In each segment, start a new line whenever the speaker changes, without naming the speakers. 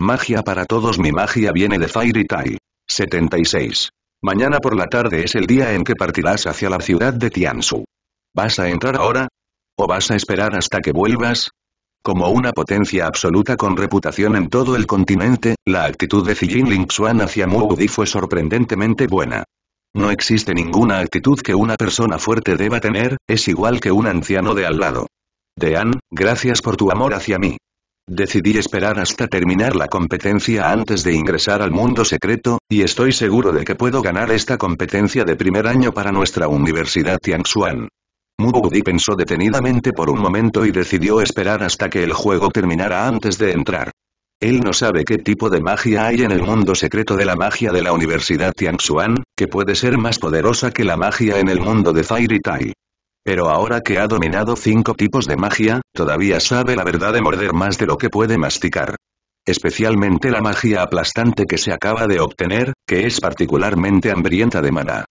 Magia para todos mi magia viene de Fairy Tai. 76. Mañana por la tarde es el día en que partirás hacia la ciudad de Tianshu. ¿Vas a entrar ahora? ¿O vas a esperar hasta que vuelvas? Como una potencia absoluta con reputación en todo el continente, la actitud de Jin Lingxuan hacia Mu fue sorprendentemente buena. No existe ninguna actitud que una persona fuerte deba tener, es igual que un anciano de al lado. Dean, gracias por tu amor hacia mí. Decidí esperar hasta terminar la competencia antes de ingresar al mundo secreto, y estoy seguro de que puedo ganar esta competencia de primer año para nuestra universidad Tianxuan. Mubudi pensó detenidamente por un momento y decidió esperar hasta que el juego terminara antes de entrar. Él no sabe qué tipo de magia hay en el mundo secreto de la magia de la Universidad Tianxuan, que puede ser más poderosa que la magia en el mundo de Fairy Tail. Pero ahora que ha dominado cinco tipos de magia, todavía sabe la verdad de morder más de lo que puede masticar. Especialmente la magia aplastante que se acaba de obtener, que es particularmente hambrienta de mana.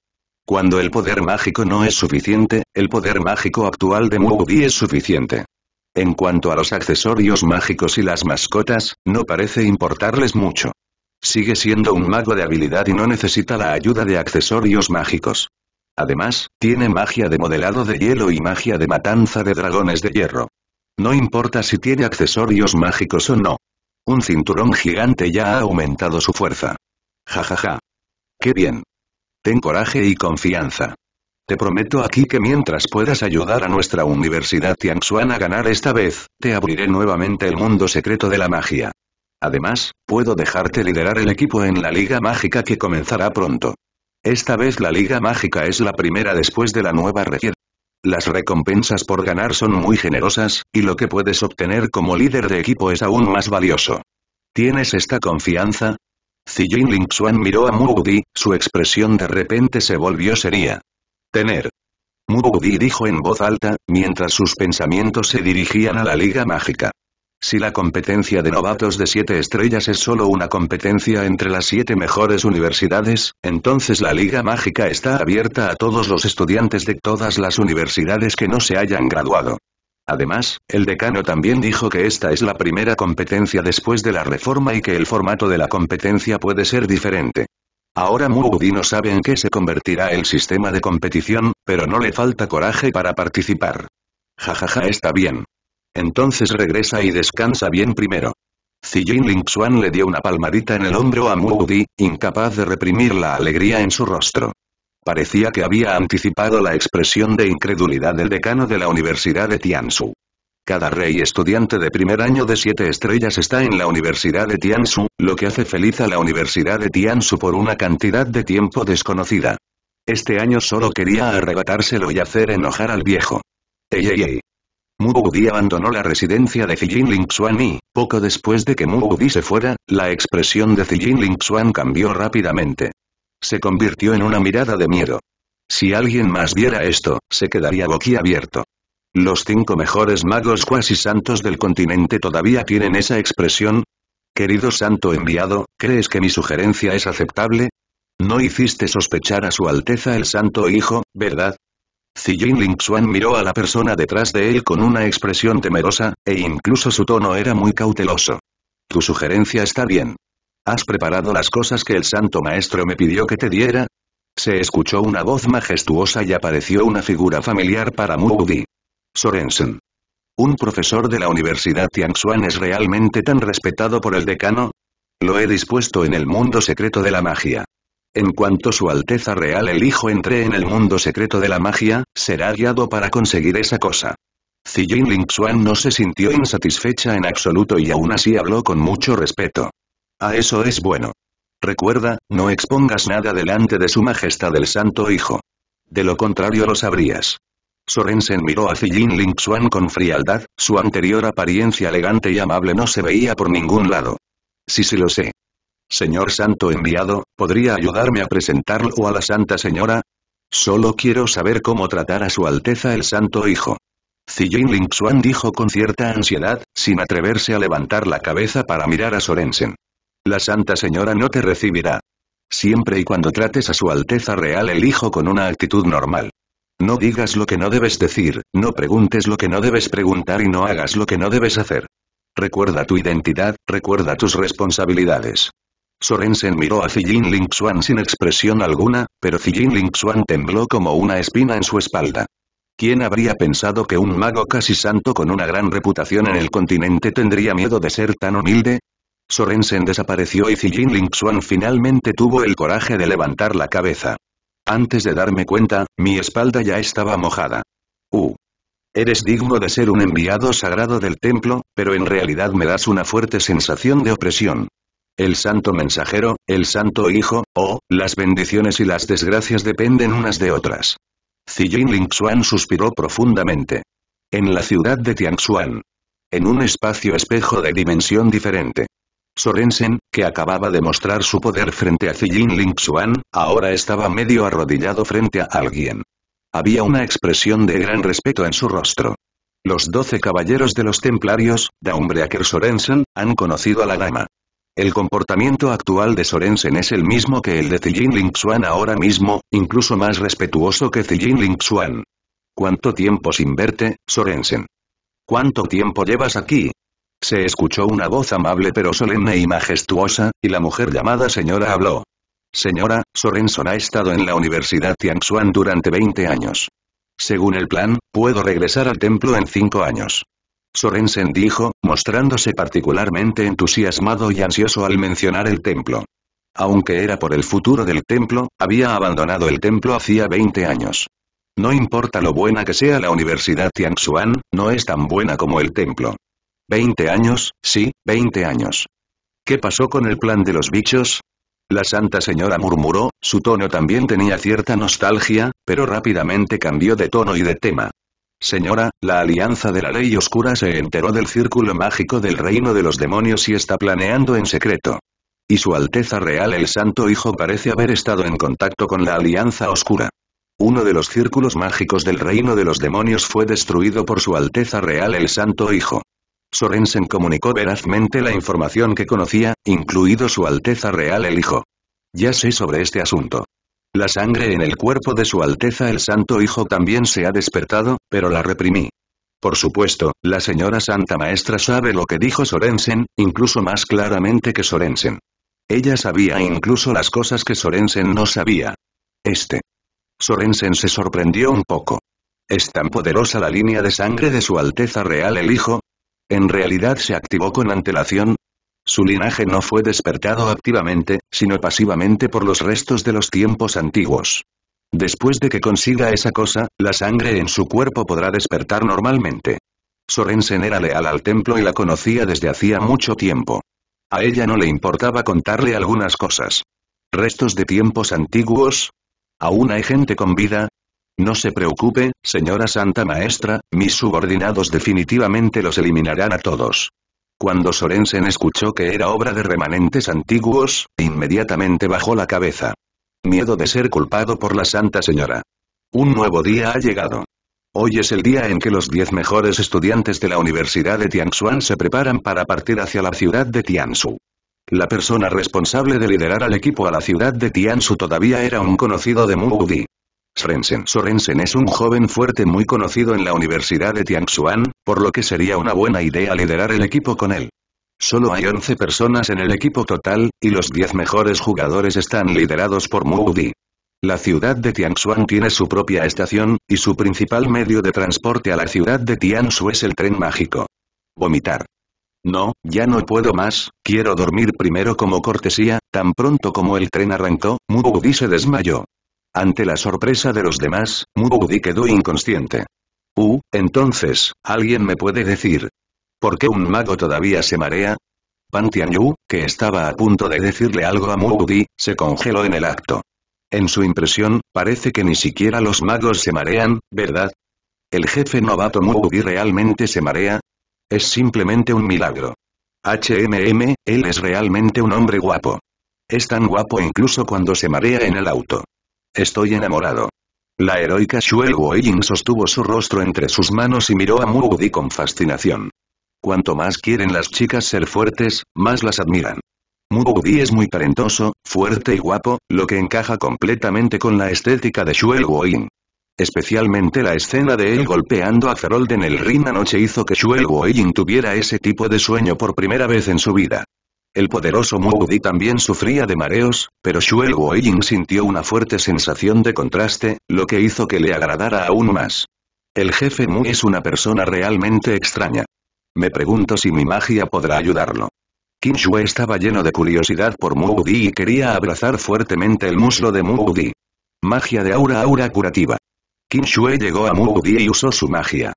Cuando el poder mágico no es suficiente, el poder mágico actual de Moody es suficiente. En cuanto a los accesorios mágicos y las mascotas, no parece importarles mucho. Sigue siendo un mago de habilidad y no necesita la ayuda de accesorios mágicos. Además, tiene magia de modelado de hielo y magia de matanza de dragones de hierro. No importa si tiene accesorios mágicos o no. Un cinturón gigante ya ha aumentado su fuerza. Ja Ja, ja. ¡Qué bien! Ten coraje y confianza. Te prometo aquí que mientras puedas ayudar a nuestra Universidad Tianxuan a ganar esta vez, te abriré nuevamente el mundo secreto de la magia. Además, puedo dejarte liderar el equipo en la Liga Mágica que comenzará pronto. Esta vez la Liga Mágica es la primera después de la nueva región. Las recompensas por ganar son muy generosas, y lo que puedes obtener como líder de equipo es aún más valioso. ¿Tienes esta confianza? Zijin Ling Xuan miró a Mugudi, su expresión de repente se volvió seria. Tener. Mugudi dijo en voz alta, mientras sus pensamientos se dirigían a la Liga Mágica. Si la competencia de novatos de siete estrellas es solo una competencia entre las siete mejores universidades, entonces la Liga Mágica está abierta a todos los estudiantes de todas las universidades que no se hayan graduado. Además, el decano también dijo que esta es la primera competencia después de la reforma y que el formato de la competencia puede ser diferente. Ahora Moody no sabe en qué se convertirá el sistema de competición, pero no le falta coraje para participar. Jajaja está bien entonces regresa y descansa bien primero. Jin Ling Xuan le dio una palmadita en el hombro a Moody, incapaz de reprimir la alegría en su rostro. Parecía que había anticipado la expresión de incredulidad del decano de la Universidad de Tianshu. Cada rey estudiante de primer año de siete estrellas está en la Universidad de Tianshu, lo que hace feliz a la Universidad de Tianshu por una cantidad de tiempo desconocida. Este año solo quería arrebatárselo y hacer enojar al viejo. Ey, ey, Mu abandonó la residencia de Ling Lingxuan y, poco después de que Mu se fuera, la expresión de Ling Lingxuan cambió rápidamente. Se convirtió en una mirada de miedo. Si alguien más viera esto, se quedaría boquiabierto. ¿Los cinco mejores magos cuasi santos del continente todavía tienen esa expresión? Querido santo enviado, ¿crees que mi sugerencia es aceptable? No hiciste sospechar a su Alteza el Santo Hijo, ¿verdad? Jin Ling Xuan miró a la persona detrás de él con una expresión temerosa, e incluso su tono era muy cauteloso. Tu sugerencia está bien. ¿Has preparado las cosas que el santo maestro me pidió que te diera? Se escuchó una voz majestuosa y apareció una figura familiar para Moody. Sorensen. ¿Un profesor de la Universidad Tianxuan es realmente tan respetado por el decano? Lo he dispuesto en el mundo secreto de la magia. En cuanto su Alteza Real el Hijo entre en el mundo secreto de la magia, será guiado para conseguir esa cosa. Ling Lingxuan no se sintió insatisfecha en absoluto y aún así habló con mucho respeto. A ah, eso es bueno. Recuerda, no expongas nada delante de su majestad el santo hijo. De lo contrario lo sabrías. Sorensen miró a Ling Lingxuan con frialdad, su anterior apariencia elegante y amable no se veía por ningún lado. Si se lo sé. Señor Santo enviado, ¿podría ayudarme a presentarlo a la Santa Señora? Solo quiero saber cómo tratar a su Alteza el Santo Hijo. Zijin Ling Xuan dijo con cierta ansiedad, sin atreverse a levantar la cabeza para mirar a Sorensen. La Santa Señora no te recibirá. Siempre y cuando trates a su Alteza Real el Hijo con una actitud normal. No digas lo que no debes decir, no preguntes lo que no debes preguntar y no hagas lo que no debes hacer. Recuerda tu identidad, recuerda tus responsabilidades. Sorensen miró a Jin Lingxuan sin expresión alguna, pero Jin Lingxuan tembló como una espina en su espalda. ¿Quién habría pensado que un mago casi santo con una gran reputación en el continente tendría miedo de ser tan humilde? Sorensen desapareció y Jin Lingxuan finalmente tuvo el coraje de levantar la cabeza. Antes de darme cuenta, mi espalda ya estaba mojada. Uh. Eres digno de ser un enviado sagrado del templo, pero en realidad me das una fuerte sensación de opresión el santo mensajero, el santo hijo, oh, las bendiciones y las desgracias dependen unas de otras. Ling Lingxuan suspiró profundamente. En la ciudad de Tianxuan. En un espacio espejo de dimensión diferente. Sorensen, que acababa de mostrar su poder frente a Zijin Lingxuan, ahora estaba medio arrodillado frente a alguien. Había una expresión de gran respeto en su rostro. Los doce caballeros de los templarios, Daumbreaker Sorensen, han conocido a la dama. El comportamiento actual de Sorensen es el mismo que el de Zijin Lingxuan ahora mismo, incluso más respetuoso que Zijin Lingxuan. ¿Cuánto tiempo sin verte, Sorensen? ¿Cuánto tiempo llevas aquí? Se escuchó una voz amable pero solemne y majestuosa, y la mujer llamada señora habló. Señora, Sorensen ha estado en la Universidad Tianxuan durante 20 años. Según el plan, puedo regresar al templo en 5 años. Sorensen dijo, mostrándose particularmente entusiasmado y ansioso al mencionar el templo. Aunque era por el futuro del templo, había abandonado el templo hacía 20 años. No importa lo buena que sea la Universidad Tianxuan, no es tan buena como el templo. 20 años, sí, 20 años. ¿Qué pasó con el plan de los bichos? La Santa Señora murmuró, su tono también tenía cierta nostalgia, pero rápidamente cambió de tono y de tema. Señora, la alianza de la ley oscura se enteró del círculo mágico del reino de los demonios y está planeando en secreto. Y su Alteza Real el Santo Hijo parece haber estado en contacto con la alianza oscura. Uno de los círculos mágicos del reino de los demonios fue destruido por su Alteza Real el Santo Hijo. Sorensen comunicó verazmente la información que conocía, incluido su Alteza Real el Hijo. Ya sé sobre este asunto. La sangre en el cuerpo de Su Alteza el Santo Hijo también se ha despertado, pero la reprimí. Por supuesto, la señora Santa Maestra sabe lo que dijo Sorensen, incluso más claramente que Sorensen. Ella sabía incluso las cosas que Sorensen no sabía. Este. Sorensen se sorprendió un poco. ¿Es tan poderosa la línea de sangre de Su Alteza Real el Hijo? En realidad se activó con antelación, su linaje no fue despertado activamente, sino pasivamente por los restos de los tiempos antiguos. Después de que consiga esa cosa, la sangre en su cuerpo podrá despertar normalmente. Sorensen era leal al templo y la conocía desde hacía mucho tiempo. A ella no le importaba contarle algunas cosas. ¿Restos de tiempos antiguos? ¿Aún hay gente con vida? No se preocupe, señora Santa Maestra, mis subordinados definitivamente los eliminarán a todos. Cuando Sorensen escuchó que era obra de remanentes antiguos, inmediatamente bajó la cabeza. Miedo de ser culpado por la Santa Señora. Un nuevo día ha llegado. Hoy es el día en que los diez mejores estudiantes de la Universidad de Tianxuan se preparan para partir hacia la ciudad de Tianzhu. La persona responsable de liderar al equipo a la ciudad de Tiansu todavía era un conocido de Di. Sorensen. Sorensen es un joven fuerte muy conocido en la Universidad de Tianxuan, por lo que sería una buena idea liderar el equipo con él. Solo hay 11 personas en el equipo total, y los 10 mejores jugadores están liderados por Moody. La ciudad de Tianxuan tiene su propia estación, y su principal medio de transporte a la ciudad de Tianxu es el tren mágico. Vomitar. No, ya no puedo más, quiero dormir primero como cortesía, tan pronto como el tren arrancó, Moody se desmayó. Ante la sorpresa de los demás, Mubudi quedó inconsciente. Uh, entonces, ¿alguien me puede decir? ¿Por qué un mago todavía se marea? Pan que estaba a punto de decirle algo a Mubudi, se congeló en el acto. En su impresión, parece que ni siquiera los magos se marean, ¿verdad? ¿El jefe novato Mubudi realmente se marea? Es simplemente un milagro. HMM, él es realmente un hombre guapo. Es tan guapo incluso cuando se marea en el auto. Estoy enamorado. La heroica Shuel sostuvo su rostro entre sus manos y miró a Mugudi con fascinación. Cuanto más quieren las chicas ser fuertes, más las admiran. Mugudi es muy talentoso, fuerte y guapo, lo que encaja completamente con la estética de Shuel Especialmente la escena de él golpeando a en el ring anoche hizo que Shuel tuviera ese tipo de sueño por primera vez en su vida. El poderoso Moody también sufría de mareos, pero Shuel Guoyin sintió una fuerte sensación de contraste, lo que hizo que le agradara aún más. El jefe Mu es una persona realmente extraña. Me pregunto si mi magia podrá ayudarlo. Kim estaba lleno de curiosidad por Moody y quería abrazar fuertemente el muslo de Moody. Magia de aura aura curativa. Kim llegó a Moody y usó su magia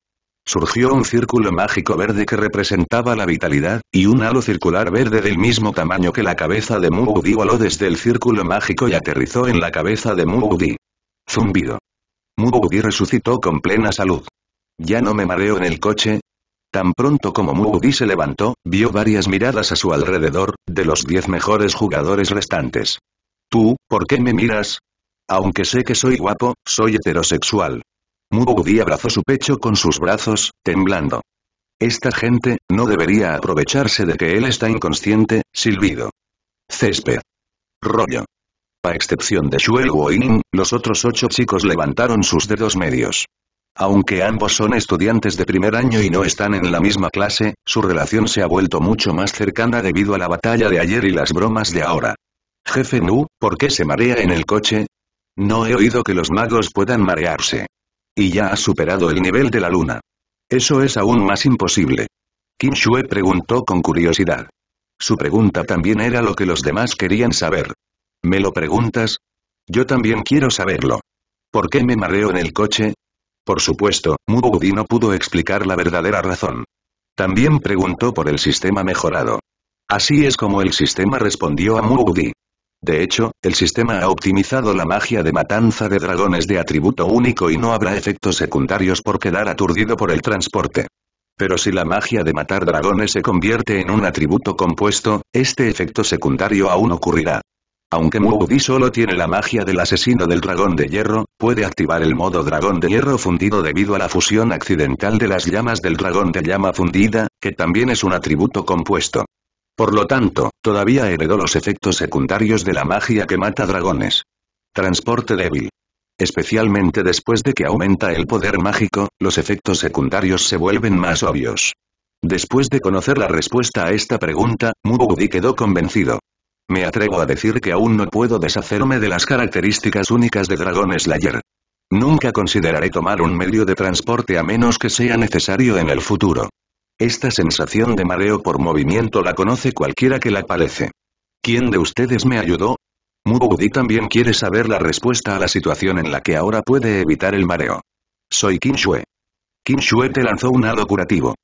surgió un círculo mágico verde que representaba la vitalidad, y un halo circular verde del mismo tamaño que la cabeza de Muudi voló desde el círculo mágico y aterrizó en la cabeza de Muudi. Zumbido. Muudi resucitó con plena salud. Ya no me mareo en el coche, Tan pronto como Moody se levantó, vio varias miradas a su alrededor, de los diez mejores jugadores restantes. Tú, ¿por qué me miras? Aunque sé que soy guapo, soy heterosexual. Mugudi abrazó su pecho con sus brazos, temblando. Esta gente, no debería aprovecharse de que él está inconsciente, silbido. Césped. Rollo. A excepción de Shuel Ning, los otros ocho chicos levantaron sus dedos medios. Aunque ambos son estudiantes de primer año y no están en la misma clase, su relación se ha vuelto mucho más cercana debido a la batalla de ayer y las bromas de ahora. Jefe Nu, ¿por qué se marea en el coche? No he oído que los magos puedan marearse. Y ya ha superado el nivel de la luna. Eso es aún más imposible. Kim Shue preguntó con curiosidad. Su pregunta también era lo que los demás querían saber. ¿Me lo preguntas? Yo también quiero saberlo. ¿Por qué me mareo en el coche? Por supuesto, Budi no pudo explicar la verdadera razón. También preguntó por el sistema mejorado. Así es como el sistema respondió a Budi. De hecho, el sistema ha optimizado la magia de matanza de dragones de atributo único y no habrá efectos secundarios por quedar aturdido por el transporte. Pero si la magia de matar dragones se convierte en un atributo compuesto, este efecto secundario aún ocurrirá. Aunque Mugudi solo tiene la magia del asesino del dragón de hierro, puede activar el modo dragón de hierro fundido debido a la fusión accidental de las llamas del dragón de llama fundida, que también es un atributo compuesto. Por lo tanto, todavía heredó los efectos secundarios de la magia que mata dragones. Transporte débil. Especialmente después de que aumenta el poder mágico, los efectos secundarios se vuelven más obvios. Después de conocer la respuesta a esta pregunta, Mubudi quedó convencido. Me atrevo a decir que aún no puedo deshacerme de las características únicas de Dragon Slayer. Nunca consideraré tomar un medio de transporte a menos que sea necesario en el futuro. Esta sensación de mareo por movimiento la conoce cualquiera que la padece. ¿Quién de ustedes me ayudó? Mubuudi también quiere saber la respuesta a la situación en la que ahora puede evitar el mareo. Soy Kinshue. Kinshue te lanzó un halo curativo.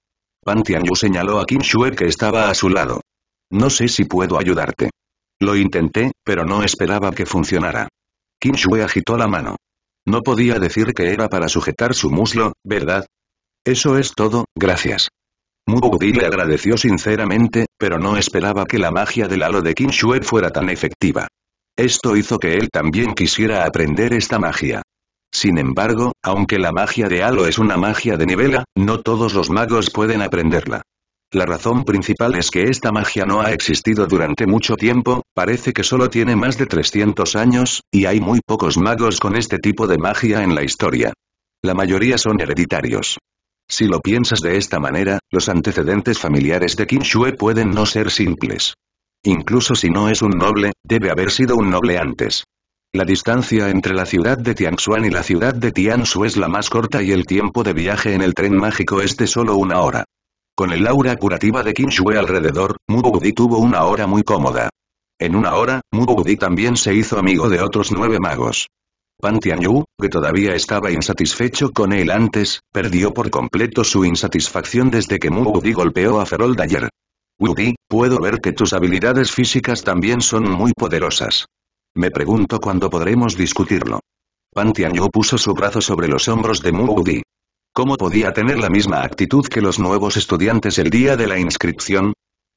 Pan Tianyu señaló a Kinshue que estaba a su lado. No sé si puedo ayudarte. Lo intenté, pero no esperaba que funcionara. Kinshue agitó la mano. No podía decir que era para sujetar su muslo, ¿verdad? Eso es todo, gracias. Mugudi le agradeció sinceramente, pero no esperaba que la magia del halo de Qin fuera tan efectiva. Esto hizo que él también quisiera aprender esta magia. Sin embargo, aunque la magia de halo es una magia de nivela, no todos los magos pueden aprenderla. La razón principal es que esta magia no ha existido durante mucho tiempo, parece que solo tiene más de 300 años, y hay muy pocos magos con este tipo de magia en la historia. La mayoría son hereditarios. Si lo piensas de esta manera, los antecedentes familiares de Qin pueden no ser simples. Incluso si no es un noble, debe haber sido un noble antes. La distancia entre la ciudad de Tianxuan y la ciudad de Tianshu es la más corta y el tiempo de viaje en el tren mágico es de solo una hora. Con el aura curativa de Qin Shui alrededor, Mu tuvo una hora muy cómoda. En una hora, Mu también se hizo amigo de otros nueve magos. Pan que todavía estaba insatisfecho con él antes, perdió por completo su insatisfacción desde que Mu golpeó a Ferol ayer. Woody, puedo ver que tus habilidades físicas también son muy poderosas. Me pregunto cuándo podremos discutirlo. Pan puso su brazo sobre los hombros de Mu ¿Cómo podía tener la misma actitud que los nuevos estudiantes el día de la inscripción?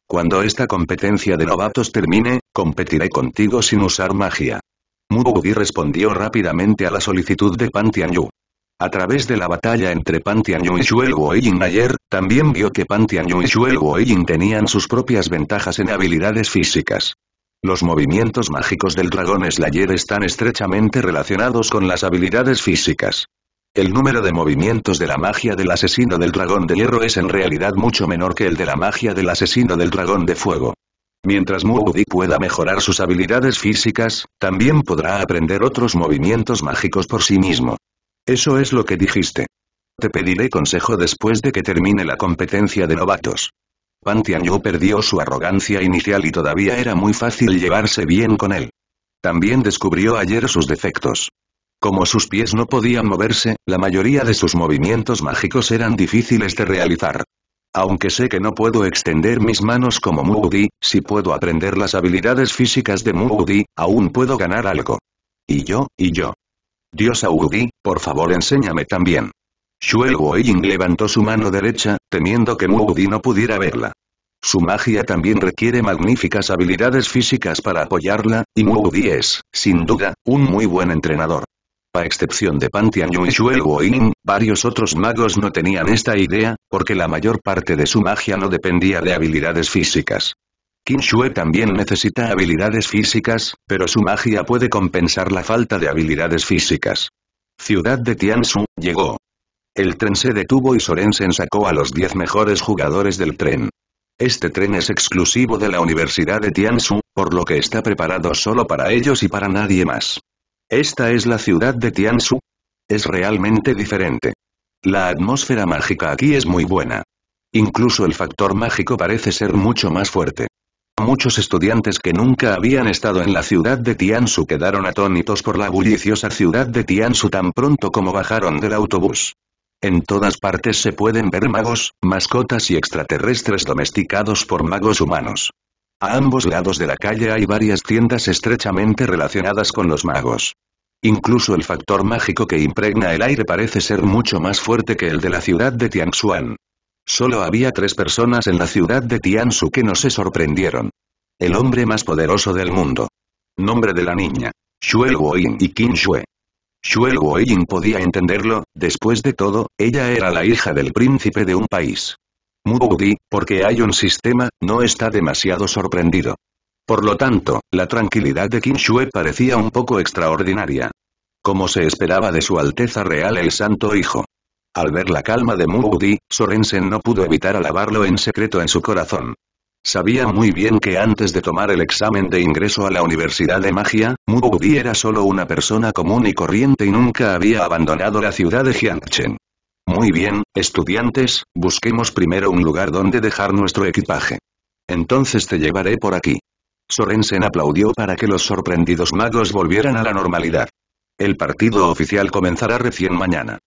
Cuando esta competencia de novatos termine, competiré contigo sin usar magia. Gui respondió rápidamente a la solicitud de Pan Tianyu. A través de la batalla entre Pan Tianyu y Shuel ayer, también vio que Pan Tianyu y Shuel tenían sus propias ventajas en habilidades físicas. Los movimientos mágicos del dragón Slayer están estrechamente relacionados con las habilidades físicas. El número de movimientos de la magia del asesino del dragón de hierro es en realidad mucho menor que el de la magia del asesino del dragón de fuego. Mientras Moody pueda mejorar sus habilidades físicas, también podrá aprender otros movimientos mágicos por sí mismo. Eso es lo que dijiste. Te pediré consejo después de que termine la competencia de novatos. Pan Tianyu perdió su arrogancia inicial y todavía era muy fácil llevarse bien con él. También descubrió ayer sus defectos. Como sus pies no podían moverse, la mayoría de sus movimientos mágicos eran difíciles de realizar. Aunque sé que no puedo extender mis manos como Moody, si puedo aprender las habilidades físicas de Moody, aún puedo ganar algo. Y yo, y yo. Dios Audi, por favor enséñame también. Shuel levantó su mano derecha, temiendo que Moody no pudiera verla. Su magia también requiere magníficas habilidades físicas para apoyarla, y Moody es, sin duda, un muy buen entrenador. A excepción de Pan Yu y Shuel varios otros magos no tenían esta idea, porque la mayor parte de su magia no dependía de habilidades físicas. Qin Shue también necesita habilidades físicas, pero su magia puede compensar la falta de habilidades físicas. Ciudad de Tianshu, llegó. El tren se detuvo y Sorensen sacó a los 10 mejores jugadores del tren. Este tren es exclusivo de la Universidad de Tianshu, por lo que está preparado solo para ellos y para nadie más. Esta es la ciudad de Tiansu. Es realmente diferente. La atmósfera mágica aquí es muy buena. Incluso el factor mágico parece ser mucho más fuerte. Muchos estudiantes que nunca habían estado en la ciudad de Tiansu quedaron atónitos por la bulliciosa ciudad de Tiansu tan pronto como bajaron del autobús. En todas partes se pueden ver magos, mascotas y extraterrestres domesticados por magos humanos. A ambos lados de la calle hay varias tiendas estrechamente relacionadas con los magos. Incluso el factor mágico que impregna el aire parece ser mucho más fuerte que el de la ciudad de Tianxuan. Solo había tres personas en la ciudad de tianshu que no se sorprendieron. El hombre más poderoso del mundo. Nombre de la niña. Xue Guoyin y Qin Xue. Xue podía entenderlo, después de todo, ella era la hija del príncipe de un país. Moody, porque hay un sistema, no está demasiado sorprendido. Por lo tanto, la tranquilidad de Kinshue parecía un poco extraordinaria. Como se esperaba de su Alteza Real el Santo Hijo. Al ver la calma de Moody, Sorensen no pudo evitar alabarlo en secreto en su corazón. Sabía muy bien que antes de tomar el examen de ingreso a la Universidad de Magia, Moody era solo una persona común y corriente y nunca había abandonado la ciudad de Jiangchen. Muy bien, estudiantes, busquemos primero un lugar donde dejar nuestro equipaje. Entonces te llevaré por aquí. Sorensen aplaudió para que los sorprendidos magos volvieran a la normalidad. El partido oficial comenzará recién mañana.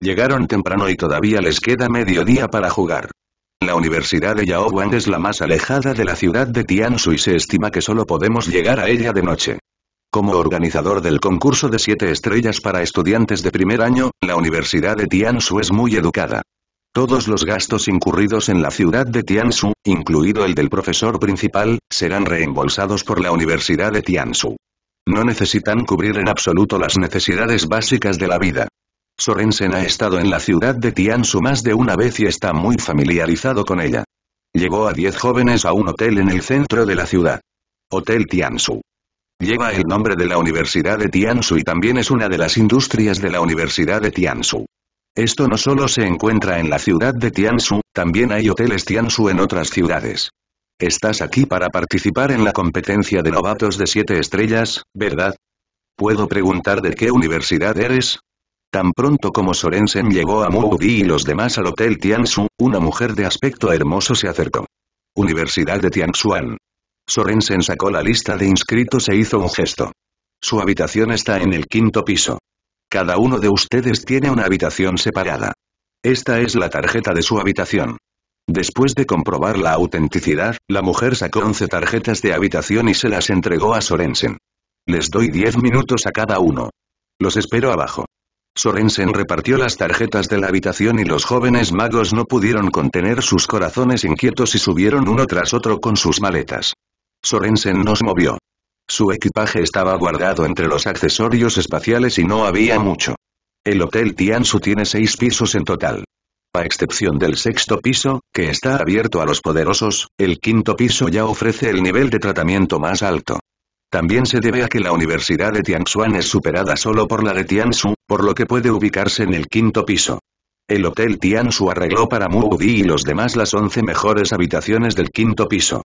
Llegaron temprano y todavía les queda mediodía para jugar. La Universidad de Yaowang es la más alejada de la ciudad de Tiansu y se estima que solo podemos llegar a ella de noche. Como organizador del concurso de siete estrellas para estudiantes de primer año, la Universidad de Tianshu es muy educada. Todos los gastos incurridos en la ciudad de Tianshu, incluido el del profesor principal, serán reembolsados por la Universidad de Tiansu. No necesitan cubrir en absoluto las necesidades básicas de la vida. Sorensen ha estado en la ciudad de Tianshu más de una vez y está muy familiarizado con ella. Llegó a 10 jóvenes a un hotel en el centro de la ciudad. Hotel Tianshu. Lleva el nombre de la Universidad de Tianshu y también es una de las industrias de la Universidad de Tianshu. Esto no solo se encuentra en la ciudad de Tianshu, también hay hoteles Tiansu en otras ciudades. Estás aquí para participar en la competencia de novatos de siete estrellas, ¿verdad? ¿Puedo preguntar de qué universidad eres? Tan pronto como Sorensen llegó a Moody y los demás al hotel Tianshu, una mujer de aspecto hermoso se acercó. Universidad de Tianxuan. Sorensen sacó la lista de inscritos e hizo un gesto. Su habitación está en el quinto piso. Cada uno de ustedes tiene una habitación separada. Esta es la tarjeta de su habitación. Después de comprobar la autenticidad, la mujer sacó 11 tarjetas de habitación y se las entregó a Sorensen. Les doy 10 minutos a cada uno. Los espero abajo. Sorensen repartió las tarjetas de la habitación y los jóvenes magos no pudieron contener sus corazones inquietos y subieron uno tras otro con sus maletas. Sorensen nos movió. Su equipaje estaba guardado entre los accesorios espaciales y no había mucho. El Hotel Tianshu tiene seis pisos en total. A excepción del sexto piso, que está abierto a los poderosos, el quinto piso ya ofrece el nivel de tratamiento más alto. También se debe a que la Universidad de Tianxuan es superada solo por la de Tianshu, por lo que puede ubicarse en el quinto piso. El Hotel Tianshu arregló para Moody y los demás las 11 mejores habitaciones del quinto piso.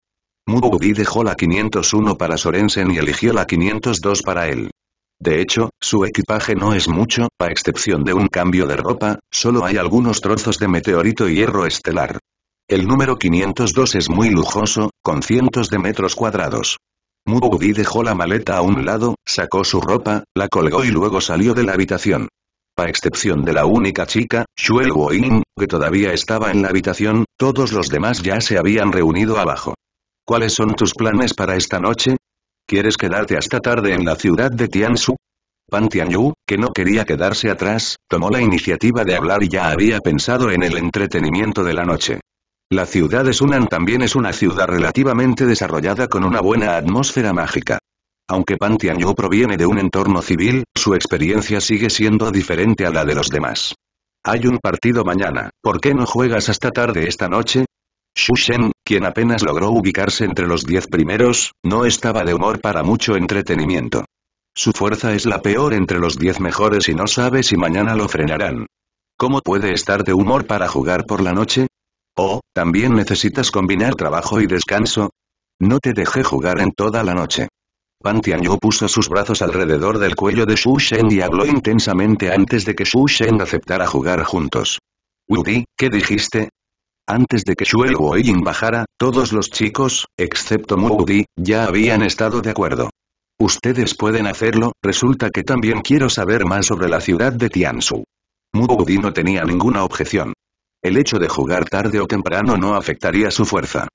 Mudoubi dejó la 501 para Sorensen y eligió la 502 para él. De hecho, su equipaje no es mucho, a excepción de un cambio de ropa, solo hay algunos trozos de meteorito y hierro estelar. El número 502 es muy lujoso, con cientos de metros cuadrados. Mudoubi dejó la maleta a un lado, sacó su ropa, la colgó y luego salió de la habitación. A excepción de la única chica, Shuel que todavía estaba en la habitación, todos los demás ya se habían reunido abajo. ¿Cuáles son tus planes para esta noche? ¿Quieres quedarte hasta tarde en la ciudad de Tiansu? Pan Tianyu, que no quería quedarse atrás, tomó la iniciativa de hablar y ya había pensado en el entretenimiento de la noche. La ciudad de Sunan también es una ciudad relativamente desarrollada con una buena atmósfera mágica. Aunque Pan Tianyu proviene de un entorno civil, su experiencia sigue siendo diferente a la de los demás. Hay un partido mañana, ¿por qué no juegas hasta tarde esta noche? Xu Shen, quien apenas logró ubicarse entre los diez primeros, no estaba de humor para mucho entretenimiento. Su fuerza es la peor entre los diez mejores y no sabe si mañana lo frenarán. ¿Cómo puede estar de humor para jugar por la noche? ¿O, oh, también necesitas combinar trabajo y descanso? No te dejé jugar en toda la noche. Pan Tianyu puso sus brazos alrededor del cuello de Xu Shen y habló intensamente antes de que Xu Shen aceptara jugar juntos. Woody, ¿qué dijiste? Antes de que y bajara, todos los chicos, excepto Moody, ya habían estado de acuerdo. Ustedes pueden hacerlo, resulta que también quiero saber más sobre la ciudad de Tiansu. Moody no tenía ninguna objeción. El hecho de jugar tarde o temprano no afectaría su fuerza.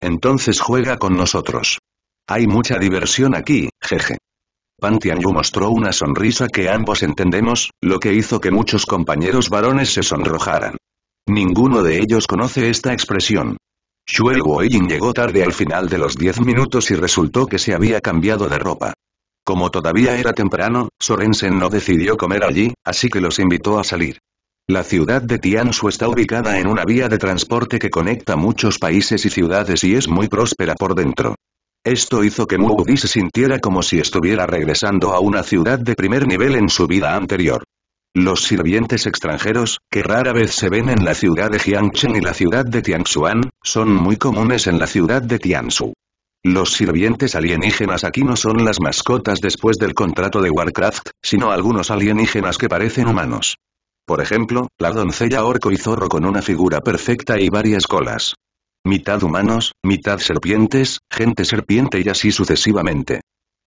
Entonces juega con nosotros. Hay mucha diversión aquí, jeje. Pan Tianyu mostró una sonrisa que ambos entendemos, lo que hizo que muchos compañeros varones se sonrojaran. Ninguno de ellos conoce esta expresión. Shuel Boeing llegó tarde al final de los 10 minutos y resultó que se había cambiado de ropa. Como todavía era temprano, Sorensen no decidió comer allí, así que los invitó a salir. La ciudad de Tiansu está ubicada en una vía de transporte que conecta muchos países y ciudades y es muy próspera por dentro. Esto hizo que Moody se sintiera como si estuviera regresando a una ciudad de primer nivel en su vida anterior. Los sirvientes extranjeros, que rara vez se ven en la ciudad de Jiangchen y la ciudad de Tiangsuan, son muy comunes en la ciudad de Tiansu. Los sirvientes alienígenas aquí no son las mascotas después del contrato de Warcraft, sino algunos alienígenas que parecen humanos. Por ejemplo, la doncella orco y zorro con una figura perfecta y varias colas. Mitad humanos, mitad serpientes, gente serpiente y así sucesivamente.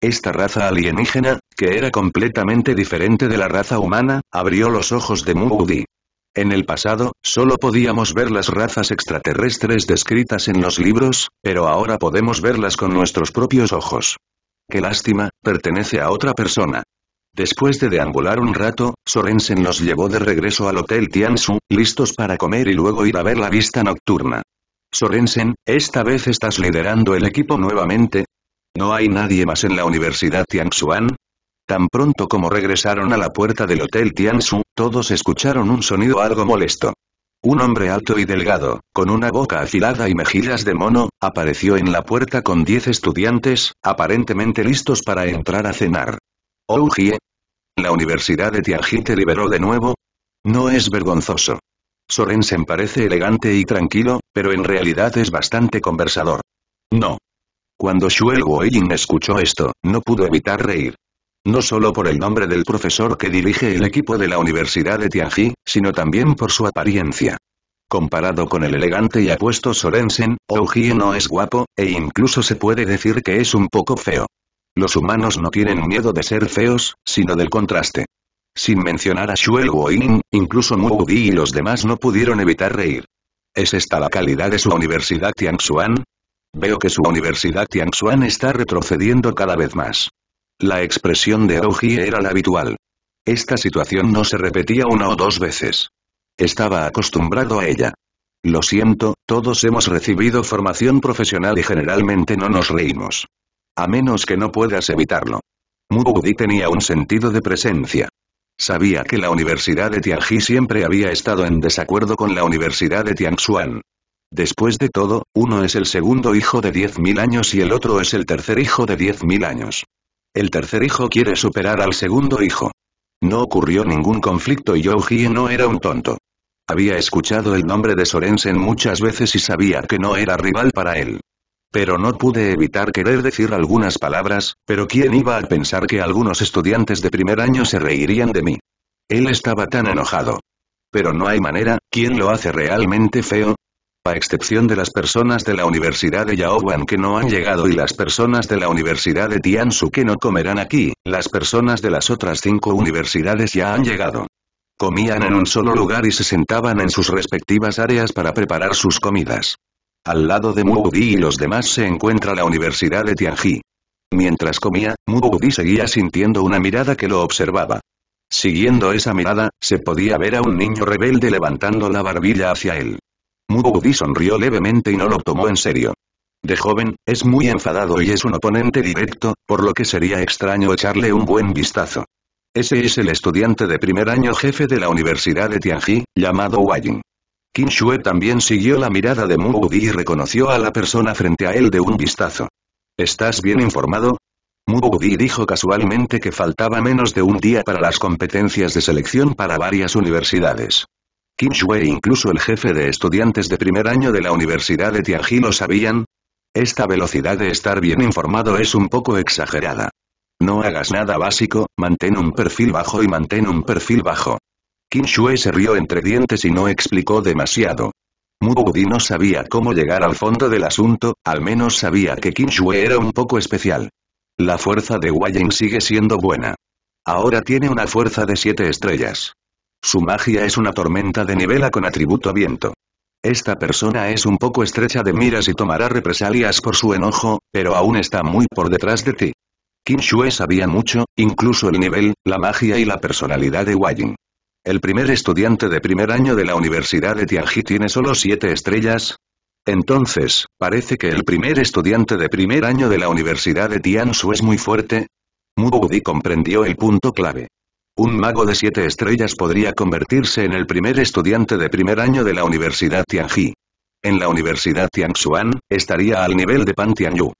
Esta raza alienígena, que era completamente diferente de la raza humana, abrió los ojos de Moody. En el pasado, solo podíamos ver las razas extraterrestres descritas en los libros, pero ahora podemos verlas con nuestros propios ojos. Qué lástima, pertenece a otra persona. Después de deambular un rato, Sorensen nos llevó de regreso al Hotel Tianshu, listos para comer y luego ir a ver la vista nocturna. Sorensen, esta vez estás liderando el equipo nuevamente. ¿No hay nadie más en la Universidad Tianxuan? Tan pronto como regresaron a la puerta del Hotel Shu, todos escucharon un sonido algo molesto. Un hombre alto y delgado, con una boca afilada y mejillas de mono, apareció en la puerta con diez estudiantes, aparentemente listos para entrar a cenar. Oh, Jie. ¿La Universidad de Tianjin te liberó de nuevo? No es vergonzoso. Sorensen parece elegante y tranquilo, pero en realidad es bastante conversador. No. Cuando Shuel Woyin escuchó esto, no pudo evitar reír no solo por el nombre del profesor que dirige el equipo de la Universidad de Tianji, sino también por su apariencia. Comparado con el elegante y apuesto Sorensen, Oji no es guapo, e incluso se puede decir que es un poco feo. Los humanos no tienen miedo de ser feos, sino del contraste. Sin mencionar a Shuel Woyin, incluso Di y los demás no pudieron evitar reír. ¿Es esta la calidad de su universidad Tianxuan? Veo que su universidad Tianxuan está retrocediendo cada vez más. La expresión de Aoji era la habitual. Esta situación no se repetía una o dos veces. Estaba acostumbrado a ella. Lo siento, todos hemos recibido formación profesional y generalmente no nos reímos. A menos que no puedas evitarlo. Mugudi tenía un sentido de presencia. Sabía que la Universidad de Tianji siempre había estado en desacuerdo con la Universidad de Tianxuan. Después de todo, uno es el segundo hijo de 10.000 años y el otro es el tercer hijo de 10.000 años. El tercer hijo quiere superar al segundo hijo. No ocurrió ningún conflicto y Yohie no era un tonto. Había escuchado el nombre de Sorensen muchas veces y sabía que no era rival para él. Pero no pude evitar querer decir algunas palabras, pero ¿quién iba a pensar que algunos estudiantes de primer año se reirían de mí? Él estaba tan enojado. Pero no hay manera, ¿quién lo hace realmente feo? a excepción de las personas de la Universidad de Yaowan que no han llegado y las personas de la Universidad de Tiansu que no comerán aquí, las personas de las otras cinco universidades ya han llegado. Comían en un solo lugar y se sentaban en sus respectivas áreas para preparar sus comidas. Al lado de Mubudi y los demás se encuentra la Universidad de Tianji. Mientras comía, Mubudi seguía sintiendo una mirada que lo observaba. Siguiendo esa mirada, se podía ver a un niño rebelde levantando la barbilla hacia él. Mugudi sonrió levemente y no lo tomó en serio. De joven, es muy enfadado y es un oponente directo, por lo que sería extraño echarle un buen vistazo. Ese es el estudiante de primer año jefe de la Universidad de Tianji, llamado Wajin. Qin Shue también siguió la mirada de Mugudi y reconoció a la persona frente a él de un vistazo. ¿Estás bien informado? Mugudi dijo casualmente que faltaba menos de un día para las competencias de selección para varias universidades. Kim e incluso el jefe de estudiantes de primer año de la Universidad de Tianji lo sabían. Esta velocidad de estar bien informado es un poco exagerada. No hagas nada básico, mantén un perfil bajo y mantén un perfil bajo. Kim se rió entre dientes y no explicó demasiado. Wudi no sabía cómo llegar al fondo del asunto, al menos sabía que Kim era un poco especial. La fuerza de Wayne sigue siendo buena. Ahora tiene una fuerza de siete estrellas. Su magia es una tormenta de nivela con atributo viento. Esta persona es un poco estrecha de miras y tomará represalias por su enojo, pero aún está muy por detrás de ti. Kim Shue sabía mucho, incluso el nivel, la magia y la personalidad de Wayin. El primer estudiante de primer año de la Universidad de Tianji tiene solo siete estrellas. Entonces, parece que el primer estudiante de primer año de la Universidad de Tiansu es muy fuerte. Mubudi comprendió el punto clave. Un mago de siete estrellas podría convertirse en el primer estudiante de primer año de la Universidad Tianji. En la Universidad Tianxuan, estaría al nivel de Pan Tianyu.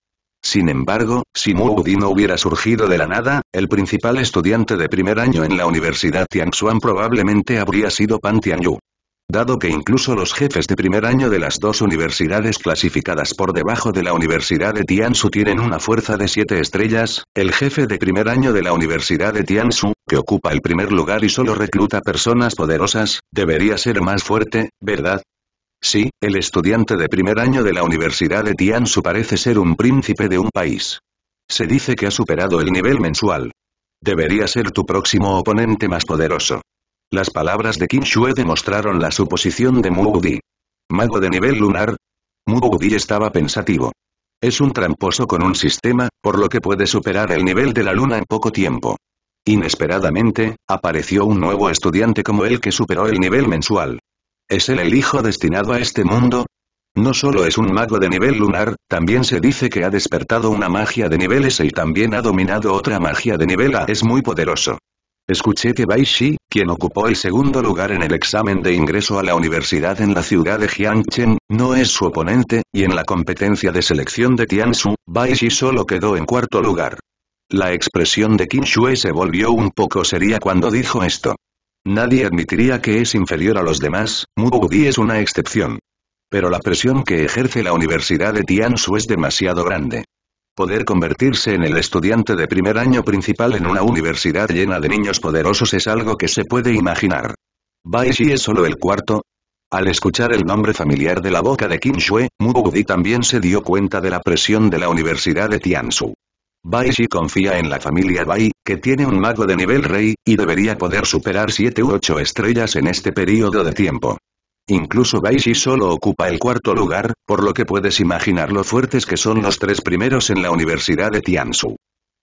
Sin embargo, si Mu Udi no hubiera surgido de la nada, el principal estudiante de primer año en la Universidad Tianxuan probablemente habría sido Pan Tianyu dado que incluso los jefes de primer año de las dos universidades clasificadas por debajo de la Universidad de Tianshu tienen una fuerza de siete estrellas, el jefe de primer año de la Universidad de Tianshu, que ocupa el primer lugar y solo recluta personas poderosas, debería ser más fuerte, ¿verdad? Sí, el estudiante de primer año de la Universidad de Tianshu parece ser un príncipe de un país. Se dice que ha superado el nivel mensual. Debería ser tu próximo oponente más poderoso. Las palabras de Kim demostraron la suposición de Moody. ¿Mago de nivel lunar? Moody estaba pensativo. Es un tramposo con un sistema, por lo que puede superar el nivel de la luna en poco tiempo. Inesperadamente, apareció un nuevo estudiante como él que superó el nivel mensual. ¿Es él el hijo destinado a este mundo? No solo es un mago de nivel lunar, también se dice que ha despertado una magia de niveles y también ha dominado otra magia de nivel A. Es muy poderoso. Escuché que Bai Shi, quien ocupó el segundo lugar en el examen de ingreso a la universidad en la ciudad de Jiangchen, no es su oponente, y en la competencia de selección de Tiansu, Bai Shi solo quedó en cuarto lugar. La expresión de Qin Shui se volvió un poco seria cuando dijo esto. Nadie admitiría que es inferior a los demás, Mu Di es una excepción. Pero la presión que ejerce la Universidad de Tiansu es demasiado grande. Poder convertirse en el estudiante de primer año principal en una universidad llena de niños poderosos es algo que se puede imaginar. Baishi es solo el cuarto. Al escuchar el nombre familiar de la boca de Kim Mu Wudi también se dio cuenta de la presión de la Universidad de Tiansu. Baishi confía en la familia Bai, que tiene un mago de nivel rey, y debería poder superar 7 u 8 estrellas en este periodo de tiempo. Incluso Baishi solo ocupa el cuarto lugar, por lo que puedes imaginar lo fuertes que son los tres primeros en la Universidad de Tianzhu.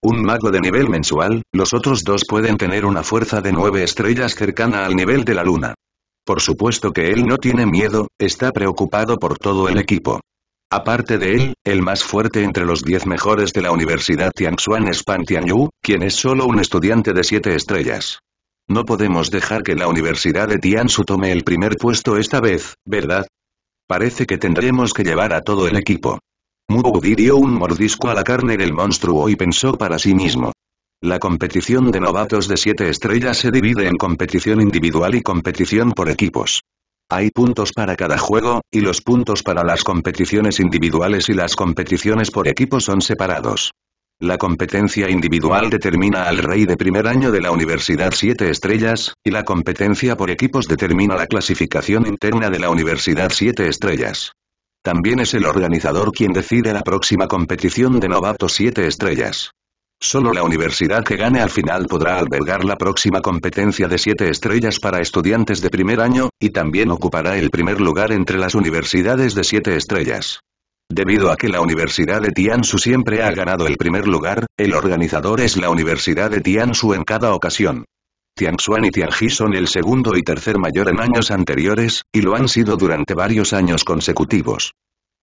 Un mago de nivel mensual, los otros dos pueden tener una fuerza de nueve estrellas cercana al nivel de la luna. Por supuesto que él no tiene miedo, está preocupado por todo el equipo. Aparte de él, el más fuerte entre los 10 mejores de la Universidad Tianxuan es Pan Tianyu, quien es solo un estudiante de siete estrellas. No podemos dejar que la Universidad de Tiansu tome el primer puesto esta vez, ¿verdad? Parece que tendremos que llevar a todo el equipo. Mubudi dio un mordisco a la carne del monstruo y pensó para sí mismo. La competición de novatos de siete estrellas se divide en competición individual y competición por equipos. Hay puntos para cada juego, y los puntos para las competiciones individuales y las competiciones por equipos son separados. La competencia individual determina al rey de primer año de la Universidad 7 estrellas, y la competencia por equipos determina la clasificación interna de la Universidad 7 estrellas. También es el organizador quien decide la próxima competición de novatos 7 estrellas. Solo la universidad que gane al final podrá albergar la próxima competencia de 7 estrellas para estudiantes de primer año, y también ocupará el primer lugar entre las universidades de 7 estrellas. Debido a que la Universidad de Tiansu siempre ha ganado el primer lugar, el organizador es la Universidad de Tiansu en cada ocasión. Tianxuan y Tianji son el segundo y tercer mayor en años anteriores, y lo han sido durante varios años consecutivos.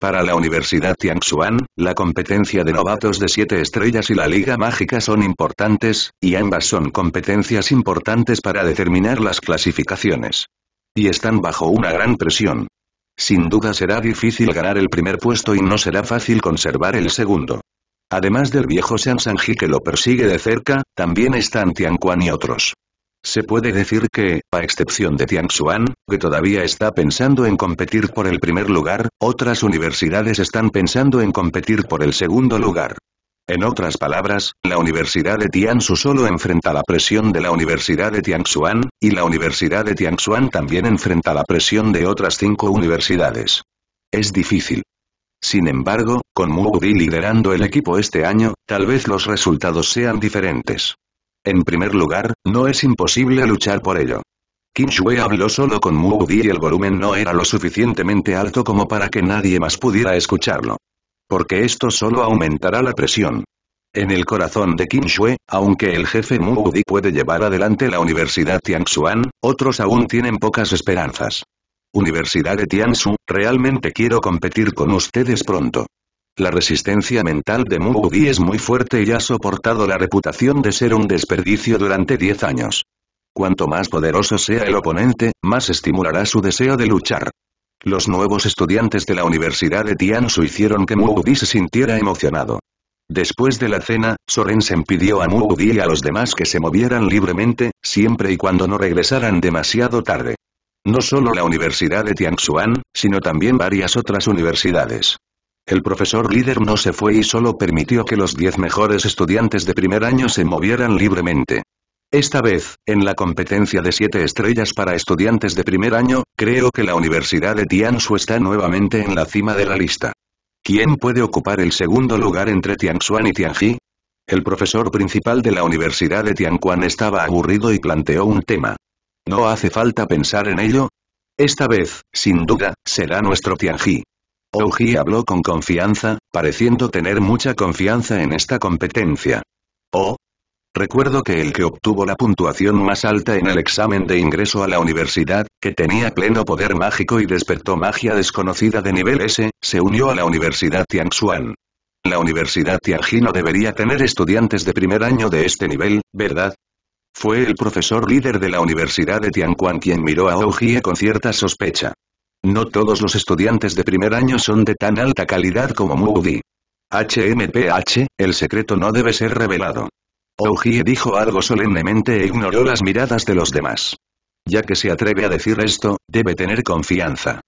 Para la Universidad Tianxuan, la competencia de novatos de siete estrellas y la Liga Mágica son importantes, y ambas son competencias importantes para determinar las clasificaciones. Y están bajo una gran presión. Sin duda será difícil ganar el primer puesto y no será fácil conservar el segundo. Además del viejo Sansanji que lo persigue de cerca, también están Tianquan y otros. Se puede decir que, a excepción de Tian Xuan, que todavía está pensando en competir por el primer lugar, otras universidades están pensando en competir por el segundo lugar. En otras palabras, la Universidad de Tiansu solo enfrenta la presión de la Universidad de Tianxuan, y la Universidad de Tianxuan también enfrenta la presión de otras cinco universidades. Es difícil. Sin embargo, con Di liderando el equipo este año, tal vez los resultados sean diferentes. En primer lugar, no es imposible luchar por ello. Kim Shui habló solo con Di y el volumen no era lo suficientemente alto como para que nadie más pudiera escucharlo porque esto solo aumentará la presión. En el corazón de Shui, aunque el jefe Di puede llevar adelante la Universidad Tianxuan, otros aún tienen pocas esperanzas. Universidad de Tianxu, realmente quiero competir con ustedes pronto. La resistencia mental de Di es muy fuerte y ha soportado la reputación de ser un desperdicio durante 10 años. Cuanto más poderoso sea el oponente, más estimulará su deseo de luchar. Los nuevos estudiantes de la Universidad de Tianzhu hicieron que Moody se sintiera emocionado. Después de la cena, Sorensen pidió a Moody y a los demás que se movieran libremente, siempre y cuando no regresaran demasiado tarde. No solo la Universidad de Tianxuan, sino también varias otras universidades. El profesor líder no se fue y solo permitió que los diez mejores estudiantes de primer año se movieran libremente. Esta vez, en la competencia de siete estrellas para estudiantes de primer año, creo que la Universidad de Tiansu está nuevamente en la cima de la lista. ¿Quién puede ocupar el segundo lugar entre Tianxuan y Tianji? El profesor principal de la Universidad de Tianquan estaba aburrido y planteó un tema. ¿No hace falta pensar en ello? Esta vez, sin duda, será nuestro Tianji. Ouji habló con confianza, pareciendo tener mucha confianza en esta competencia. Oh, Recuerdo que el que obtuvo la puntuación más alta en el examen de ingreso a la universidad, que tenía pleno poder mágico y despertó magia desconocida de nivel S, se unió a la Universidad Tianxuan. La Universidad Tianjin no debería tener estudiantes de primer año de este nivel, ¿verdad? Fue el profesor líder de la Universidad de Tianquan quien miró a Jie con cierta sospecha. No todos los estudiantes de primer año son de tan alta calidad como Moody. HMPH, el secreto no debe ser revelado. Oji dijo algo solemnemente e ignoró las miradas de los demás. Ya que se atreve a decir esto, debe tener confianza.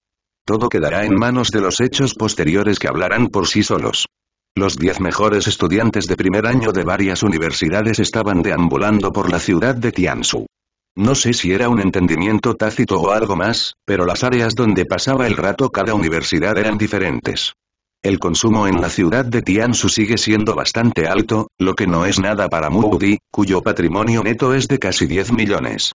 Todo quedará en manos de los hechos posteriores que hablarán por sí solos. Los diez mejores estudiantes de primer año de varias universidades estaban deambulando por la ciudad de Tianzhu. No sé si era un entendimiento tácito o algo más, pero las áreas donde pasaba el rato cada universidad eran diferentes. El consumo en la ciudad de Tiansu sigue siendo bastante alto, lo que no es nada para Moody, cuyo patrimonio neto es de casi 10 millones.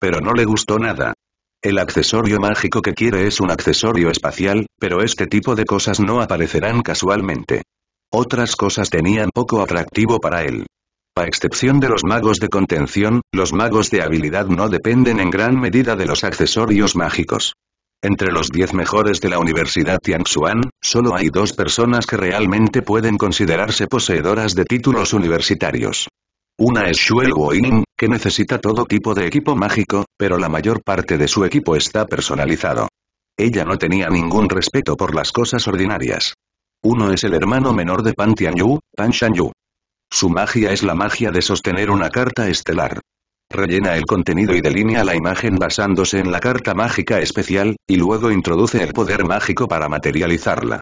Pero no le gustó nada. El accesorio mágico que quiere es un accesorio espacial, pero este tipo de cosas no aparecerán casualmente. Otras cosas tenían poco atractivo para él. A excepción de los magos de contención, los magos de habilidad no dependen en gran medida de los accesorios mágicos. Entre los 10 mejores de la Universidad Tianxuan, solo hay dos personas que realmente pueden considerarse poseedoras de títulos universitarios. Una es Shuel que necesita todo tipo de equipo mágico, pero la mayor parte de su equipo está personalizado. Ella no tenía ningún respeto por las cosas ordinarias. Uno es el hermano menor de Pan Tianyu, Pan Shanyu. Su magia es la magia de sostener una carta estelar rellena el contenido y delinea la imagen basándose en la carta mágica especial, y luego introduce el poder mágico para materializarla.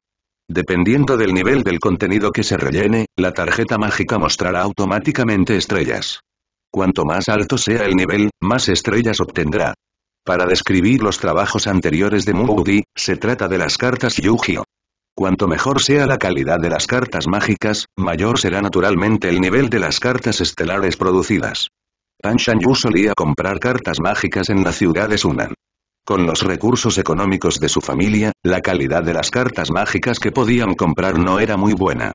Dependiendo del nivel del contenido que se rellene, la tarjeta mágica mostrará automáticamente estrellas. Cuanto más alto sea el nivel, más estrellas obtendrá. Para describir los trabajos anteriores de Moody, se trata de las cartas Yu-Gi-Oh! Cuanto mejor sea la calidad de las cartas mágicas, mayor será naturalmente el nivel de las cartas estelares producidas. Pan Shan Yu solía comprar cartas mágicas en la ciudad de Sunan. Con los recursos económicos de su familia, la calidad de las cartas mágicas que podían comprar no era muy buena.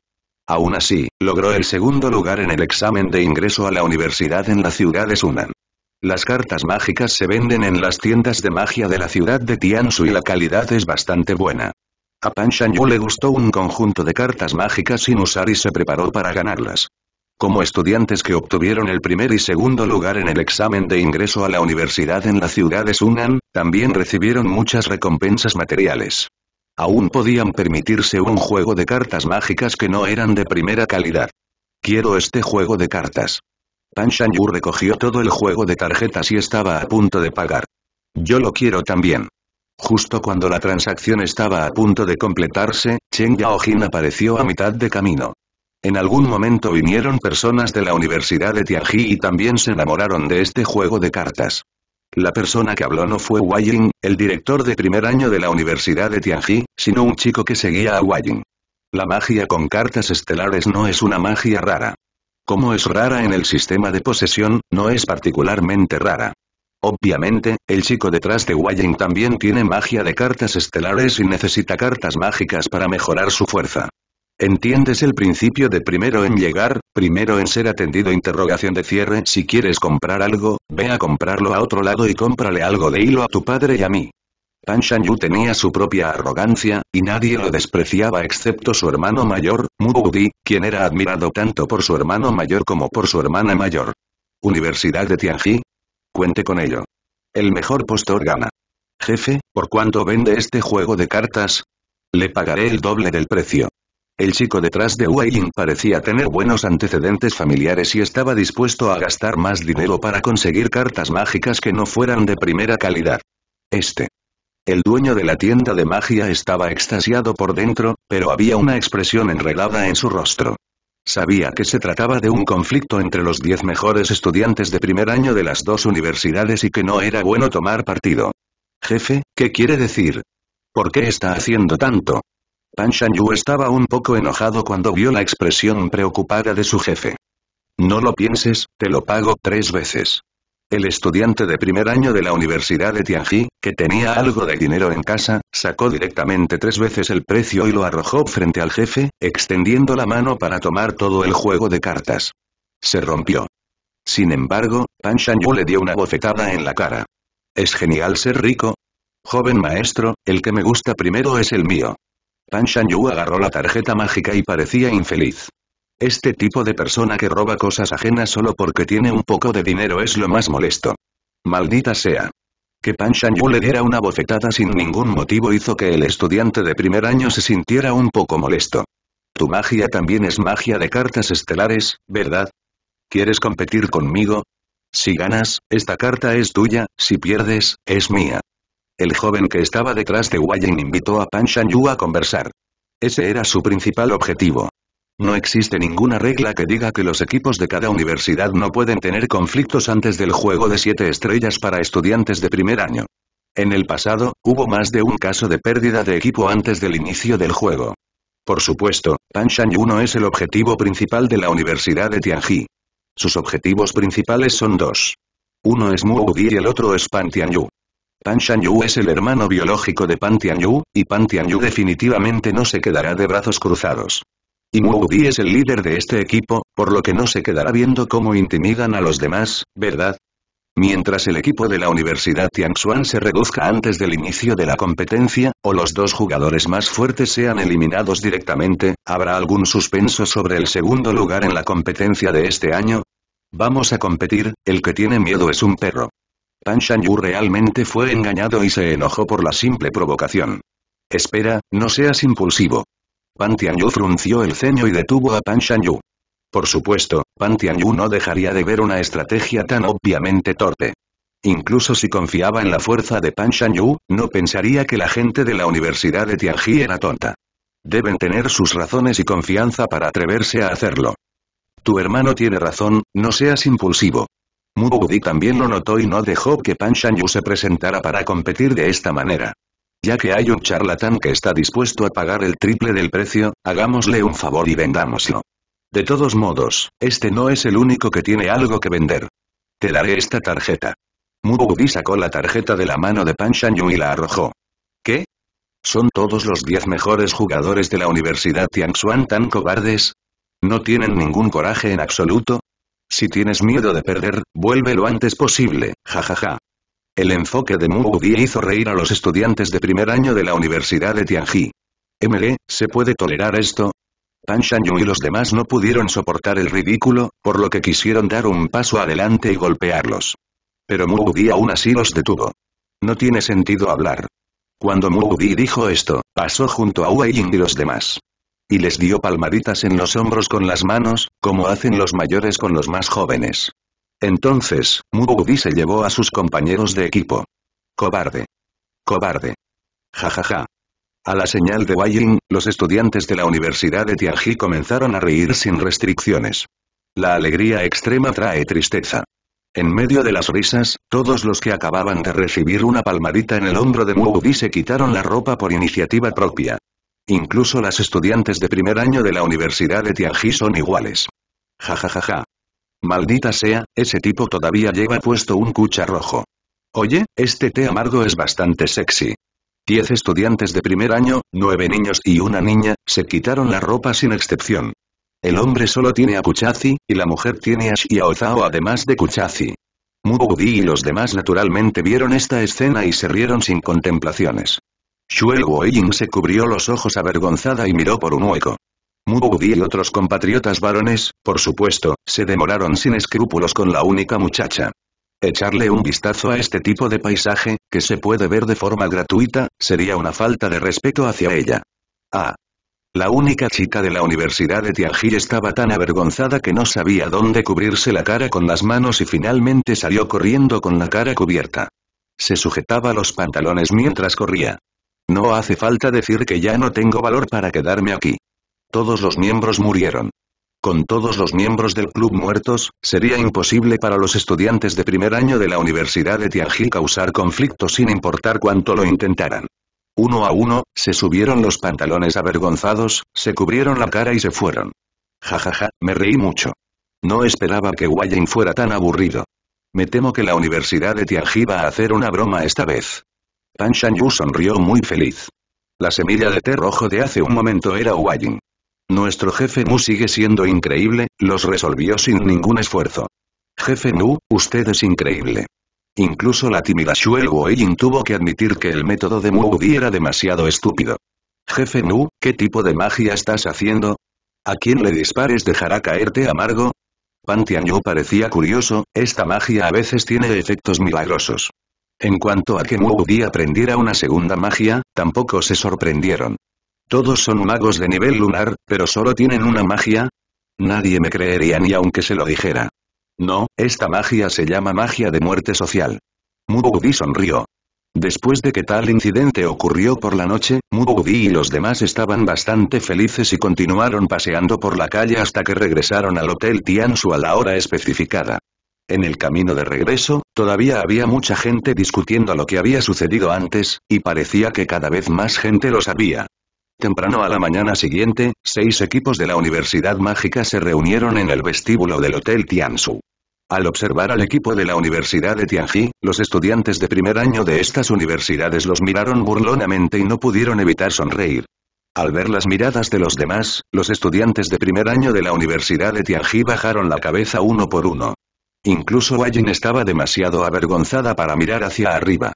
Aún así, logró el segundo lugar en el examen de ingreso a la universidad en la ciudad de Sunan. Las cartas mágicas se venden en las tiendas de magia de la ciudad de Tiansu y la calidad es bastante buena. A Pan Shan Yu le gustó un conjunto de cartas mágicas sin usar y se preparó para ganarlas como estudiantes que obtuvieron el primer y segundo lugar en el examen de ingreso a la universidad en la ciudad de Sunan, también recibieron muchas recompensas materiales. Aún podían permitirse un juego de cartas mágicas que no eran de primera calidad. Quiero este juego de cartas. Pan Shan recogió todo el juego de tarjetas y estaba a punto de pagar. Yo lo quiero también. Justo cuando la transacción estaba a punto de completarse, Chen Yaojin apareció a mitad de camino. En algún momento vinieron personas de la Universidad de Tianji y también se enamoraron de este juego de cartas. La persona que habló no fue Waying, el director de primer año de la Universidad de Tianji, sino un chico que seguía a Waying. La magia con cartas estelares no es una magia rara. Como es rara en el sistema de posesión, no es particularmente rara. Obviamente, el chico detrás de Wayne también tiene magia de cartas estelares y necesita cartas mágicas para mejorar su fuerza. ¿Entiendes el principio de primero en llegar, primero en ser atendido? Interrogación de cierre. Si quieres comprar algo, ve a comprarlo a otro lado y cómprale algo de hilo a tu padre y a mí. Pan Shan Yu tenía su propia arrogancia, y nadie lo despreciaba excepto su hermano mayor, Mu quien era admirado tanto por su hermano mayor como por su hermana mayor. Universidad de Tianji. Cuente con ello. El mejor postor gana. Jefe, ¿por cuánto vende este juego de cartas? Le pagaré el doble del precio. El chico detrás de Wei parecía tener buenos antecedentes familiares y estaba dispuesto a gastar más dinero para conseguir cartas mágicas que no fueran de primera calidad. Este. El dueño de la tienda de magia estaba extasiado por dentro, pero había una expresión enredada en su rostro. Sabía que se trataba de un conflicto entre los diez mejores estudiantes de primer año de las dos universidades y que no era bueno tomar partido. Jefe, ¿qué quiere decir? ¿Por qué está haciendo tanto? Pan Shan estaba un poco enojado cuando vio la expresión preocupada de su jefe. No lo pienses, te lo pago tres veces. El estudiante de primer año de la Universidad de Tianji, que tenía algo de dinero en casa, sacó directamente tres veces el precio y lo arrojó frente al jefe, extendiendo la mano para tomar todo el juego de cartas. Se rompió. Sin embargo, Pan Shan le dio una bofetada en la cara. ¿Es genial ser rico? Joven maestro, el que me gusta primero es el mío. Pan Shanyu agarró la tarjeta mágica y parecía infeliz. Este tipo de persona que roba cosas ajenas solo porque tiene un poco de dinero es lo más molesto. Maldita sea. Que Pan Shanyu le diera una bofetada sin ningún motivo hizo que el estudiante de primer año se sintiera un poco molesto. Tu magia también es magia de cartas estelares, ¿verdad? ¿Quieres competir conmigo? Si ganas, esta carta es tuya, si pierdes, es mía. El joven que estaba detrás de Wayne invitó a Pan Shan Yu a conversar. Ese era su principal objetivo. No existe ninguna regla que diga que los equipos de cada universidad no pueden tener conflictos antes del juego de siete estrellas para estudiantes de primer año. En el pasado, hubo más de un caso de pérdida de equipo antes del inicio del juego. Por supuesto, Pan Shan Yu no es el objetivo principal de la Universidad de Tianji. Sus objetivos principales son dos. Uno es Mu y el otro es Pan Yu. Pan Shan Yu es el hermano biológico de Pan Tian Yu, y Pan Tian Yu definitivamente no se quedará de brazos cruzados. Y Mu Di es el líder de este equipo, por lo que no se quedará viendo cómo intimidan a los demás, ¿verdad? Mientras el equipo de la Universidad Tianxuan se reduzca antes del inicio de la competencia, o los dos jugadores más fuertes sean eliminados directamente, ¿habrá algún suspenso sobre el segundo lugar en la competencia de este año? Vamos a competir, el que tiene miedo es un perro. Pan Shan realmente fue engañado y se enojó por la simple provocación. Espera, no seas impulsivo. Pan Tianyu frunció el ceño y detuvo a Pan Shan Por supuesto, Pan Tianyu no dejaría de ver una estrategia tan obviamente torpe. Incluso si confiaba en la fuerza de Pan Shan Yu, no pensaría que la gente de la Universidad de Tianji era tonta. Deben tener sus razones y confianza para atreverse a hacerlo. Tu hermano tiene razón, no seas impulsivo. Mubudi también lo notó y no dejó que Pan Yu se presentara para competir de esta manera. Ya que hay un charlatán que está dispuesto a pagar el triple del precio, hagámosle un favor y vendámoslo. De todos modos, este no es el único que tiene algo que vender. Te daré esta tarjeta. Mubudi sacó la tarjeta de la mano de Pan Yu y la arrojó. ¿Qué? ¿Son todos los 10 mejores jugadores de la Universidad Tianxuan tan cobardes? No tienen ningún coraje en absoluto, si tienes miedo de perder, vuelve lo antes posible, jajaja. El enfoque de Mu hizo reír a los estudiantes de primer año de la Universidad de Tianji. MG, ¿se puede tolerar esto? Pan Shanyu y los demás no pudieron soportar el ridículo, por lo que quisieron dar un paso adelante y golpearlos. Pero Mu aún así los detuvo. No tiene sentido hablar. Cuando Mu dijo esto, pasó junto a Wei Ying y los demás. Y les dio palmaditas en los hombros con las manos, como hacen los mayores con los más jóvenes. Entonces, Mubudi se llevó a sus compañeros de equipo. Cobarde. Cobarde. Ja ja ja. A la señal de Wayin, los estudiantes de la Universidad de Tianji comenzaron a reír sin restricciones. La alegría extrema trae tristeza. En medio de las risas, todos los que acababan de recibir una palmadita en el hombro de Mugudi se quitaron la ropa por iniciativa propia. Incluso las estudiantes de primer año de la Universidad de Tianji son iguales. Ja ja ja ja. Maldita sea, ese tipo todavía lleva puesto un cucharrojo. rojo. Oye, este té amargo es bastante sexy. Diez estudiantes de primer año, nueve niños y una niña, se quitaron la ropa sin excepción. El hombre solo tiene a Kuchazi, y la mujer tiene a Xiaozao además de Kuchazi. Mubuudi y los demás naturalmente vieron esta escena y se rieron sin contemplaciones. Shuel se cubrió los ojos avergonzada y miró por un hueco. Di y otros compatriotas varones, por supuesto, se demoraron sin escrúpulos con la única muchacha. Echarle un vistazo a este tipo de paisaje, que se puede ver de forma gratuita, sería una falta de respeto hacia ella. Ah. La única chica de la Universidad de Tianji estaba tan avergonzada que no sabía dónde cubrirse la cara con las manos y finalmente salió corriendo con la cara cubierta. Se sujetaba los pantalones mientras corría. No hace falta decir que ya no tengo valor para quedarme aquí. Todos los miembros murieron. Con todos los miembros del club muertos, sería imposible para los estudiantes de primer año de la Universidad de Tianji causar conflicto sin importar cuánto lo intentaran. Uno a uno, se subieron los pantalones avergonzados, se cubrieron la cara y se fueron. Jajaja, ja, ja, me reí mucho. No esperaba que Wayne fuera tan aburrido. Me temo que la Universidad de Tianji va a hacer una broma esta vez. Pan Shan Yu sonrió muy feliz. La semilla de té rojo de hace un momento era Huayin. Nuestro jefe Mu sigue siendo increíble, los resolvió sin ningún esfuerzo. Jefe Mu, usted es increíble. Incluso la tímida Shuel Huayin tuvo que admitir que el método de Mu era demasiado estúpido. Jefe Nu, ¿qué tipo de magia estás haciendo? ¿A quién le dispares dejará caerte amargo? Pan Yu parecía curioso, esta magia a veces tiene efectos milagrosos. En cuanto a que Moody aprendiera una segunda magia, tampoco se sorprendieron. Todos son magos de nivel lunar, pero solo tienen una magia. Nadie me creería ni aunque se lo dijera. No, esta magia se llama magia de muerte social. Moody sonrió. Después de que tal incidente ocurrió por la noche, Moody y los demás estaban bastante felices y continuaron paseando por la calle hasta que regresaron al Hotel Tiansu a la hora especificada. En el camino de regreso, todavía había mucha gente discutiendo lo que había sucedido antes, y parecía que cada vez más gente lo sabía. Temprano a la mañana siguiente, seis equipos de la Universidad Mágica se reunieron en el vestíbulo del Hotel Tianzhu. Al observar al equipo de la Universidad de Tianji, los estudiantes de primer año de estas universidades los miraron burlonamente y no pudieron evitar sonreír. Al ver las miradas de los demás, los estudiantes de primer año de la Universidad de Tianji bajaron la cabeza uno por uno. Incluso Wayne estaba demasiado avergonzada para mirar hacia arriba.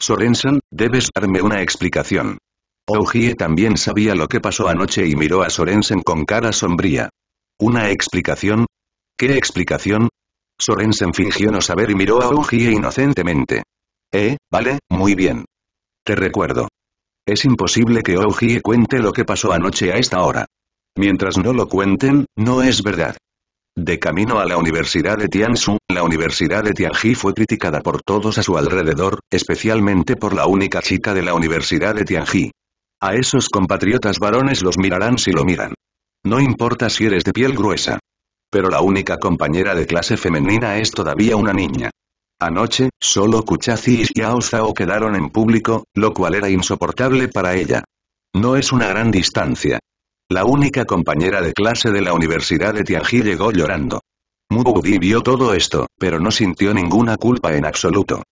Sorensen, debes darme una explicación. Ogie también sabía lo que pasó anoche y miró a Sorensen con cara sombría. ¿Una explicación? ¿Qué explicación? Sorensen fingió no saber y miró a Ogie inocentemente. Eh, vale, muy bien. Te recuerdo. Es imposible que Ogie cuente lo que pasó anoche a esta hora. Mientras no lo cuenten, no es verdad. De camino a la Universidad de Tiansu, la Universidad de Tianji fue criticada por todos a su alrededor, especialmente por la única chica de la Universidad de Tianji. A esos compatriotas varones los mirarán si lo miran. No importa si eres de piel gruesa. Pero la única compañera de clase femenina es todavía una niña. Anoche, solo Kuchazi y Xiao Zhao quedaron en público, lo cual era insoportable para ella. No es una gran distancia, la única compañera de clase de la Universidad de Tianji llegó llorando. Budi vio todo esto, pero no sintió ninguna culpa en absoluto.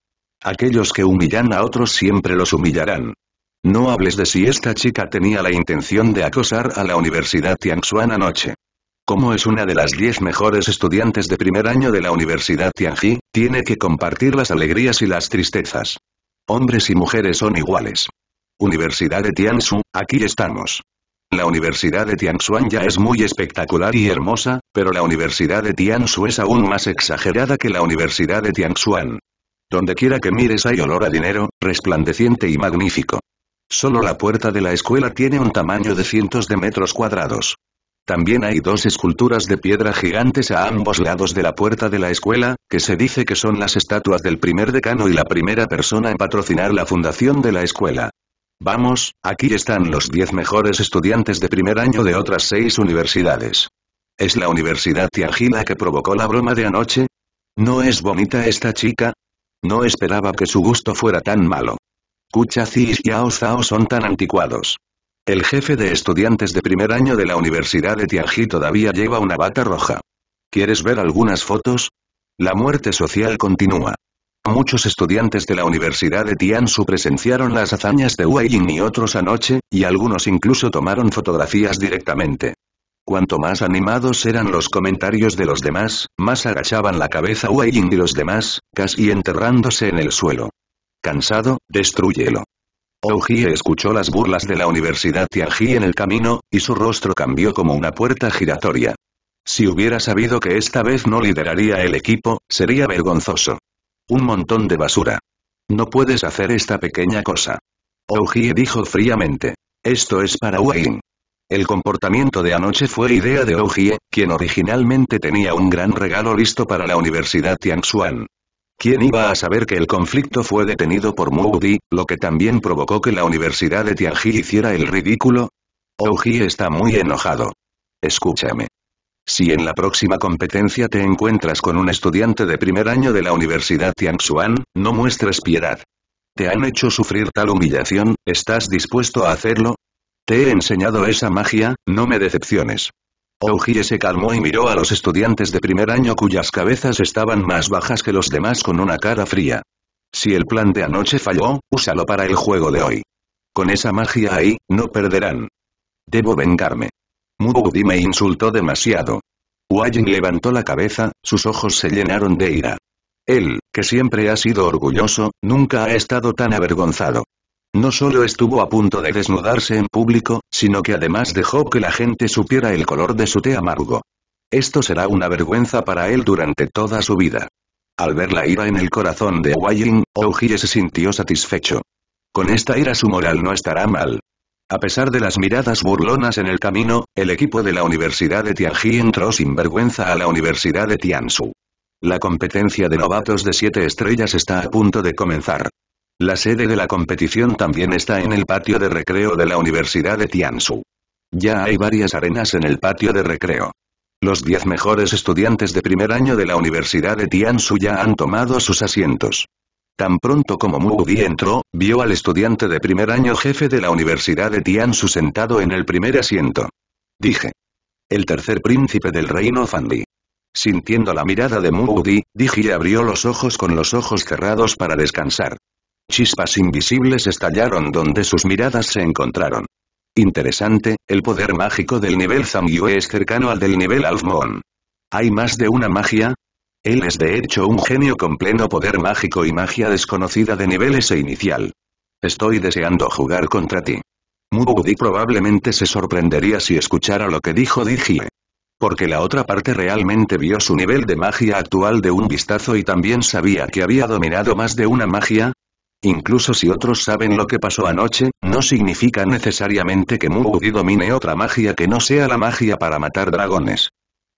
Aquellos que humillan a otros siempre los humillarán. No hables de si esta chica tenía la intención de acosar a la Universidad Tianxuan anoche. Como es una de las 10 mejores estudiantes de primer año de la Universidad Tianji, tiene que compartir las alegrías y las tristezas. Hombres y mujeres son iguales. Universidad de Tianxu, aquí estamos. La Universidad de Tianxuan ya es muy espectacular y hermosa, pero la Universidad de Tianzhu es aún más exagerada que la Universidad de Tianxuan. Donde quiera que mires hay olor a dinero, resplandeciente y magnífico. Solo la puerta de la escuela tiene un tamaño de cientos de metros cuadrados. También hay dos esculturas de piedra gigantes a ambos lados de la puerta de la escuela, que se dice que son las estatuas del primer decano y la primera persona en patrocinar la fundación de la escuela. Vamos, aquí están los 10 mejores estudiantes de primer año de otras seis universidades. ¿Es la Universidad Tianjin la que provocó la broma de anoche? ¿No es bonita esta chica? No esperaba que su gusto fuera tan malo. ¡Cucha, y zao son tan anticuados. El jefe de estudiantes de primer año de la Universidad de Tianjin todavía lleva una bata roja. ¿Quieres ver algunas fotos? La muerte social continúa. Muchos estudiantes de la Universidad de Tiansu presenciaron las hazañas de Wei y otros anoche, y algunos incluso tomaron fotografías directamente. Cuanto más animados eran los comentarios de los demás, más agachaban la cabeza Wei y los demás, casi enterrándose en el suelo. Cansado, destruyelo. Oh Jie escuchó las burlas de la Universidad Tianji en el camino, y su rostro cambió como una puerta giratoria. Si hubiera sabido que esta vez no lideraría el equipo, sería vergonzoso. Un montón de basura. No puedes hacer esta pequeña cosa. Jie dijo fríamente. Esto es para Wayne. El comportamiento de anoche fue idea de ogie quien originalmente tenía un gran regalo listo para la Universidad Tianxuan. ¿Quién iba a saber que el conflicto fue detenido por Moody, lo que también provocó que la Universidad de Tianji hiciera el ridículo? Jie está muy enojado. Escúchame. Si en la próxima competencia te encuentras con un estudiante de primer año de la Universidad Tianxuan, no muestres piedad. ¿Te han hecho sufrir tal humillación? ¿Estás dispuesto a hacerlo? Te he enseñado esa magia, no me decepciones. Oji se calmó y miró a los estudiantes de primer año cuyas cabezas estaban más bajas que los demás con una cara fría. Si el plan de anoche falló, úsalo para el juego de hoy. Con esa magia ahí, no perderán. Debo vengarme. Mubudi me insultó demasiado. Huayin levantó la cabeza, sus ojos se llenaron de ira. Él, que siempre ha sido orgulloso, nunca ha estado tan avergonzado. No solo estuvo a punto de desnudarse en público, sino que además dejó que la gente supiera el color de su té amargo. Esto será una vergüenza para él durante toda su vida. Al ver la ira en el corazón de Huayin, Ouji se sintió satisfecho. Con esta ira su moral no estará mal. A pesar de las miradas burlonas en el camino, el equipo de la Universidad de Tianji entró sin vergüenza a la Universidad de Tianzhu. La competencia de novatos de siete estrellas está a punto de comenzar. La sede de la competición también está en el patio de recreo de la Universidad de Tianzhu. Ya hay varias arenas en el patio de recreo. Los 10 mejores estudiantes de primer año de la Universidad de Tianzhu ya han tomado sus asientos. Tan pronto como Moody entró, vio al estudiante de primer año jefe de la Universidad de su sentado en el primer asiento. Dije. El tercer príncipe del reino Fandi. Sintiendo la mirada de Moody, Diji abrió los ojos con los ojos cerrados para descansar. Chispas invisibles estallaron donde sus miradas se encontraron. Interesante, el poder mágico del nivel Zangyue es cercano al del nivel Alfmon. ¿Hay más de una magia? Él es de hecho un genio con pleno poder mágico y magia desconocida de nivel S e inicial. Estoy deseando jugar contra ti. Mubudi probablemente se sorprendería si escuchara lo que dijo Digie. Porque la otra parte realmente vio su nivel de magia actual de un vistazo y también sabía que había dominado más de una magia. Incluso si otros saben lo que pasó anoche, no significa necesariamente que Mubudi domine otra magia que no sea la magia para matar dragones.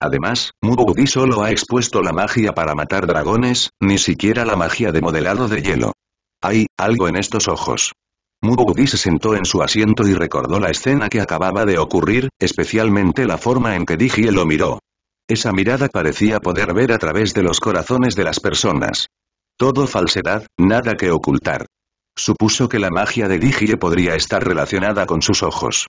Además, Mugudi solo ha expuesto la magia para matar dragones, ni siquiera la magia de modelado de hielo. Hay, algo en estos ojos. Mugudi se sentó en su asiento y recordó la escena que acababa de ocurrir, especialmente la forma en que Digi lo miró. Esa mirada parecía poder ver a través de los corazones de las personas. Todo falsedad, nada que ocultar. Supuso que la magia de Digie podría estar relacionada con sus ojos.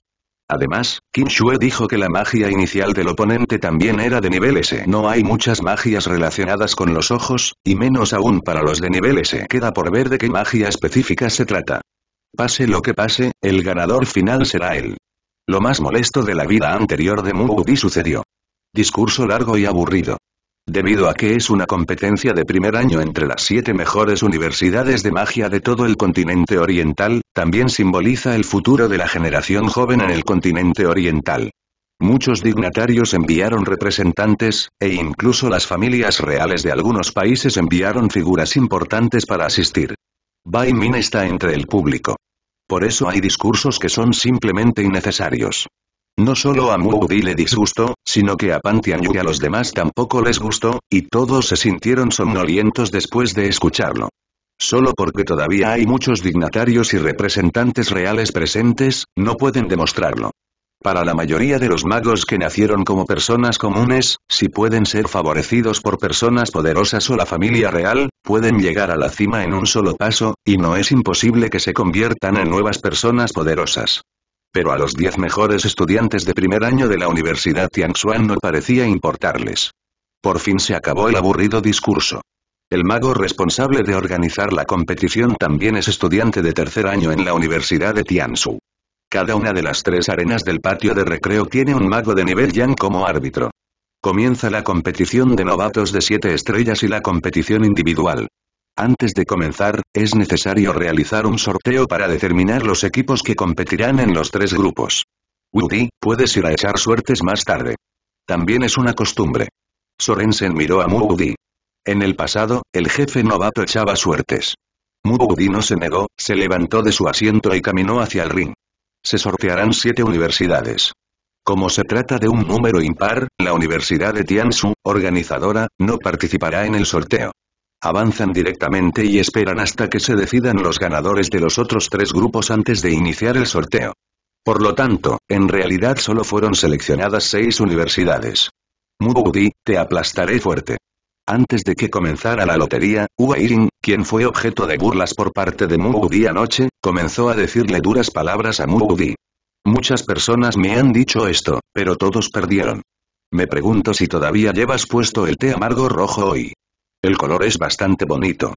Además, Kim Shue dijo que la magia inicial del oponente también era de nivel S. No hay muchas magias relacionadas con los ojos, y menos aún para los de nivel S. Queda por ver de qué magia específica se trata. Pase lo que pase, el ganador final será él. Lo más molesto de la vida anterior de Mubudi sucedió. Discurso largo y aburrido debido a que es una competencia de primer año entre las siete mejores universidades de magia de todo el continente oriental, también simboliza el futuro de la generación joven en el continente oriental. Muchos dignatarios enviaron representantes, e incluso las familias reales de algunos países enviaron figuras importantes para asistir. Bai Min está entre el público. Por eso hay discursos que son simplemente innecesarios. No solo a Muudi le disgustó, sino que a Pantianyu y a los demás tampoco les gustó, y todos se sintieron somnolientos después de escucharlo. Solo porque todavía hay muchos dignatarios y representantes reales presentes, no pueden demostrarlo. Para la mayoría de los magos que nacieron como personas comunes, si pueden ser favorecidos por personas poderosas o la familia real, pueden llegar a la cima en un solo paso, y no es imposible que se conviertan en nuevas personas poderosas pero a los 10 mejores estudiantes de primer año de la Universidad Tianxuan no parecía importarles. Por fin se acabó el aburrido discurso. El mago responsable de organizar la competición también es estudiante de tercer año en la Universidad de Tianxu. Cada una de las tres arenas del patio de recreo tiene un mago de nivel Yang como árbitro. Comienza la competición de novatos de siete estrellas y la competición individual. Antes de comenzar, es necesario realizar un sorteo para determinar los equipos que competirán en los tres grupos. Woody, puedes ir a echar suertes más tarde. También es una costumbre. Sorensen miró a Moody. En el pasado, el jefe novato echaba suertes. Moody no se negó, se levantó de su asiento y caminó hacia el ring. Se sortearán siete universidades. Como se trata de un número impar, la Universidad de Su, organizadora, no participará en el sorteo avanzan directamente y esperan hasta que se decidan los ganadores de los otros tres grupos antes de iniciar el sorteo. Por lo tanto, en realidad solo fueron seleccionadas seis universidades. Mubudi, te aplastaré fuerte. Antes de que comenzara la lotería, Huairing, quien fue objeto de burlas por parte de Mubudi anoche, comenzó a decirle duras palabras a Mubudi. Muchas personas me han dicho esto, pero todos perdieron. Me pregunto si todavía llevas puesto el té amargo rojo hoy. El color es bastante bonito.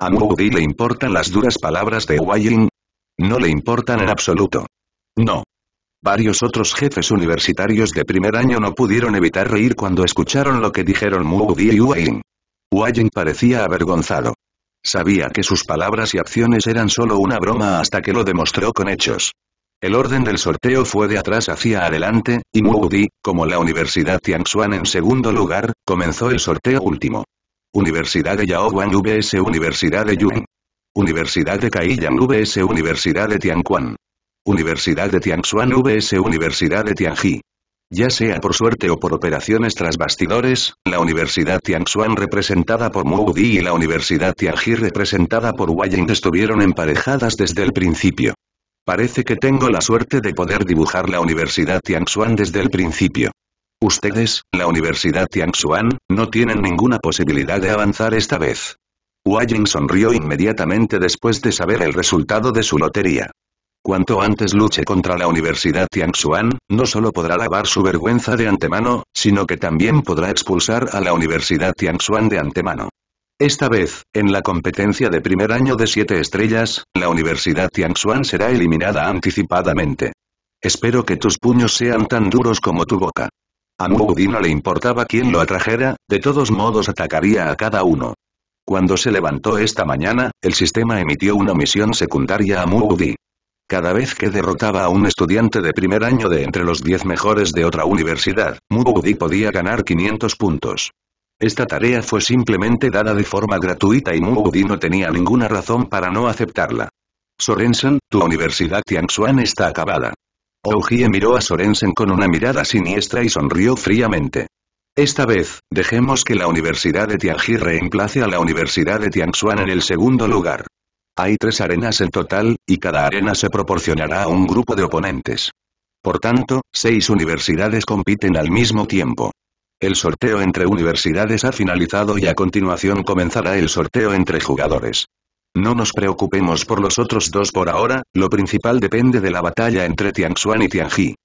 A Moody le importan las duras palabras de Wayne. No le importan en absoluto. No. Varios otros jefes universitarios de primer año no pudieron evitar reír cuando escucharon lo que dijeron Moody y Wayne. Wayne parecía avergonzado. Sabía que sus palabras y acciones eran solo una broma hasta que lo demostró con hechos. El orden del sorteo fue de atrás hacia adelante, y Moody, como la Universidad Tianxuan en segundo lugar, comenzó el sorteo último. Universidad de Yaoguan VS Universidad de Yun. Universidad de Kaiyang VS Universidad de Tianquan. Universidad de Tianxuan VS Universidad de Tianji. Ya sea por suerte o por operaciones tras bastidores, la Universidad Tianxuan representada por Mu y la Universidad Tianji representada por Waying estuvieron emparejadas desde el principio. Parece que tengo la suerte de poder dibujar la Universidad Tianxuan desde el principio. Ustedes, la Universidad Tianxuan, no tienen ninguna posibilidad de avanzar esta vez. Huayin sonrió inmediatamente después de saber el resultado de su lotería. Cuanto antes luche contra la Universidad Tianxuan, no solo podrá lavar su vergüenza de antemano, sino que también podrá expulsar a la Universidad Tianxuan de antemano. Esta vez, en la competencia de primer año de siete estrellas, la Universidad Tianxuan será eliminada anticipadamente. Espero que tus puños sean tan duros como tu boca. A no le importaba quién lo atrajera, de todos modos atacaría a cada uno. Cuando se levantó esta mañana, el sistema emitió una misión secundaria a Mugudi. Cada vez que derrotaba a un estudiante de primer año de entre los 10 mejores de otra universidad, Mugudi podía ganar 500 puntos. Esta tarea fue simplemente dada de forma gratuita y Muudi no tenía ninguna razón para no aceptarla. Sorensen, tu universidad Tianxuan está acabada. Jie miró a Sorensen con una mirada siniestra y sonrió fríamente. Esta vez, dejemos que la Universidad de Tianji reemplace a la Universidad de Tianxuan en el segundo lugar. Hay tres arenas en total, y cada arena se proporcionará a un grupo de oponentes. Por tanto, seis universidades compiten al mismo tiempo. El sorteo entre universidades ha finalizado y a continuación comenzará el sorteo entre jugadores. No nos preocupemos por los otros dos por ahora, lo principal depende de la batalla entre Tianxuan y Tianji.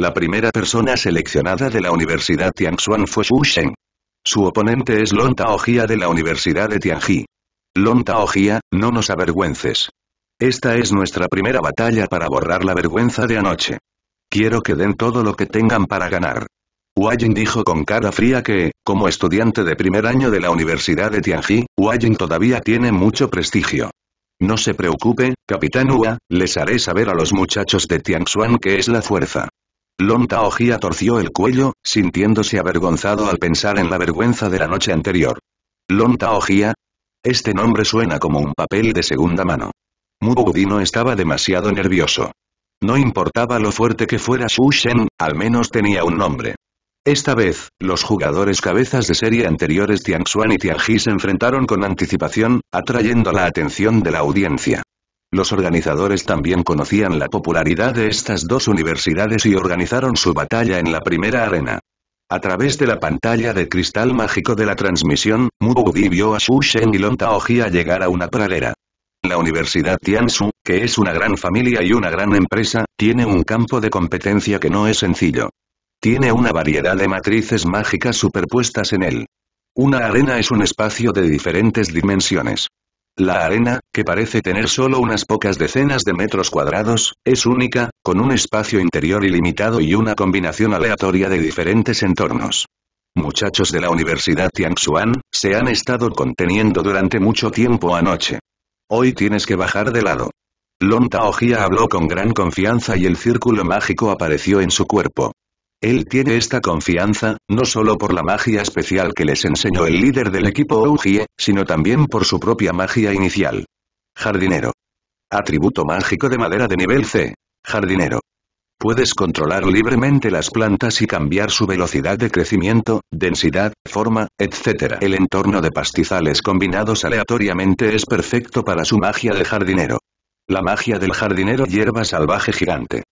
La primera persona seleccionada de la Universidad Tianxuan fue Xu Sheng. Su oponente es Lon Taojia de la Universidad de Tianji. Lon Taojia, no nos avergüences. Esta es nuestra primera batalla para borrar la vergüenza de anoche. Quiero que den todo lo que tengan para ganar. Wallen dijo con cara fría que, como estudiante de primer año de la Universidad de Tianjin, Wallen todavía tiene mucho prestigio. No se preocupe, Capitán Hua, les haré saber a los muchachos de Tianxuan que es la fuerza. Lon Taojia torció el cuello, sintiéndose avergonzado al pensar en la vergüenza de la noche anterior. Lon Taojia. Este nombre suena como un papel de segunda mano. dino estaba demasiado nervioso. No importaba lo fuerte que fuera Xu Shen, al menos tenía un nombre. Esta vez, los jugadores cabezas de serie anteriores Tianxuan y Tianji se enfrentaron con anticipación, atrayendo la atención de la audiencia. Los organizadores también conocían la popularidad de estas dos universidades y organizaron su batalla en la primera arena. A través de la pantalla de cristal mágico de la transmisión, Wu vio a Shu Shen y Lon a llegar a una pradera. La Universidad Tianxu, que es una gran familia y una gran empresa, tiene un campo de competencia que no es sencillo. Tiene una variedad de matrices mágicas superpuestas en él. Una arena es un espacio de diferentes dimensiones. La arena, que parece tener solo unas pocas decenas de metros cuadrados, es única, con un espacio interior ilimitado y una combinación aleatoria de diferentes entornos. Muchachos de la Universidad Tianxuan, se han estado conteniendo durante mucho tiempo anoche. Hoy tienes que bajar de lado. Lon Taojia habló con gran confianza y el círculo mágico apareció en su cuerpo. Él tiene esta confianza, no solo por la magia especial que les enseñó el líder del equipo Ouji, e, sino también por su propia magia inicial. Jardinero. Atributo mágico de madera de nivel C. Jardinero. Puedes controlar libremente las plantas y cambiar su velocidad de crecimiento, densidad, forma, etc. El entorno de pastizales combinados aleatoriamente es perfecto para su magia de jardinero. La magia del jardinero hierba salvaje gigante.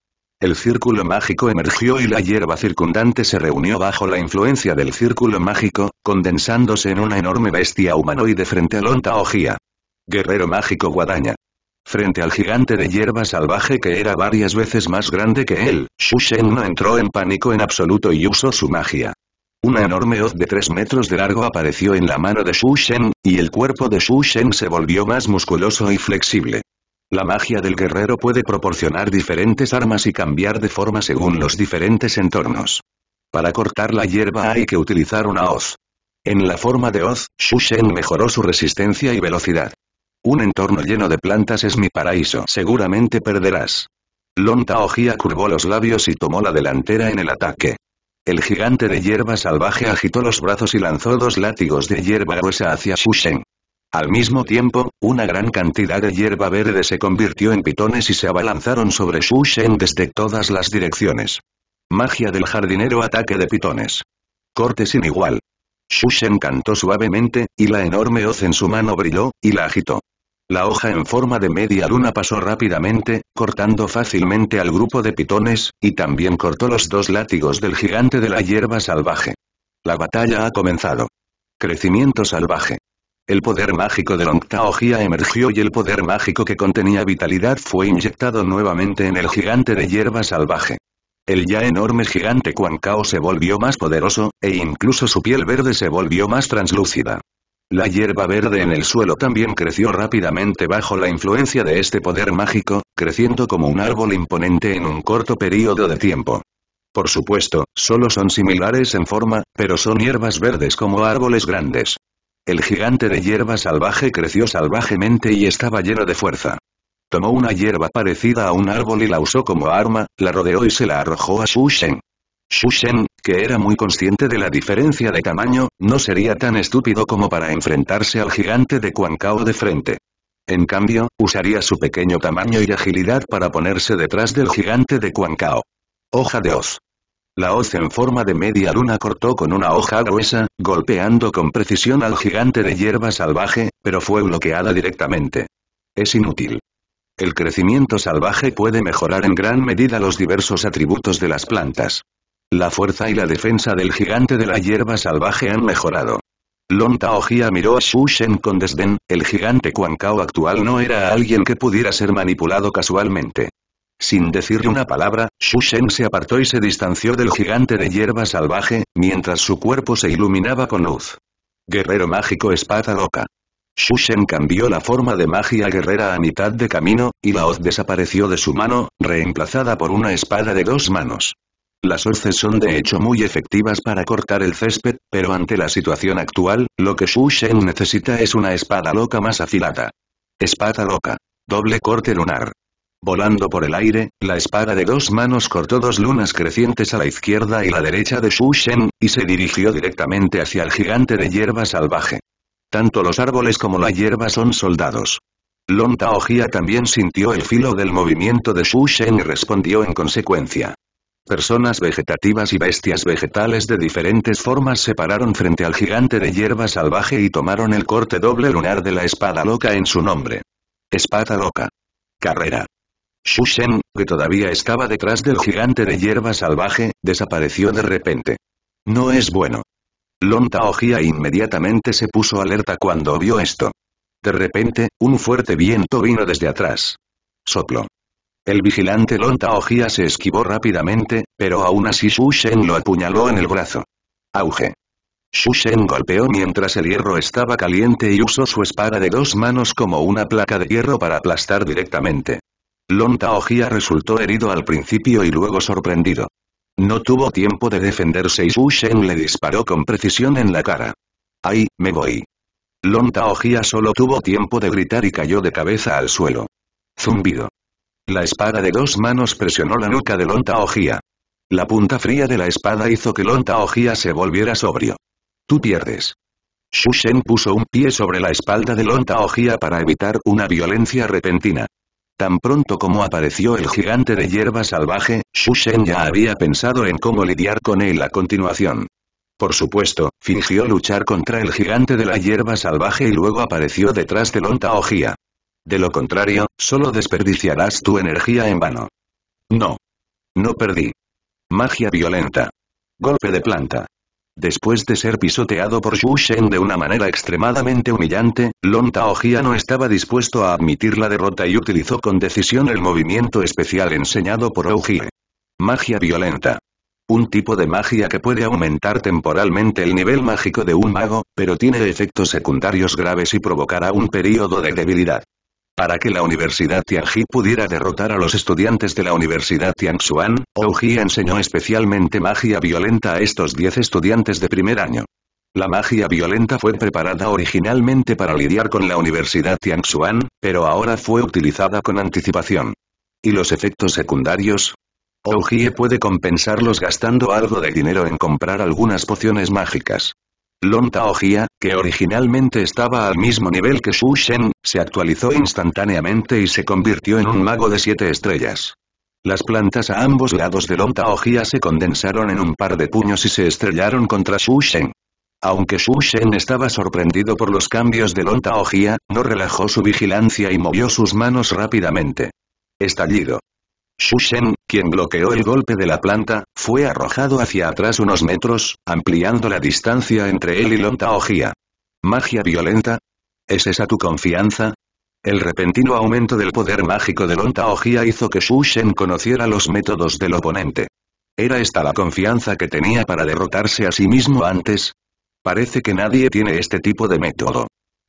El círculo mágico emergió y la hierba circundante se reunió bajo la influencia del círculo mágico, condensándose en una enorme bestia humanoide frente al Lonta Ojía. Guerrero mágico guadaña. Frente al gigante de hierba salvaje que era varias veces más grande que él, Shushen no entró en pánico en absoluto y usó su magia. Una enorme hoz de tres metros de largo apareció en la mano de Shushen, y el cuerpo de Shushen se volvió más musculoso y flexible. La magia del guerrero puede proporcionar diferentes armas y cambiar de forma según los diferentes entornos. Para cortar la hierba hay que utilizar una hoz. En la forma de hoz, Shusheng mejoró su resistencia y velocidad. Un entorno lleno de plantas es mi paraíso. Seguramente perderás. Lonta Ojía curvó los labios y tomó la delantera en el ataque. El gigante de hierba salvaje agitó los brazos y lanzó dos látigos de hierba gruesa hacia Shusheng. Al mismo tiempo, una gran cantidad de hierba verde se convirtió en pitones y se abalanzaron sobre Shushen desde todas las direcciones. Magia del jardinero ataque de pitones. Corte sin igual. Shushen cantó suavemente, y la enorme hoz en su mano brilló, y la agitó. La hoja en forma de media luna pasó rápidamente, cortando fácilmente al grupo de pitones, y también cortó los dos látigos del gigante de la hierba salvaje. La batalla ha comenzado. Crecimiento salvaje. El poder mágico de Longtaogia emergió y el poder mágico que contenía vitalidad fue inyectado nuevamente en el gigante de hierba salvaje. El ya enorme gigante Kwan se volvió más poderoso, e incluso su piel verde se volvió más translúcida. La hierba verde en el suelo también creció rápidamente bajo la influencia de este poder mágico, creciendo como un árbol imponente en un corto periodo de tiempo. Por supuesto, solo son similares en forma, pero son hierbas verdes como árboles grandes. El gigante de hierba salvaje creció salvajemente y estaba lleno de fuerza. Tomó una hierba parecida a un árbol y la usó como arma, la rodeó y se la arrojó a Shu Shen. Shen, que era muy consciente de la diferencia de tamaño, no sería tan estúpido como para enfrentarse al gigante de Cuancao de frente. En cambio, usaría su pequeño tamaño y agilidad para ponerse detrás del gigante de Cuancao. Hoja de hoz. La hoz en forma de media luna cortó con una hoja gruesa, golpeando con precisión al gigante de hierba salvaje, pero fue bloqueada directamente. Es inútil. El crecimiento salvaje puede mejorar en gran medida los diversos atributos de las plantas. La fuerza y la defensa del gigante de la hierba salvaje han mejorado. Tao Jia miró a Xu Shen con desdén, el gigante cuancao actual no era alguien que pudiera ser manipulado casualmente. Sin decirle una palabra, Shushen se apartó y se distanció del gigante de hierba salvaje, mientras su cuerpo se iluminaba con luz. Guerrero mágico espada loca. Shushen cambió la forma de magia guerrera a mitad de camino, y la hoz desapareció de su mano, reemplazada por una espada de dos manos. Las hoces son de hecho muy efectivas para cortar el césped, pero ante la situación actual, lo que Shushen necesita es una espada loca más afilada. Espada loca. Doble corte lunar. Volando por el aire, la espada de dos manos cortó dos lunas crecientes a la izquierda y la derecha de Shu Shen, y se dirigió directamente hacia el gigante de hierba salvaje. Tanto los árboles como la hierba son soldados. Lon Taojia también sintió el filo del movimiento de Shu Shen y respondió en consecuencia. Personas vegetativas y bestias vegetales de diferentes formas se pararon frente al gigante de hierba salvaje y tomaron el corte doble lunar de la espada loca en su nombre. Espada loca. Carrera. Shushen, que todavía estaba detrás del gigante de hierba salvaje, desapareció de repente. No es bueno. Lon inmediatamente se puso alerta cuando vio esto. De repente, un fuerte viento vino desde atrás. Soplo. El vigilante Lon se esquivó rápidamente, pero aún así Shushen lo apuñaló en el brazo. Auge. Shushen golpeó mientras el hierro estaba caliente y usó su espada de dos manos como una placa de hierro para aplastar directamente lonta resultó herido al principio y luego sorprendido. No tuvo tiempo de defenderse y Shu Shen le disparó con precisión en la cara. ¡Ay, me voy! lonta ojía solo tuvo tiempo de gritar y cayó de cabeza al suelo. Zumbido. La espada de dos manos presionó la nuca de lonta ojía La punta fría de la espada hizo que lonta ojía se volviera sobrio. Tú pierdes. Shu Shen puso un pie sobre la espalda de lonta ojía para evitar una violencia repentina. Tan pronto como apareció el gigante de hierba salvaje, Shu Shen ya había pensado en cómo lidiar con él a continuación. Por supuesto, fingió luchar contra el gigante de la hierba salvaje y luego apareció detrás de Lonta Ojía. De lo contrario, solo desperdiciarás tu energía en vano. No. No perdí. Magia violenta. Golpe de planta. Después de ser pisoteado por Xu Shen de una manera extremadamente humillante, Lon Jia no estaba dispuesto a admitir la derrota y utilizó con decisión el movimiento especial enseñado por Jie. Magia violenta. Un tipo de magia que puede aumentar temporalmente el nivel mágico de un mago, pero tiene efectos secundarios graves y provocará un período de debilidad. Para que la Universidad Tianji pudiera derrotar a los estudiantes de la Universidad Tianxuan, Ouji enseñó especialmente magia violenta a estos 10 estudiantes de primer año. La magia violenta fue preparada originalmente para lidiar con la Universidad Tianxuan, pero ahora fue utilizada con anticipación. ¿Y los efectos secundarios? Ouji puede compensarlos gastando algo de dinero en comprar algunas pociones mágicas. Long que originalmente estaba al mismo nivel que Shu Shen, se actualizó instantáneamente y se convirtió en un mago de siete estrellas. Las plantas a ambos lados de Long se condensaron en un par de puños y se estrellaron contra Shu Shen. Aunque Shu Shen estaba sorprendido por los cambios de Long no relajó su vigilancia y movió sus manos rápidamente. Estallido. Xu Shen, quien bloqueó el golpe de la planta, fue arrojado hacia atrás unos metros, ampliando la distancia entre él y Lon ¿Magia violenta? ¿Es esa tu confianza? El repentino aumento del poder mágico de Lon hizo que Xu Shen conociera los métodos del oponente. ¿Era esta la confianza que tenía para derrotarse a sí mismo antes? Parece que nadie tiene este tipo de método.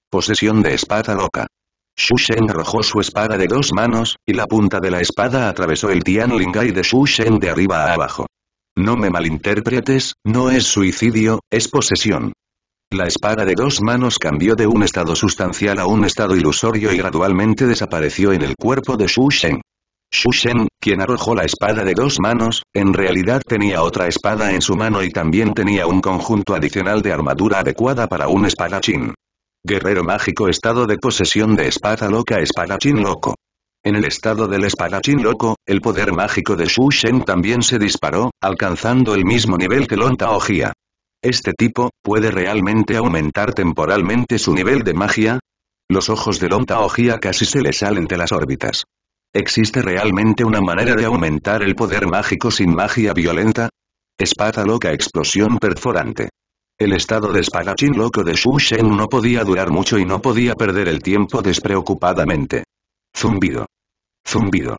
Posesión de espada loca. Shen arrojó su espada de dos manos, y la punta de la espada atravesó el Tian Lingai de Shen de arriba a abajo. No me malinterpretes, no es suicidio, es posesión. La espada de dos manos cambió de un estado sustancial a un estado ilusorio y gradualmente desapareció en el cuerpo de Shu Shen, quien arrojó la espada de dos manos, en realidad tenía otra espada en su mano y también tenía un conjunto adicional de armadura adecuada para un espadachín. Guerrero mágico estado de posesión de espada loca espadachín loco. En el estado del espadachín loco, el poder mágico de Shu Shen también se disparó, alcanzando el mismo nivel que Lonta ¿Este tipo, puede realmente aumentar temporalmente su nivel de magia? Los ojos de Lonta casi se le salen de las órbitas. ¿Existe realmente una manera de aumentar el poder mágico sin magia violenta? Espada loca explosión perforante. El estado de espadachín loco de Xu Shen no podía durar mucho y no podía perder el tiempo despreocupadamente. Zumbido. Zumbido.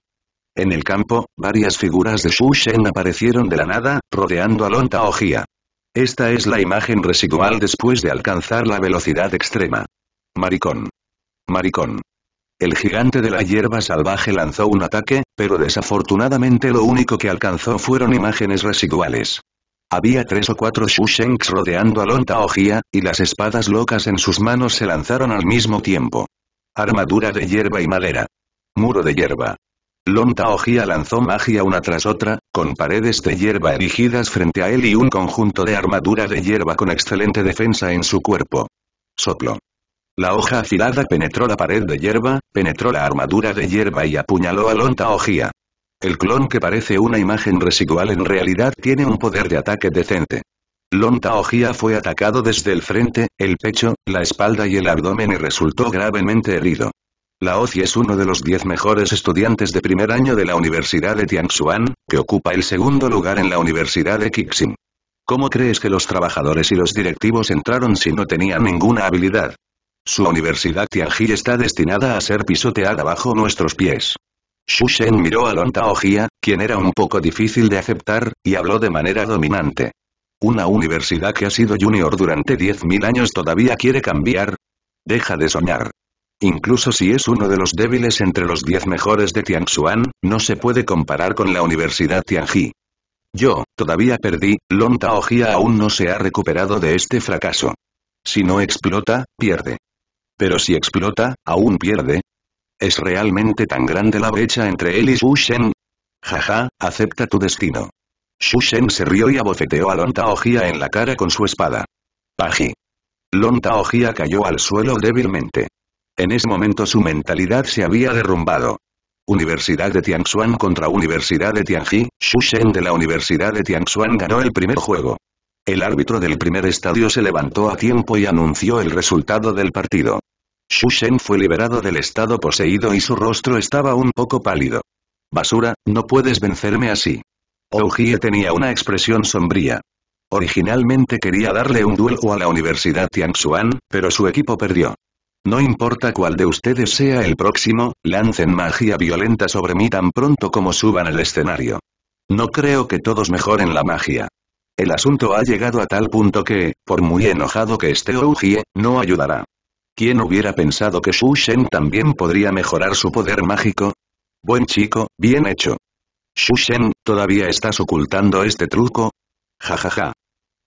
En el campo, varias figuras de Xu Shen aparecieron de la nada, rodeando a Lonta Esta es la imagen residual después de alcanzar la velocidad extrema. Maricón. Maricón. El gigante de la hierba salvaje lanzó un ataque, pero desafortunadamente lo único que alcanzó fueron imágenes residuales. Había tres o cuatro shushengs rodeando a Lonta y las espadas locas en sus manos se lanzaron al mismo tiempo. Armadura de hierba y madera. Muro de hierba. Lonta lanzó magia una tras otra, con paredes de hierba erigidas frente a él y un conjunto de armadura de hierba con excelente defensa en su cuerpo. Soplo. La hoja afilada penetró la pared de hierba, penetró la armadura de hierba y apuñaló a Lonta el clon que parece una imagen residual en realidad tiene un poder de ataque decente. Lon Taojia fue atacado desde el frente, el pecho, la espalda y el abdomen y resultó gravemente herido. Laozi es uno de los 10 mejores estudiantes de primer año de la Universidad de Tianxuan, que ocupa el segundo lugar en la Universidad de Qixing. ¿Cómo crees que los trabajadores y los directivos entraron si no tenían ninguna habilidad? Su universidad Tianji está destinada a ser pisoteada bajo nuestros pies. Xu Shen miró a Lon Taojia, quien era un poco difícil de aceptar, y habló de manera dominante. ¿Una universidad que ha sido junior durante 10.000 años todavía quiere cambiar? Deja de soñar. Incluso si es uno de los débiles entre los 10 mejores de Tianxuan, no se puede comparar con la Universidad Tianji. Yo, todavía perdí, Lon Taojia aún no se ha recuperado de este fracaso. Si no explota, pierde. Pero si explota, aún pierde, ¿Es realmente tan grande la brecha entre él y Xu Shen? Jaja, acepta tu destino. Xu Shen se rió y abofeteó a Lon Hia en la cara con su espada. Paji. Lon Hia cayó al suelo débilmente. En ese momento su mentalidad se había derrumbado. Universidad de Tianxuan contra Universidad de Tianji, Xu Shen de la Universidad de Tianxuan ganó el primer juego. El árbitro del primer estadio se levantó a tiempo y anunció el resultado del partido. Xu Shen fue liberado del estado poseído y su rostro estaba un poco pálido. Basura, no puedes vencerme así. Oh, Jie tenía una expresión sombría. Originalmente quería darle un duelo a la Universidad Tianxuan, pero su equipo perdió. No importa cuál de ustedes sea el próximo, lancen magia violenta sobre mí tan pronto como suban al escenario. No creo que todos mejoren la magia. El asunto ha llegado a tal punto que, por muy enojado que esté oh, Jie, no ayudará. ¿Quién hubiera pensado que Shu Shen también podría mejorar su poder mágico? Buen chico, bien hecho. Shu ¿todavía estás ocultando este truco? Jajaja. Ja, ja.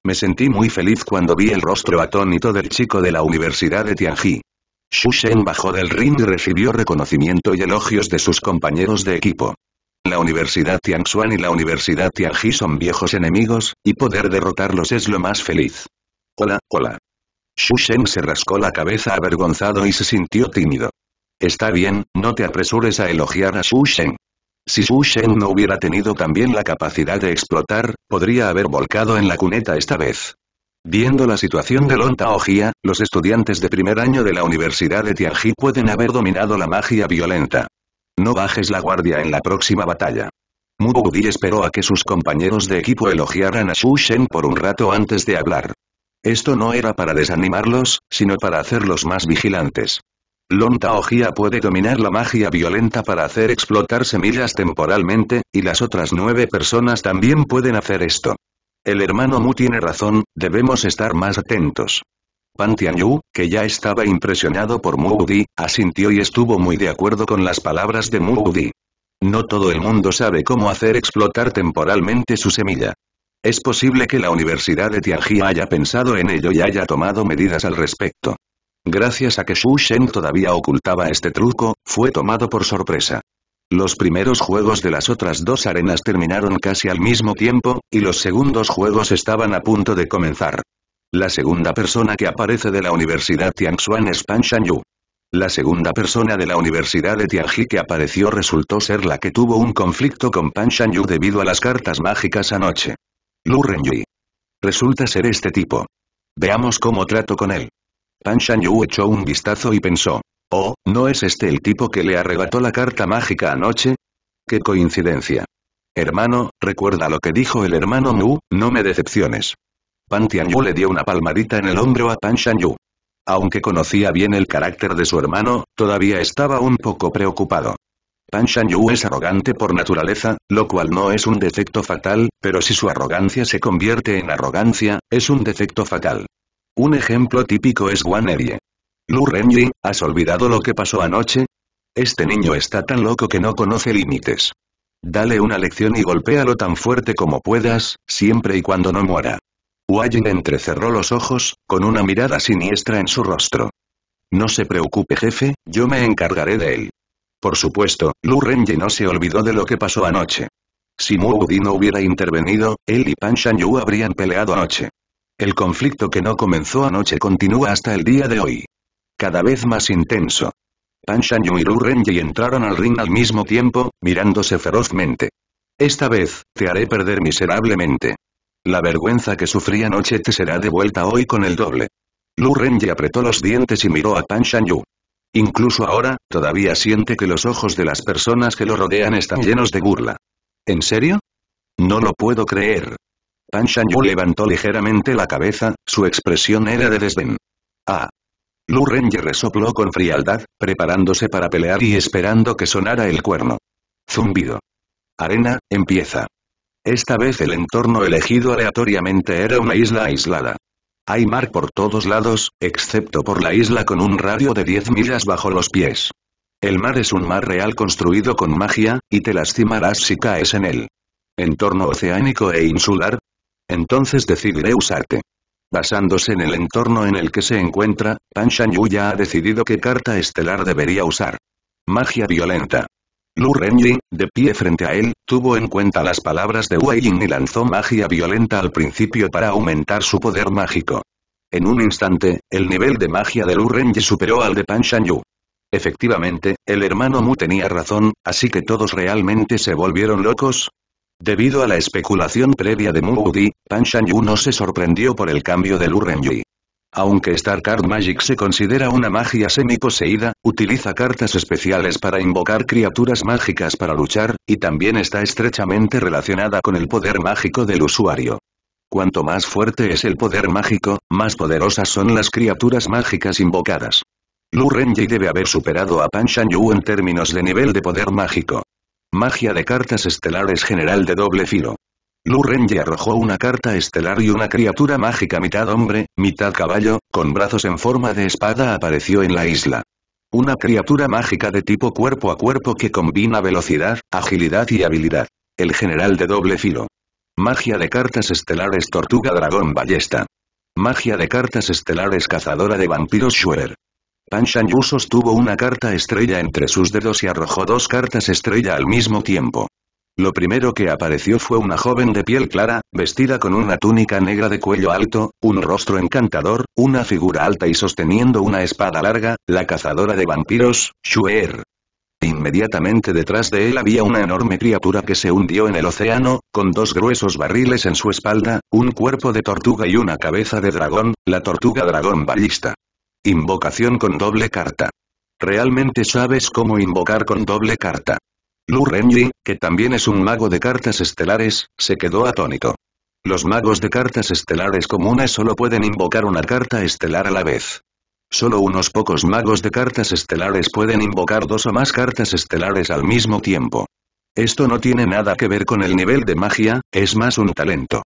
Me sentí muy feliz cuando vi el rostro atónito del chico de la Universidad de Tianji. Shu Shen bajó del ring y recibió reconocimiento y elogios de sus compañeros de equipo. La Universidad Tianxuan y la Universidad Tianji son viejos enemigos, y poder derrotarlos es lo más feliz. Hola, hola. Shen se rascó la cabeza avergonzado y se sintió tímido. Está bien, no te apresures a elogiar a Shen. Si Shen no hubiera tenido también la capacidad de explotar, podría haber volcado en la cuneta esta vez. Viendo la situación de Lonta Ojía, los estudiantes de primer año de la Universidad de Tianji pueden haber dominado la magia violenta. No bajes la guardia en la próxima batalla. Mu esperó a que sus compañeros de equipo elogiaran a Shen por un rato antes de hablar. Esto no era para desanimarlos, sino para hacerlos más vigilantes. Lonta puede dominar la magia violenta para hacer explotar semillas temporalmente, y las otras nueve personas también pueden hacer esto. El hermano Mu tiene razón, debemos estar más atentos. Pan que ya estaba impresionado por Mu asintió y estuvo muy de acuerdo con las palabras de Mu No todo el mundo sabe cómo hacer explotar temporalmente su semilla. Es posible que la Universidad de Tianji haya pensado en ello y haya tomado medidas al respecto. Gracias a que Xu Shen todavía ocultaba este truco, fue tomado por sorpresa. Los primeros juegos de las otras dos arenas terminaron casi al mismo tiempo, y los segundos juegos estaban a punto de comenzar. La segunda persona que aparece de la Universidad Tianxuan es Pan Yu. La segunda persona de la Universidad de Tianji que apareció resultó ser la que tuvo un conflicto con Pan Yu debido a las cartas mágicas anoche. Lu Renyi. Resulta ser este tipo. Veamos cómo trato con él. Pan Shan Yu echó un vistazo y pensó. Oh, ¿no es este el tipo que le arrebató la carta mágica anoche? ¡Qué coincidencia! Hermano, recuerda lo que dijo el hermano Nu, no me decepciones. Pan Tianyu le dio una palmadita en el hombro a Pan Yu. Aunque conocía bien el carácter de su hermano, todavía estaba un poco preocupado. Pan Shan Yu es arrogante por naturaleza, lo cual no es un defecto fatal, pero si su arrogancia se convierte en arrogancia, es un defecto fatal. Un ejemplo típico es Guan Erie. Lu Renyi, ¿has olvidado lo que pasó anoche? Este niño está tan loco que no conoce límites. Dale una lección y golpéalo tan fuerte como puedas, siempre y cuando no muera. Huayin entrecerró los ojos, con una mirada siniestra en su rostro. No se preocupe jefe, yo me encargaré de él. Por supuesto, Lu Renji no se olvidó de lo que pasó anoche. Si Mu no hubiera intervenido, él y Pan Shan Yu habrían peleado anoche. El conflicto que no comenzó anoche continúa hasta el día de hoy. Cada vez más intenso. Pan Shan Yu y Lu Renji entraron al ring al mismo tiempo, mirándose ferozmente. Esta vez, te haré perder miserablemente. La vergüenza que sufrí anoche te será devuelta hoy con el doble. Lu Renji apretó los dientes y miró a Pan Shan Yu. Incluso ahora, todavía siente que los ojos de las personas que lo rodean están llenos de burla. ¿En serio? No lo puedo creer. Pan Shanyu levantó ligeramente la cabeza, su expresión era de desdén. Ah. Lu Renye resopló con frialdad, preparándose para pelear y esperando que sonara el cuerno. Zumbido. Arena, empieza. Esta vez el entorno elegido aleatoriamente era una isla aislada. Hay mar por todos lados, excepto por la isla con un radio de 10 millas bajo los pies. El mar es un mar real construido con magia, y te lastimarás si caes en él. Entorno oceánico e insular. Entonces decidiré usarte. Basándose en el entorno en el que se encuentra, Pan Shan Yu ya ha decidido qué carta estelar debería usar. Magia violenta. Lu Renji, de pie frente a él, tuvo en cuenta las palabras de Wei Ying y lanzó magia violenta al principio para aumentar su poder mágico. En un instante, el nivel de magia de Lu Renji superó al de Pan Shan Yu. Efectivamente, el hermano Mu tenía razón, así que todos realmente se volvieron locos. Debido a la especulación previa de Mu Wudi, Pan Shan Yu no se sorprendió por el cambio de Lu Renji. Aunque Star Card Magic se considera una magia semi-poseída, utiliza cartas especiales para invocar criaturas mágicas para luchar, y también está estrechamente relacionada con el poder mágico del usuario. Cuanto más fuerte es el poder mágico, más poderosas son las criaturas mágicas invocadas. Lu Renji debe haber superado a Pan Shan Yu en términos de nivel de poder mágico. Magia de cartas estelares general de doble filo. Renji arrojó una carta estelar y una criatura mágica mitad hombre, mitad caballo, con brazos en forma de espada apareció en la isla. Una criatura mágica de tipo cuerpo a cuerpo que combina velocidad, agilidad y habilidad. El general de doble filo. Magia de cartas estelares Tortuga Dragón Ballesta. Magia de cartas estelares Cazadora de Vampiros Shuer. Pan Shan Yu sostuvo una carta estrella entre sus dedos y arrojó dos cartas estrella al mismo tiempo. Lo primero que apareció fue una joven de piel clara, vestida con una túnica negra de cuello alto, un rostro encantador, una figura alta y sosteniendo una espada larga, la cazadora de vampiros, Shuer. Inmediatamente detrás de él había una enorme criatura que se hundió en el océano, con dos gruesos barriles en su espalda, un cuerpo de tortuga y una cabeza de dragón, la tortuga dragón ballista. Invocación con doble carta. ¿Realmente sabes cómo invocar con doble carta? Lu Renji, que también es un mago de cartas estelares, se quedó atónito. Los magos de cartas estelares comunes solo pueden invocar una carta estelar a la vez. Solo unos pocos magos de cartas estelares pueden invocar dos o más cartas estelares al mismo tiempo. Esto no tiene nada que ver con el nivel de magia, es más un talento.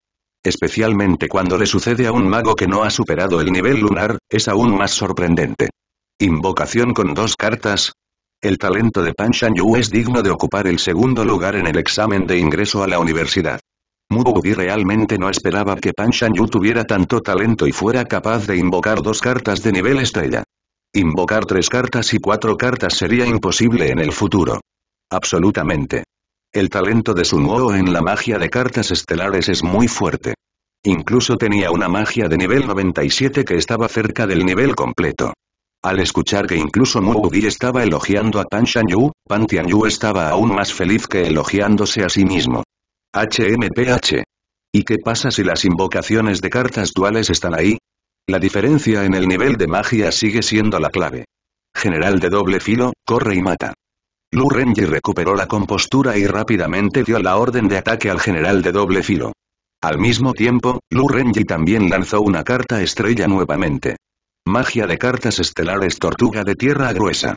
Especialmente cuando le sucede a un mago que no ha superado el nivel lunar, es aún más sorprendente. Invocación con dos cartas, el talento de Pan Shan Yu es digno de ocupar el segundo lugar en el examen de ingreso a la universidad. Wudi realmente no esperaba que Pan Shan Yu tuviera tanto talento y fuera capaz de invocar dos cartas de nivel estrella. Invocar tres cartas y cuatro cartas sería imposible en el futuro. Absolutamente. El talento de Sun Wu en la magia de cartas estelares es muy fuerte. Incluso tenía una magia de nivel 97 que estaba cerca del nivel completo. Al escuchar que incluso Mougi estaba elogiando a Pan Yu, Pan Yu estaba aún más feliz que elogiándose a sí mismo. HMPH. ¿Y qué pasa si las invocaciones de cartas duales están ahí? La diferencia en el nivel de magia sigue siendo la clave. General de doble filo, corre y mata. Lu Renji recuperó la compostura y rápidamente dio la orden de ataque al general de doble filo. Al mismo tiempo, Lu Renji también lanzó una carta estrella nuevamente. Magia de cartas estelares Tortuga de tierra gruesa.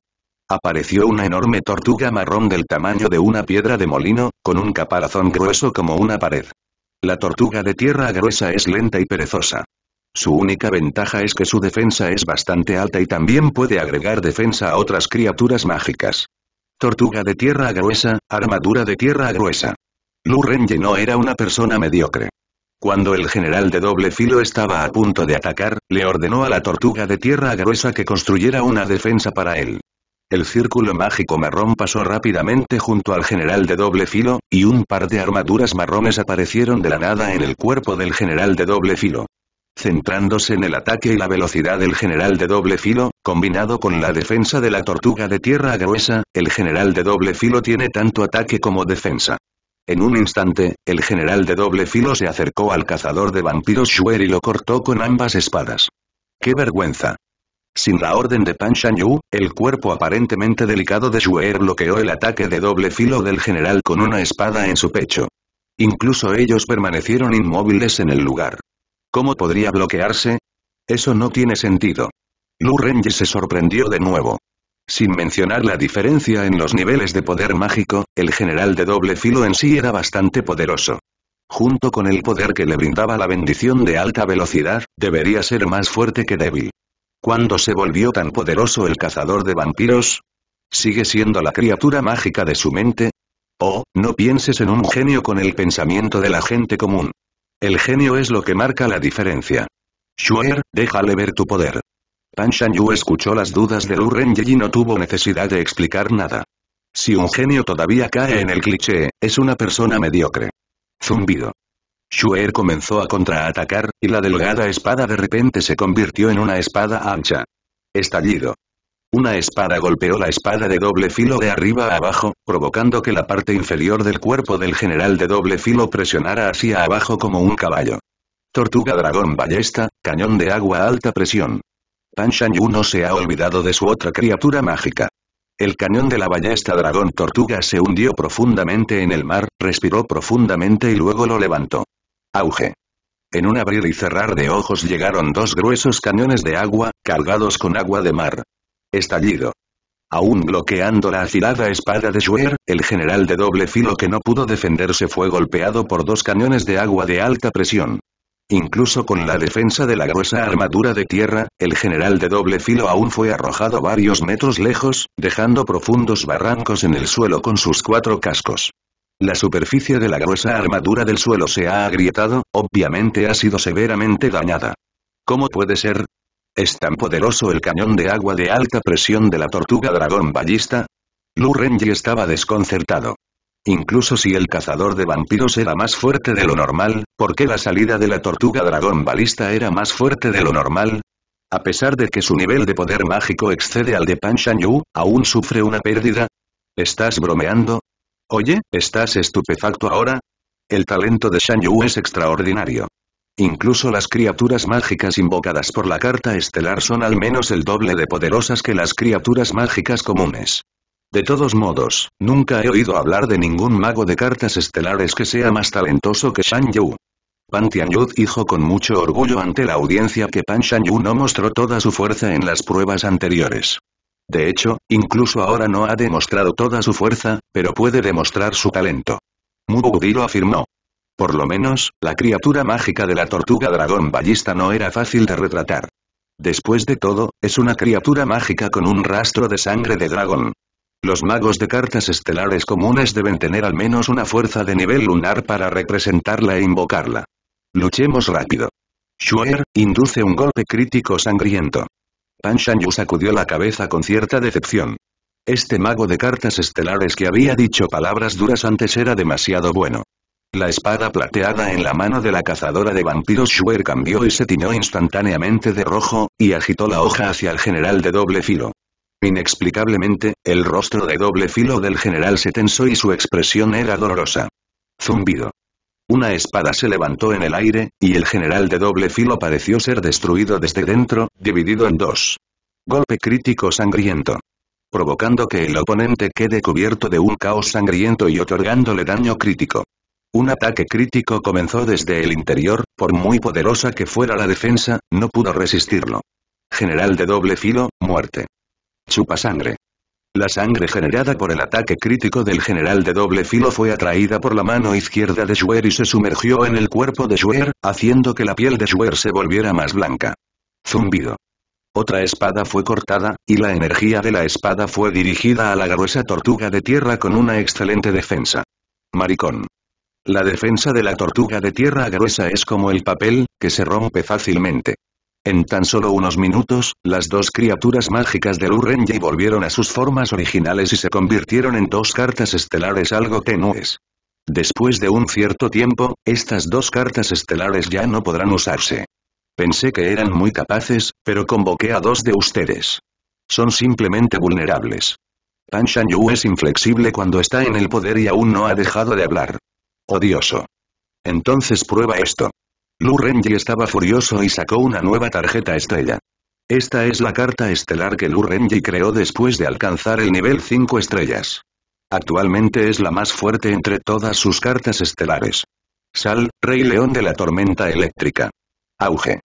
Apareció una enorme tortuga marrón del tamaño de una piedra de molino, con un caparazón grueso como una pared. La tortuga de tierra gruesa es lenta y perezosa. Su única ventaja es que su defensa es bastante alta y también puede agregar defensa a otras criaturas mágicas. Tortuga de tierra gruesa, armadura de tierra gruesa. Lu no era una persona mediocre. Cuando el general de doble filo estaba a punto de atacar, le ordenó a la tortuga de tierra gruesa que construyera una defensa para él. El círculo mágico marrón pasó rápidamente junto al general de doble filo, y un par de armaduras marrones aparecieron de la nada en el cuerpo del general de doble filo. Centrándose en el ataque y la velocidad del general de doble filo, combinado con la defensa de la tortuga de tierra gruesa, el general de doble filo tiene tanto ataque como defensa. En un instante, el general de doble filo se acercó al cazador de vampiros Shuer y lo cortó con ambas espadas. ¡Qué vergüenza! Sin la orden de Pan Shan Yu, el cuerpo aparentemente delicado de Shuer bloqueó el ataque de doble filo del general con una espada en su pecho. Incluso ellos permanecieron inmóviles en el lugar. ¿Cómo podría bloquearse? Eso no tiene sentido. Lu Renji se sorprendió de nuevo. Sin mencionar la diferencia en los niveles de poder mágico, el general de doble filo en sí era bastante poderoso. Junto con el poder que le brindaba la bendición de alta velocidad, debería ser más fuerte que débil. ¿Cuándo se volvió tan poderoso el cazador de vampiros? ¿Sigue siendo la criatura mágica de su mente? Oh, no pienses en un genio con el pensamiento de la gente común. El genio es lo que marca la diferencia. Shuer, déjale ver tu poder. Pan Shan Yu escuchó las dudas de Lu Renjie y no tuvo necesidad de explicar nada. Si un genio todavía cae en el cliché, es una persona mediocre. Zumbido. Shuer comenzó a contraatacar, y la delgada espada de repente se convirtió en una espada ancha. Estallido. Una espada golpeó la espada de doble filo de arriba a abajo, provocando que la parte inferior del cuerpo del general de doble filo presionara hacia abajo como un caballo. Tortuga dragón ballesta, cañón de agua alta presión. Pan Shan Yu no se ha olvidado de su otra criatura mágica. El cañón de la ballesta dragón tortuga se hundió profundamente en el mar, respiró profundamente y luego lo levantó. Auge. En un abrir y cerrar de ojos llegaron dos gruesos cañones de agua, cargados con agua de mar. Estallido. Aún bloqueando la afilada espada de Shuer, el general de doble filo que no pudo defenderse fue golpeado por dos cañones de agua de alta presión. Incluso con la defensa de la gruesa armadura de tierra, el general de doble filo aún fue arrojado varios metros lejos, dejando profundos barrancos en el suelo con sus cuatro cascos. La superficie de la gruesa armadura del suelo se ha agrietado, obviamente ha sido severamente dañada. ¿Cómo puede ser? ¿Es tan poderoso el cañón de agua de alta presión de la tortuga dragón ballista? Lu estaba desconcertado. Incluso si el cazador de vampiros era más fuerte de lo normal, ¿por qué la salida de la tortuga dragón balista era más fuerte de lo normal? A pesar de que su nivel de poder mágico excede al de Pan Shan Yu, ¿aún sufre una pérdida? ¿Estás bromeando? Oye, ¿estás estupefacto ahora? El talento de Shan Yu es extraordinario. Incluso las criaturas mágicas invocadas por la carta estelar son al menos el doble de poderosas que las criaturas mágicas comunes. De todos modos, nunca he oído hablar de ningún mago de cartas estelares que sea más talentoso que Shan Yu. Pan Tianyu dijo con mucho orgullo ante la audiencia que Pan Shan Yu no mostró toda su fuerza en las pruebas anteriores. De hecho, incluso ahora no ha demostrado toda su fuerza, pero puede demostrar su talento. Mu lo afirmó. Por lo menos, la criatura mágica de la tortuga dragón ballista no era fácil de retratar. Después de todo, es una criatura mágica con un rastro de sangre de dragón. Los magos de cartas estelares comunes deben tener al menos una fuerza de nivel lunar para representarla e invocarla. Luchemos rápido. Shuer, induce un golpe crítico sangriento. Pan Yu sacudió la cabeza con cierta decepción. Este mago de cartas estelares que había dicho palabras duras antes era demasiado bueno. La espada plateada en la mano de la cazadora de vampiros Shuer cambió y se tiñó instantáneamente de rojo, y agitó la hoja hacia el general de doble filo. Inexplicablemente, el rostro de doble filo del general se tensó y su expresión era dolorosa. Zumbido. Una espada se levantó en el aire, y el general de doble filo pareció ser destruido desde dentro, dividido en dos. Golpe crítico sangriento. Provocando que el oponente quede cubierto de un caos sangriento y otorgándole daño crítico. Un ataque crítico comenzó desde el interior, por muy poderosa que fuera la defensa, no pudo resistirlo. General de doble filo, muerte. Chupa sangre. La sangre generada por el ataque crítico del general de doble filo fue atraída por la mano izquierda de Schwer y se sumergió en el cuerpo de Schwer, haciendo que la piel de Schwer se volviera más blanca. Zumbido. Otra espada fue cortada, y la energía de la espada fue dirigida a la gruesa tortuga de tierra con una excelente defensa. Maricón. La defensa de la tortuga de tierra gruesa es como el papel, que se rompe fácilmente. En tan solo unos minutos, las dos criaturas mágicas de Lurrenji volvieron a sus formas originales y se convirtieron en dos cartas estelares algo tenues. Después de un cierto tiempo, estas dos cartas estelares ya no podrán usarse. Pensé que eran muy capaces, pero convoqué a dos de ustedes. Son simplemente vulnerables. Pan Shan Yu es inflexible cuando está en el poder y aún no ha dejado de hablar. Odioso. Entonces prueba esto. Lu estaba furioso y sacó una nueva tarjeta estrella. Esta es la carta estelar que Lu creó después de alcanzar el nivel 5 estrellas. Actualmente es la más fuerte entre todas sus cartas estelares. Sal, Rey León de la Tormenta Eléctrica. Auge.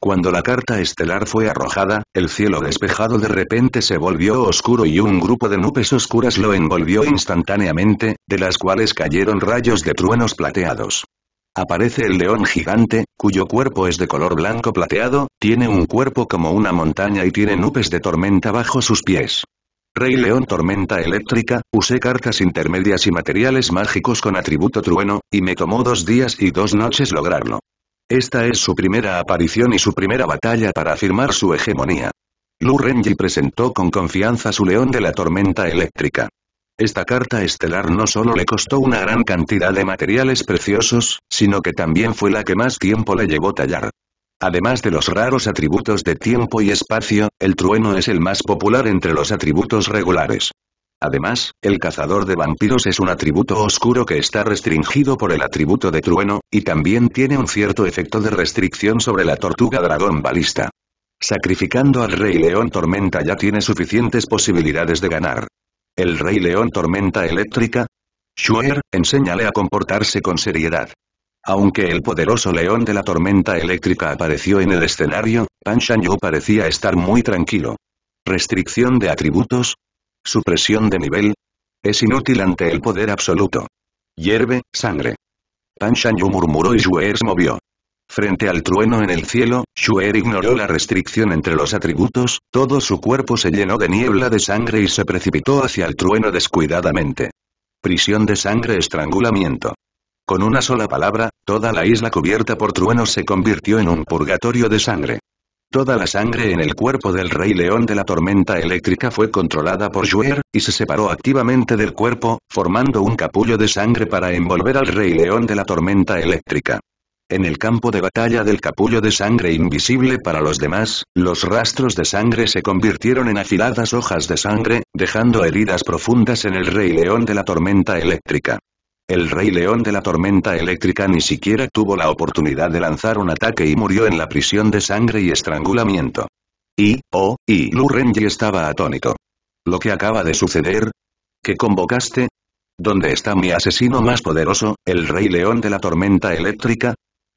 Cuando la carta estelar fue arrojada, el cielo despejado de repente se volvió oscuro y un grupo de nubes oscuras lo envolvió instantáneamente, de las cuales cayeron rayos de truenos plateados. Aparece el león gigante, cuyo cuerpo es de color blanco plateado, tiene un cuerpo como una montaña y tiene nubes de tormenta bajo sus pies. Rey León Tormenta Eléctrica, usé cartas intermedias y materiales mágicos con atributo trueno, y me tomó dos días y dos noches lograrlo. Esta es su primera aparición y su primera batalla para afirmar su hegemonía. Lu Renji presentó con confianza su león de la tormenta eléctrica. Esta carta estelar no solo le costó una gran cantidad de materiales preciosos, sino que también fue la que más tiempo le llevó tallar. Además de los raros atributos de tiempo y espacio, el trueno es el más popular entre los atributos regulares. Además, el cazador de vampiros es un atributo oscuro que está restringido por el atributo de trueno, y también tiene un cierto efecto de restricción sobre la tortuga dragón balista. Sacrificando al rey león tormenta ya tiene suficientes posibilidades de ganar. El Rey León Tormenta Eléctrica. Shuer, enséñale a comportarse con seriedad. Aunque el poderoso león de la tormenta eléctrica apareció en el escenario, Pan Shan Yu parecía estar muy tranquilo. Restricción de atributos. Supresión de nivel. Es inútil ante el poder absoluto. Hierve, sangre. Pan Shan Yu murmuró y Shuer se movió. Frente al trueno en el cielo, Shuer ignoró la restricción entre los atributos, todo su cuerpo se llenó de niebla de sangre y se precipitó hacia el trueno descuidadamente. Prisión de sangre estrangulamiento. Con una sola palabra, toda la isla cubierta por truenos se convirtió en un purgatorio de sangre. Toda la sangre en el cuerpo del rey león de la tormenta eléctrica fue controlada por Shuer, y se separó activamente del cuerpo, formando un capullo de sangre para envolver al rey león de la tormenta eléctrica. En el campo de batalla del capullo de sangre invisible para los demás, los rastros de sangre se convirtieron en afiladas hojas de sangre, dejando heridas profundas en el rey león de la tormenta eléctrica. El rey león de la tormenta eléctrica ni siquiera tuvo la oportunidad de lanzar un ataque y murió en la prisión de sangre y estrangulamiento. Y, oh, y Lu estaba atónito. ¿Lo que acaba de suceder? ¿Qué convocaste? ¿Dónde está mi asesino más poderoso, el rey león de la tormenta eléctrica?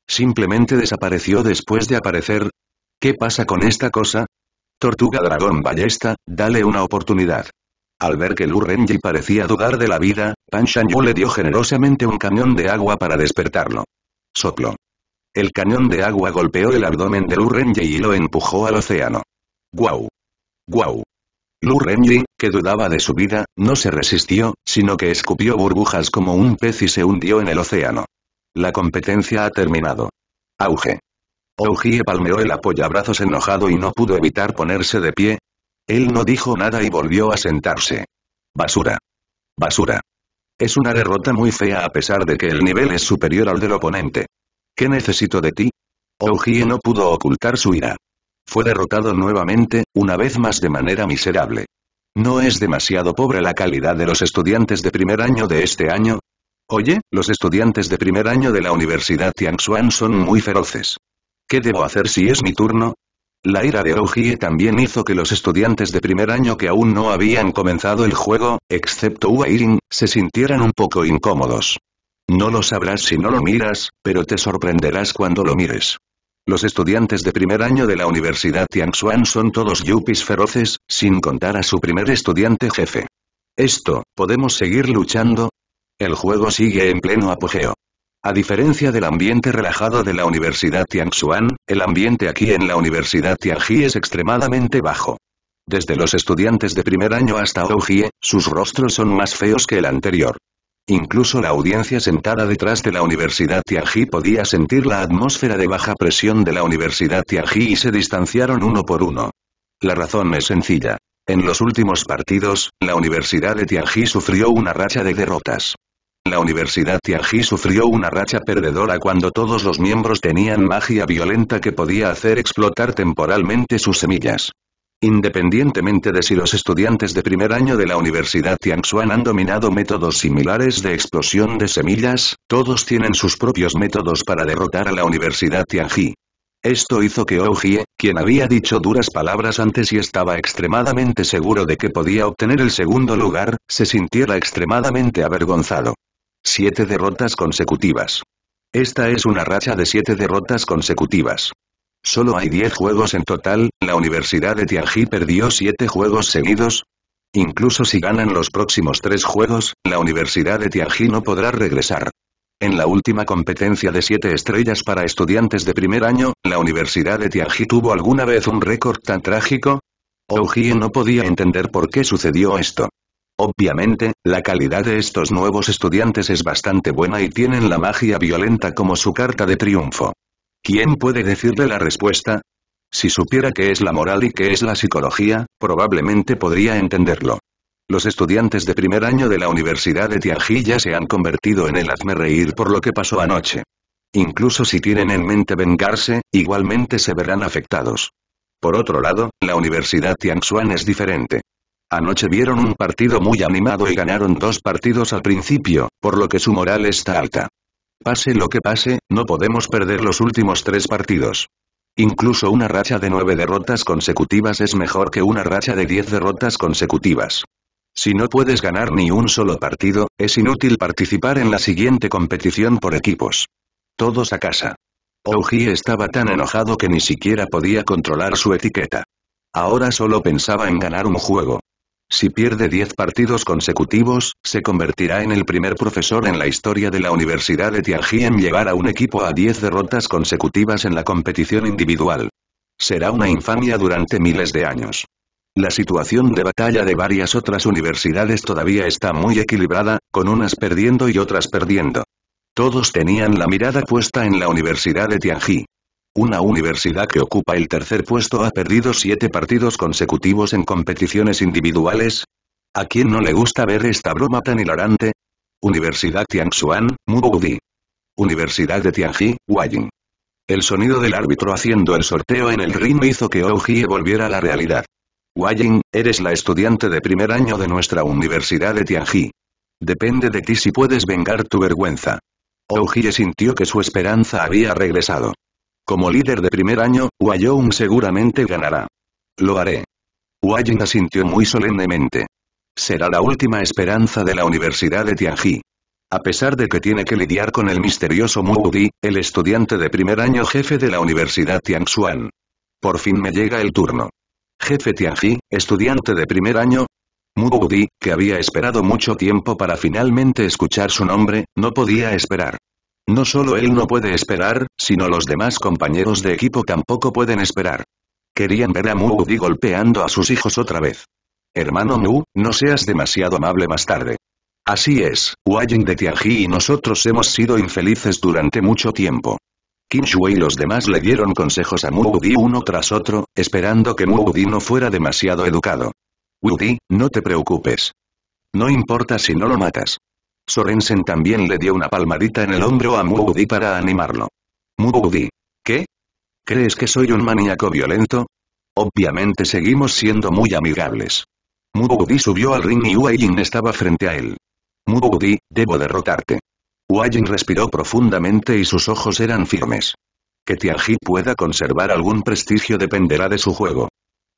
Simplemente desapareció después de aparecer. ¿Qué pasa con esta cosa? Tortuga Dragón Ballesta, dale una oportunidad. Al ver que Lu Renji parecía dudar de la vida, Pan Yu le dio generosamente un cañón de agua para despertarlo. Soplo. El cañón de agua golpeó el abdomen de Lu Renji y lo empujó al océano. ¡Guau! ¡Guau! Lu Renji, que dudaba de su vida, no se resistió, sino que escupió burbujas como un pez y se hundió en el océano. La competencia ha terminado. Auge. Auge palmeó el apoyabrazos enojado y no pudo evitar ponerse de pie. Él no dijo nada y volvió a sentarse. Basura. Basura. Es una derrota muy fea a pesar de que el nivel es superior al del oponente. ¿Qué necesito de ti? Auge no pudo ocultar su ira. Fue derrotado nuevamente, una vez más de manera miserable. ¿No es demasiado pobre la calidad de los estudiantes de primer año de este año? Oye, los estudiantes de primer año de la Universidad Tianxuan son muy feroces. ¿Qué debo hacer si es mi turno? La ira de Ojie también hizo que los estudiantes de primer año que aún no habían comenzado el juego, excepto Ua se sintieran un poco incómodos. No lo sabrás si no lo miras, pero te sorprenderás cuando lo mires. Los estudiantes de primer año de la Universidad Tianxuan son todos yuppies feroces, sin contar a su primer estudiante jefe. Esto, podemos seguir luchando, el juego sigue en pleno apogeo. A diferencia del ambiente relajado de la Universidad Tianxuan, el ambiente aquí en la Universidad Tianji es extremadamente bajo. Desde los estudiantes de primer año hasta Ouji, sus rostros son más feos que el anterior. Incluso la audiencia sentada detrás de la Universidad Tianji podía sentir la atmósfera de baja presión de la Universidad Tianji y se distanciaron uno por uno. La razón es sencilla. En los últimos partidos, la Universidad de Tianji sufrió una racha de derrotas. La Universidad Tianji sufrió una racha perdedora cuando todos los miembros tenían magia violenta que podía hacer explotar temporalmente sus semillas. Independientemente de si los estudiantes de primer año de la Universidad Tianxuan han dominado métodos similares de explosión de semillas, todos tienen sus propios métodos para derrotar a la Universidad Tianji. Esto hizo que Jie, quien había dicho duras palabras antes y estaba extremadamente seguro de que podía obtener el segundo lugar, se sintiera extremadamente avergonzado. Siete derrotas consecutivas. Esta es una racha de siete derrotas consecutivas. Solo hay 10 juegos en total, la Universidad de Tianji perdió siete juegos seguidos. Incluso si ganan los próximos tres juegos, la Universidad de Tianji no podrá regresar. En la última competencia de siete estrellas para estudiantes de primer año, la Universidad de Tianji tuvo alguna vez un récord tan trágico. Jin no podía entender por qué sucedió esto. Obviamente, la calidad de estos nuevos estudiantes es bastante buena y tienen la magia violenta como su carta de triunfo. ¿Quién puede decirle la respuesta? Si supiera qué es la moral y qué es la psicología, probablemente podría entenderlo. Los estudiantes de primer año de la Universidad de Tianji ya se han convertido en el hazme reír por lo que pasó anoche. Incluso si tienen en mente vengarse, igualmente se verán afectados. Por otro lado, la Universidad Tianxuan es diferente. Anoche vieron un partido muy animado y ganaron dos partidos al principio, por lo que su moral está alta. Pase lo que pase, no podemos perder los últimos tres partidos. Incluso una racha de nueve derrotas consecutivas es mejor que una racha de diez derrotas consecutivas. Si no puedes ganar ni un solo partido, es inútil participar en la siguiente competición por equipos. Todos a casa. Ouji estaba tan enojado que ni siquiera podía controlar su etiqueta. Ahora solo pensaba en ganar un juego. Si pierde 10 partidos consecutivos, se convertirá en el primer profesor en la historia de la Universidad de Tianjin en llevar a un equipo a 10 derrotas consecutivas en la competición individual. Será una infamia durante miles de años. La situación de batalla de varias otras universidades todavía está muy equilibrada, con unas perdiendo y otras perdiendo. Todos tenían la mirada puesta en la Universidad de Tianjin. Una universidad que ocupa el tercer puesto ha perdido siete partidos consecutivos en competiciones individuales. ¿A quién no le gusta ver esta broma tan hilarante? Universidad Tianxuan, Di. Universidad de Tianji, Huayin. El sonido del árbitro haciendo el sorteo en el ring hizo que Jie volviera a la realidad. Huayin, eres la estudiante de primer año de nuestra Universidad de Tianji. Depende de ti si puedes vengar tu vergüenza. Jie sintió que su esperanza había regresado. Como líder de primer año, Huayong seguramente ganará. Lo haré. Wyong asintió muy solemnemente. Será la última esperanza de la Universidad de Tianji. A pesar de que tiene que lidiar con el misterioso Di, el estudiante de primer año jefe de la Universidad Tianxuan. Por fin me llega el turno. Jefe Tianji, estudiante de primer año. Di, que había esperado mucho tiempo para finalmente escuchar su nombre, no podía esperar. No solo él no puede esperar, sino los demás compañeros de equipo tampoco pueden esperar. Querían ver a Moody golpeando a sus hijos otra vez. Hermano Mu, no seas demasiado amable más tarde. Así es, Huayin de Tianji y nosotros hemos sido infelices durante mucho tiempo. Kim y los demás le dieron consejos a Moody uno tras otro, esperando que Moody no fuera demasiado educado. Woody, no te preocupes. No importa si no lo matas. Sorensen también le dio una palmadita en el hombro a Mugudi para animarlo. Mugudi. ¿Qué? ¿Crees que soy un maníaco violento? Obviamente seguimos siendo muy amigables. Mugudi subió al ring y Huayin estaba frente a él. Mugudi, debo derrotarte. Huayin respiró profundamente y sus ojos eran firmes. Que Tianji pueda conservar algún prestigio dependerá de su juego.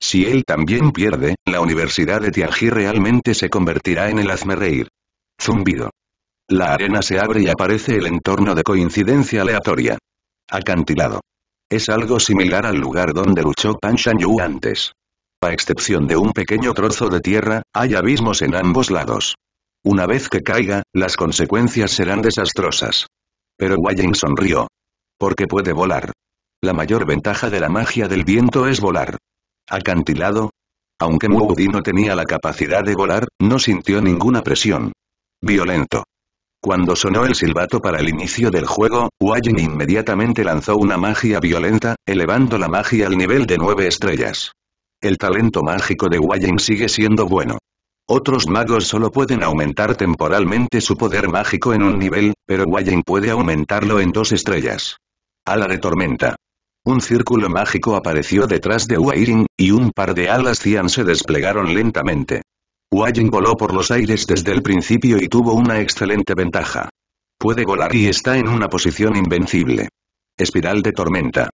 Si él también pierde, la Universidad de Tianji realmente se convertirá en el hazmerreír. Zumbido. La arena se abre y aparece el entorno de coincidencia aleatoria. Acantilado. Es algo similar al lugar donde luchó Pan Shan Yu antes. A excepción de un pequeño trozo de tierra, hay abismos en ambos lados. Una vez que caiga, las consecuencias serán desastrosas. Pero Wayne sonrió. Porque puede volar. La mayor ventaja de la magia del viento es volar. Acantilado. Aunque Moody no tenía la capacidad de volar, no sintió ninguna presión. Violento. Cuando sonó el silbato para el inicio del juego, Wayne inmediatamente lanzó una magia violenta, elevando la magia al nivel de nueve estrellas. El talento mágico de Wayne sigue siendo bueno. Otros magos solo pueden aumentar temporalmente su poder mágico en un nivel, pero Wayne puede aumentarlo en dos estrellas. Ala de tormenta. Un círculo mágico apareció detrás de Wayne, y un par de alas cian se desplegaron lentamente. Huayin voló por los aires desde el principio y tuvo una excelente ventaja. Puede volar y está en una posición invencible. Espiral de tormenta.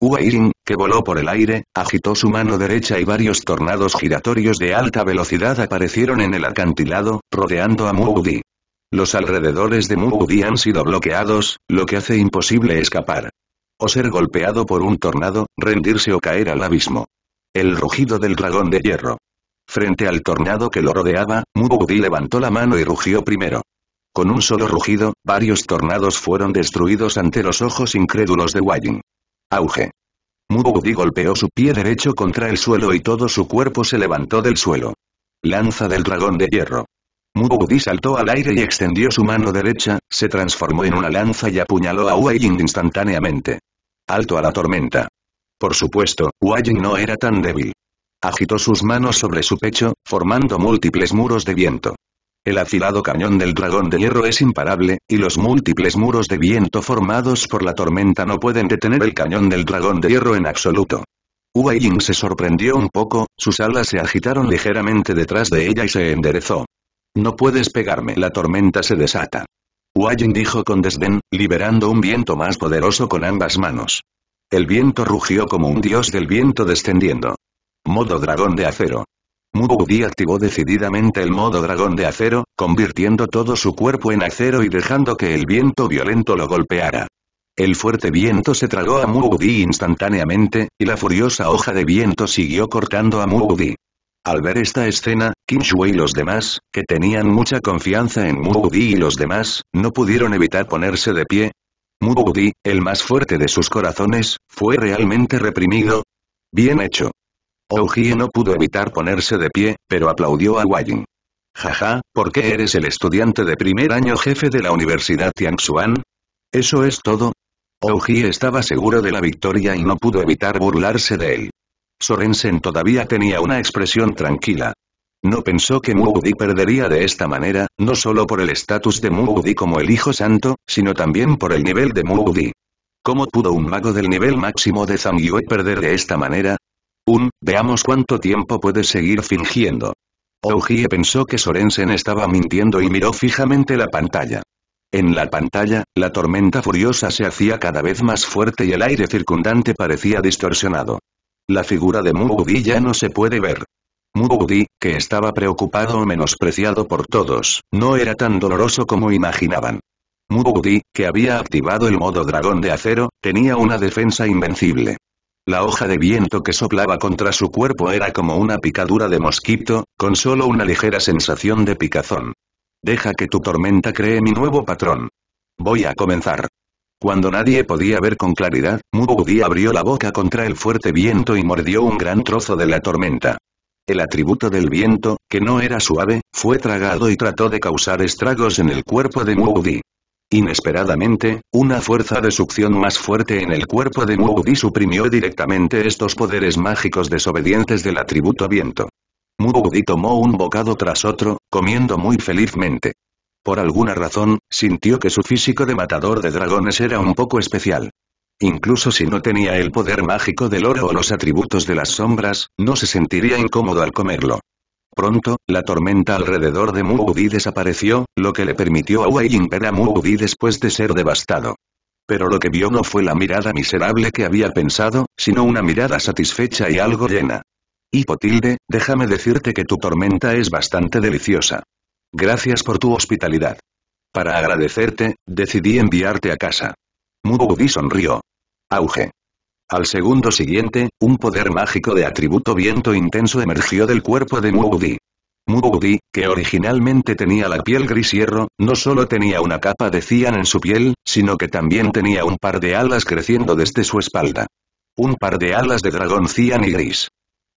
Uairin, que voló por el aire, agitó su mano derecha y varios tornados giratorios de alta velocidad aparecieron en el acantilado, rodeando a Moody. Los alrededores de Moody han sido bloqueados, lo que hace imposible escapar. O ser golpeado por un tornado, rendirse o caer al abismo. El rugido del dragón de hierro. Frente al tornado que lo rodeaba, Mugudi levantó la mano y rugió primero. Con un solo rugido, varios tornados fueron destruidos ante los ojos incrédulos de Wayne. Auge. Mugudi golpeó su pie derecho contra el suelo y todo su cuerpo se levantó del suelo. Lanza del dragón de hierro. Mugudi saltó al aire y extendió su mano derecha, se transformó en una lanza y apuñaló a Wayne instantáneamente. Alto a la tormenta. Por supuesto, Wayne no era tan débil. Agitó sus manos sobre su pecho, formando múltiples muros de viento. El afilado cañón del dragón de hierro es imparable, y los múltiples muros de viento formados por la tormenta no pueden detener el cañón del dragón de hierro en absoluto. Huayin se sorprendió un poco, sus alas se agitaron ligeramente detrás de ella y se enderezó. No puedes pegarme. La tormenta se desata. Huayin dijo con desdén, liberando un viento más poderoso con ambas manos. El viento rugió como un dios del viento descendiendo. Modo dragón de acero. Muru-di activó decididamente el modo dragón de acero, convirtiendo todo su cuerpo en acero y dejando que el viento violento lo golpeara. El fuerte viento se tragó a Di instantáneamente, y la furiosa hoja de viento siguió cortando a Di. Al ver esta escena, Kim y los demás, que tenían mucha confianza en Di y los demás, no pudieron evitar ponerse de pie. Di, el más fuerte de sus corazones, fue realmente reprimido. Bien hecho. Ougie no pudo evitar ponerse de pie, pero aplaudió a ja, Jaja, ¿por qué eres el estudiante de primer año jefe de la Universidad Tianxuan? ¿Eso es todo? Ouji estaba seguro de la victoria y no pudo evitar burlarse de él. Sorensen todavía tenía una expresión tranquila. No pensó que Moody perdería de esta manera, no solo por el estatus de Moody como el hijo santo, sino también por el nivel de Moody. ¿Cómo pudo un mago del nivel máximo de Yue perder de esta manera? Un, veamos cuánto tiempo puede seguir fingiendo. Ougie pensó que Sorensen estaba mintiendo y miró fijamente la pantalla. En la pantalla, la tormenta furiosa se hacía cada vez más fuerte y el aire circundante parecía distorsionado. La figura de Mugudi ya no se puede ver. Mugudi, que estaba preocupado o menospreciado por todos, no era tan doloroso como imaginaban. Mugudi, que había activado el modo dragón de acero, tenía una defensa invencible. La hoja de viento que soplaba contra su cuerpo era como una picadura de mosquito, con solo una ligera sensación de picazón. Deja que tu tormenta cree mi nuevo patrón. Voy a comenzar. Cuando nadie podía ver con claridad, Mugudi abrió la boca contra el fuerte viento y mordió un gran trozo de la tormenta. El atributo del viento, que no era suave, fue tragado y trató de causar estragos en el cuerpo de Mugudi. Inesperadamente, una fuerza de succión más fuerte en el cuerpo de Moody suprimió directamente estos poderes mágicos desobedientes del atributo viento. Moody tomó un bocado tras otro, comiendo muy felizmente. Por alguna razón, sintió que su físico de matador de dragones era un poco especial. Incluso si no tenía el poder mágico del oro o los atributos de las sombras, no se sentiría incómodo al comerlo. Pronto, la tormenta alrededor de Mugubi desapareció, lo que le permitió a Wei ver a Mugubi después de ser devastado. Pero lo que vio no fue la mirada miserable que había pensado, sino una mirada satisfecha y algo llena. Hipotilde, déjame decirte que tu tormenta es bastante deliciosa. Gracias por tu hospitalidad. Para agradecerte, decidí enviarte a casa. Mugubi sonrió. Auge. Al segundo siguiente, un poder mágico de atributo viento intenso emergió del cuerpo de Moody. Moody, que originalmente tenía la piel gris hierro, no solo tenía una capa de cian en su piel, sino que también tenía un par de alas creciendo desde su espalda. Un par de alas de dragón cian y gris.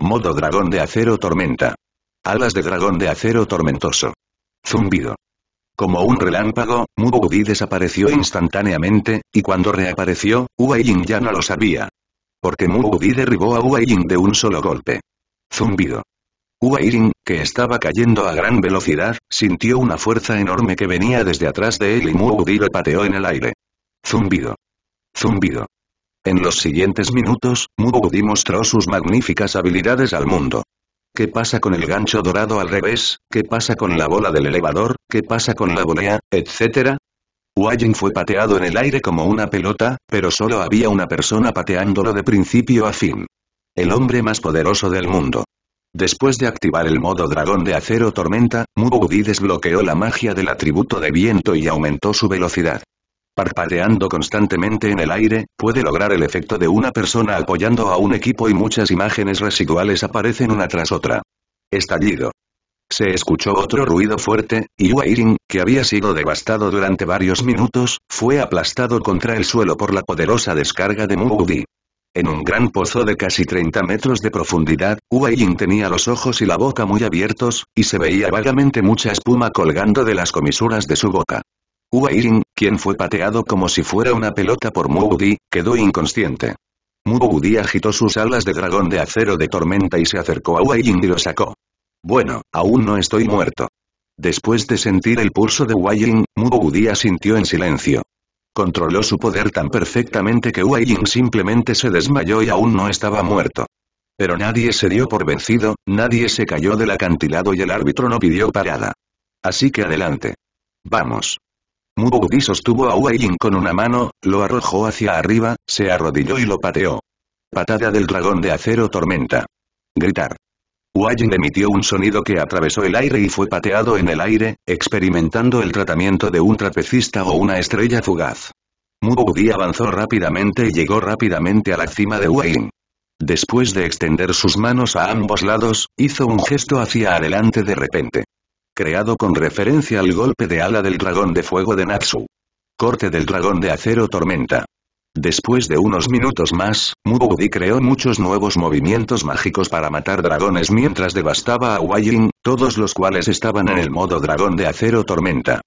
Modo dragón de acero tormenta. Alas de dragón de acero tormentoso. Zumbido. Como un relámpago, Mubugi desapareció instantáneamente, y cuando reapareció, huayin ya no lo sabía porque Budi derribó a Yin de un solo golpe. Zumbido. Yin, que estaba cayendo a gran velocidad, sintió una fuerza enorme que venía desde atrás de él y Budi lo pateó en el aire. Zumbido. Zumbido. En los siguientes minutos, Budi mostró sus magníficas habilidades al mundo. ¿Qué pasa con el gancho dorado al revés? ¿Qué pasa con la bola del elevador? ¿Qué pasa con la bolea, Etcétera, Wallen fue pateado en el aire como una pelota, pero solo había una persona pateándolo de principio a fin. El hombre más poderoso del mundo. Después de activar el modo dragón de acero tormenta, Mugudi desbloqueó la magia del atributo de viento y aumentó su velocidad. Parpadeando constantemente en el aire, puede lograr el efecto de una persona apoyando a un equipo y muchas imágenes residuales aparecen una tras otra. Estallido. Se escuchó otro ruido fuerte, y Uairin, que había sido devastado durante varios minutos, fue aplastado contra el suelo por la poderosa descarga de Mugudi. En un gran pozo de casi 30 metros de profundidad, Uairing tenía los ojos y la boca muy abiertos, y se veía vagamente mucha espuma colgando de las comisuras de su boca. Uairin, quien fue pateado como si fuera una pelota por Mugudi, quedó inconsciente. Mugudi agitó sus alas de dragón de acero de tormenta y se acercó a Uairin y lo sacó. Bueno, aún no estoy muerto. Después de sentir el pulso de Wai Ying, Mu sintió en silencio. Controló su poder tan perfectamente que Wai simplemente se desmayó y aún no estaba muerto. Pero nadie se dio por vencido, nadie se cayó del acantilado y el árbitro no pidió parada. Así que adelante. Vamos. Wudi sostuvo a Wai con una mano, lo arrojó hacia arriba, se arrodilló y lo pateó. Patada del dragón de acero tormenta. Gritar. Wayne emitió un sonido que atravesó el aire y fue pateado en el aire, experimentando el tratamiento de un trapecista o una estrella fugaz. Mubudi avanzó rápidamente y llegó rápidamente a la cima de Wayne. Después de extender sus manos a ambos lados, hizo un gesto hacia adelante de repente. Creado con referencia al golpe de ala del dragón de fuego de Natsu. Corte del dragón de acero tormenta. Después de unos minutos más, Muboudi creó muchos nuevos movimientos mágicos para matar dragones mientras devastaba a Huayin, todos los cuales estaban en el modo dragón de acero tormenta.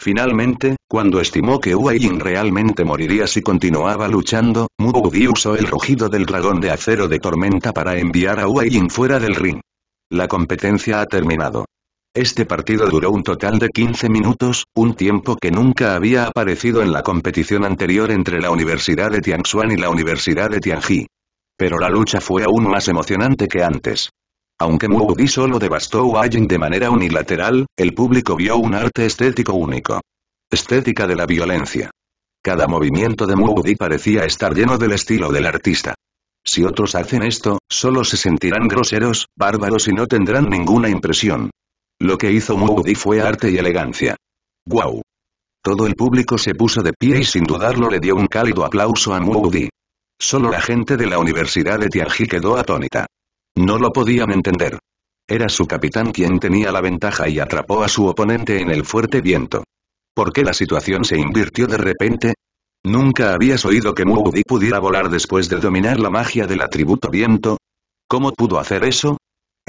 Finalmente, cuando estimó que Huayin realmente moriría si continuaba luchando, Muboudi usó el rugido del dragón de acero de tormenta para enviar a Huayin fuera del ring. La competencia ha terminado. Este partido duró un total de 15 minutos, un tiempo que nunca había aparecido en la competición anterior entre la Universidad de Tianxuan y la Universidad de Tianji. Pero la lucha fue aún más emocionante que antes. Aunque Muudi solo devastó a de manera unilateral, el público vio un arte estético único. Estética de la violencia. Cada movimiento de Muudi parecía estar lleno del estilo del artista. Si otros hacen esto, solo se sentirán groseros, bárbaros y no tendrán ninguna impresión. Lo que hizo Moody fue arte y elegancia. ¡Guau! Todo el público se puso de pie y sin dudarlo le dio un cálido aplauso a Moody. Solo la gente de la Universidad de Tianji quedó atónita. No lo podían entender. Era su capitán quien tenía la ventaja y atrapó a su oponente en el fuerte viento. ¿Por qué la situación se invirtió de repente? ¿Nunca habías oído que Moody pudiera volar después de dominar la magia del atributo viento? ¿Cómo pudo hacer eso?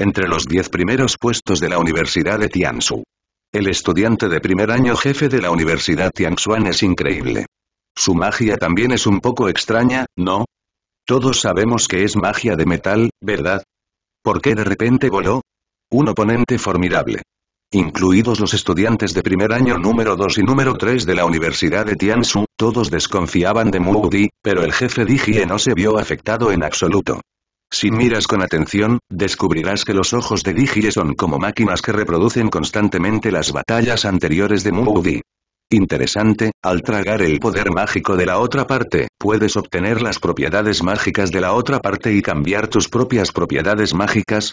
entre los 10 primeros puestos de la Universidad de Tianzhu. El estudiante de primer año jefe de la Universidad Tianxuan es increíble. Su magia también es un poco extraña, ¿no? Todos sabemos que es magia de metal, ¿verdad? ¿Por qué de repente voló? Un oponente formidable. Incluidos los estudiantes de primer año número 2 y número 3 de la Universidad de Tianshu, todos desconfiaban de Moody, pero el jefe Digie no se vio afectado en absoluto. Si miras con atención, descubrirás que los ojos de Digile son como máquinas que reproducen constantemente las batallas anteriores de Moody. Interesante, al tragar el poder mágico de la otra parte, puedes obtener las propiedades mágicas de la otra parte y cambiar tus propias propiedades mágicas.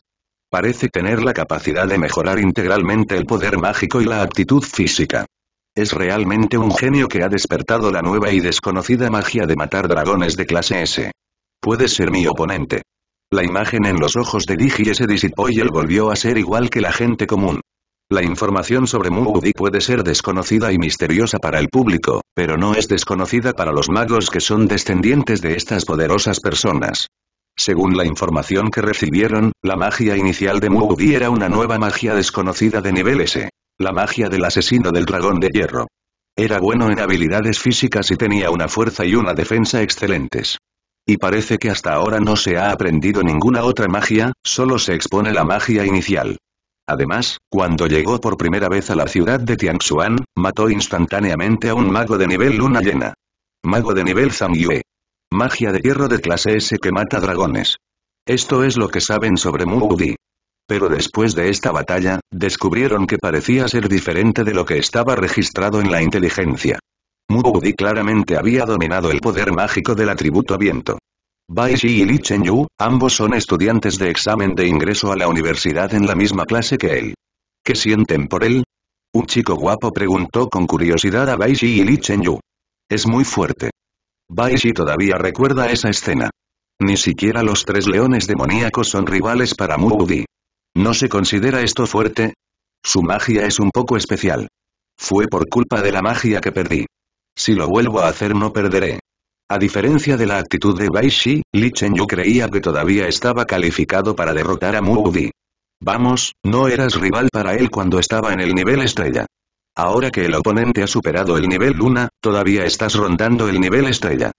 Parece tener la capacidad de mejorar integralmente el poder mágico y la aptitud física. Es realmente un genio que ha despertado la nueva y desconocida magia de matar dragones de clase S. Puedes ser mi oponente. La imagen en los ojos de Digi se disipó y él volvió a ser igual que la gente común. La información sobre Moody puede ser desconocida y misteriosa para el público, pero no es desconocida para los magos que son descendientes de estas poderosas personas. Según la información que recibieron, la magia inicial de Moody era una nueva magia desconocida de nivel S. La magia del asesino del dragón de hierro. Era bueno en habilidades físicas y tenía una fuerza y una defensa excelentes. Y parece que hasta ahora no se ha aprendido ninguna otra magia, solo se expone la magia inicial. Además, cuando llegó por primera vez a la ciudad de Tianxuan, mató instantáneamente a un mago de nivel luna llena. Mago de nivel Yue. Magia de hierro de clase S que mata dragones. Esto es lo que saben sobre Di. Pero después de esta batalla, descubrieron que parecía ser diferente de lo que estaba registrado en la inteligencia. Mubudi claramente había dominado el poder mágico del atributo viento. Bai y Li Chen Yu, ambos son estudiantes de examen de ingreso a la universidad en la misma clase que él. ¿Qué sienten por él? Un chico guapo preguntó con curiosidad a Bai y Li Chen Yu. Es muy fuerte. Bai todavía recuerda esa escena. Ni siquiera los tres leones demoníacos son rivales para Mubudi. ¿No se considera esto fuerte? Su magia es un poco especial. Fue por culpa de la magia que perdí. Si lo vuelvo a hacer no perderé. A diferencia de la actitud de Baishi, Li Chen Yu creía que todavía estaba calificado para derrotar a Mu Vamos, no eras rival para él cuando estaba en el nivel estrella. Ahora que el oponente ha superado el nivel luna, todavía estás rondando el nivel estrella.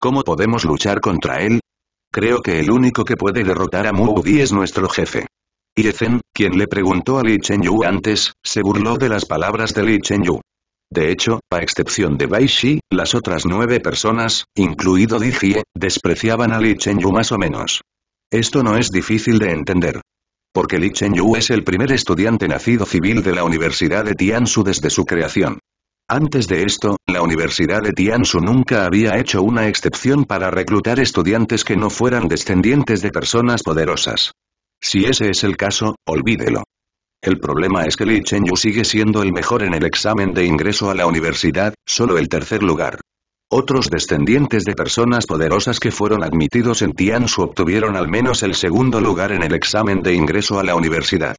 ¿Cómo podemos luchar contra él? Creo que el único que puede derrotar a Mu es nuestro jefe. Yezhen, quien le preguntó a Li Chen Yu antes, se burló de las palabras de Li Chen Yu. De hecho, a excepción de Bai las otras nueve personas, incluido Jie, despreciaban a Li Chen Yu más o menos. Esto no es difícil de entender. Porque Li Chen Yu es el primer estudiante nacido civil de la Universidad de Tiansu desde su creación. Antes de esto, la Universidad de Tiansu nunca había hecho una excepción para reclutar estudiantes que no fueran descendientes de personas poderosas. Si ese es el caso, olvídelo. El problema es que Li Chenyu sigue siendo el mejor en el examen de ingreso a la universidad, solo el tercer lugar. Otros descendientes de personas poderosas que fueron admitidos en Tianxu obtuvieron al menos el segundo lugar en el examen de ingreso a la universidad.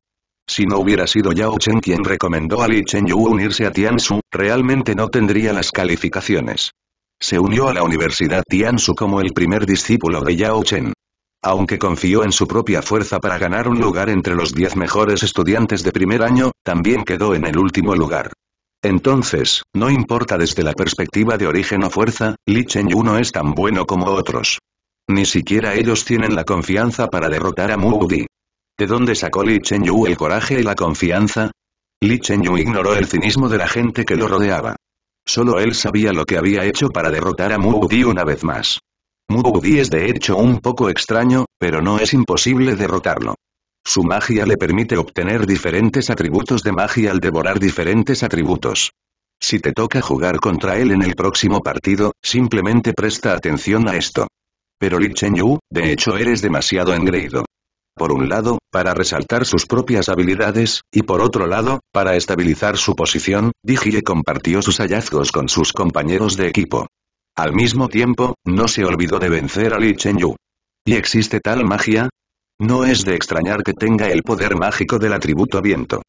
Si no hubiera sido Yao Chen quien recomendó a Li Chenyu unirse a Su, realmente no tendría las calificaciones. Se unió a la Universidad Su como el primer discípulo de Yao Chen aunque confió en su propia fuerza para ganar un lugar entre los 10 mejores estudiantes de primer año, también quedó en el último lugar. Entonces, no importa desde la perspectiva de origen o fuerza, Li Chen Yu no es tan bueno como otros. Ni siquiera ellos tienen la confianza para derrotar a Mu ¿De dónde sacó Li Chen Yu el coraje y la confianza? Li Chen Yu ignoró el cinismo de la gente que lo rodeaba. Solo él sabía lo que había hecho para derrotar a Mu una vez más. Mugudi es de hecho un poco extraño, pero no es imposible derrotarlo. Su magia le permite obtener diferentes atributos de magia al devorar diferentes atributos. Si te toca jugar contra él en el próximo partido, simplemente presta atención a esto. Pero Li Chen Yu, de hecho eres demasiado engreído. Por un lado, para resaltar sus propias habilidades, y por otro lado, para estabilizar su posición, Dijie compartió sus hallazgos con sus compañeros de equipo. Al mismo tiempo, no se olvidó de vencer a Li Chen ¿Y existe tal magia? No es de extrañar que tenga el poder mágico del atributo viento.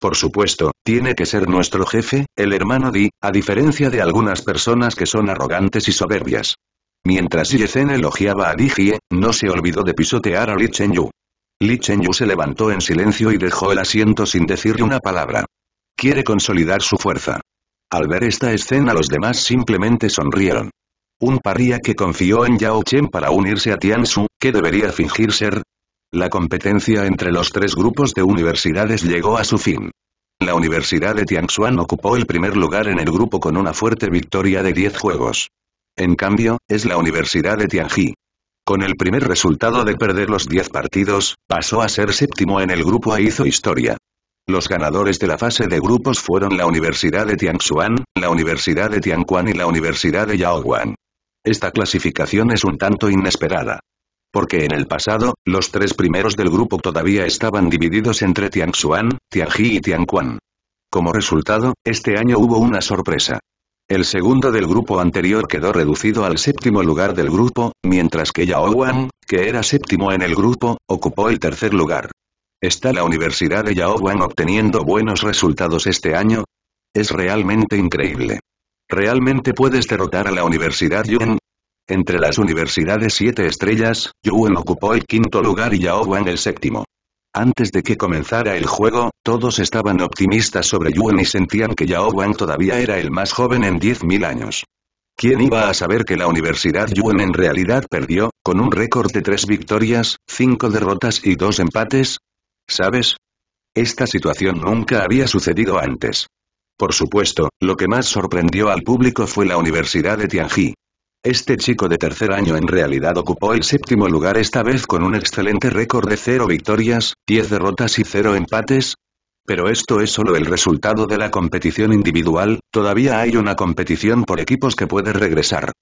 Por supuesto, tiene que ser nuestro jefe, el hermano Di, a diferencia de algunas personas que son arrogantes y soberbias. Mientras Yezen elogiaba a Di Jie, no se olvidó de pisotear a Li Chen Li Chenyu se levantó en silencio y dejó el asiento sin decirle una palabra. Quiere consolidar su fuerza. Al ver esta escena los demás simplemente sonrieron. Un paría que confió en Yao Chen para unirse a Tiansu, que debería fingir ser. La competencia entre los tres grupos de universidades llegó a su fin. La Universidad de Tianxuan ocupó el primer lugar en el grupo con una fuerte victoria de 10 juegos. En cambio, es la Universidad de Tianji. Con el primer resultado de perder los 10 partidos, pasó a ser séptimo en el grupo e hizo historia. Los ganadores de la fase de grupos fueron la Universidad de Tianxuan, la Universidad de Tianquan y la Universidad de Yaoguan. Esta clasificación es un tanto inesperada. Porque en el pasado, los tres primeros del grupo todavía estaban divididos entre Tianxuan, Tianji y Tianquan. Como resultado, este año hubo una sorpresa. El segundo del grupo anterior quedó reducido al séptimo lugar del grupo, mientras que Yaoguan, que era séptimo en el grupo, ocupó el tercer lugar. ¿Está la Universidad de Yaoguan obteniendo buenos resultados este año? Es realmente increíble. ¿Realmente puedes derrotar a la Universidad Yuan? Entre las universidades siete estrellas, Yuan ocupó el quinto lugar y Yaoguan el séptimo. Antes de que comenzara el juego, todos estaban optimistas sobre Yuan y sentían que Yaoguan todavía era el más joven en 10.000 años. ¿Quién iba a saber que la Universidad Yuan en realidad perdió, con un récord de tres victorias, cinco derrotas y dos empates, ¿Sabes? Esta situación nunca había sucedido antes. Por supuesto, lo que más sorprendió al público fue la Universidad de Tianji. Este chico de tercer año en realidad ocupó el séptimo lugar esta vez con un excelente récord de cero victorias, 10 derrotas y cero empates. Pero esto es solo el resultado de la competición individual, todavía hay una competición por equipos que puede regresar.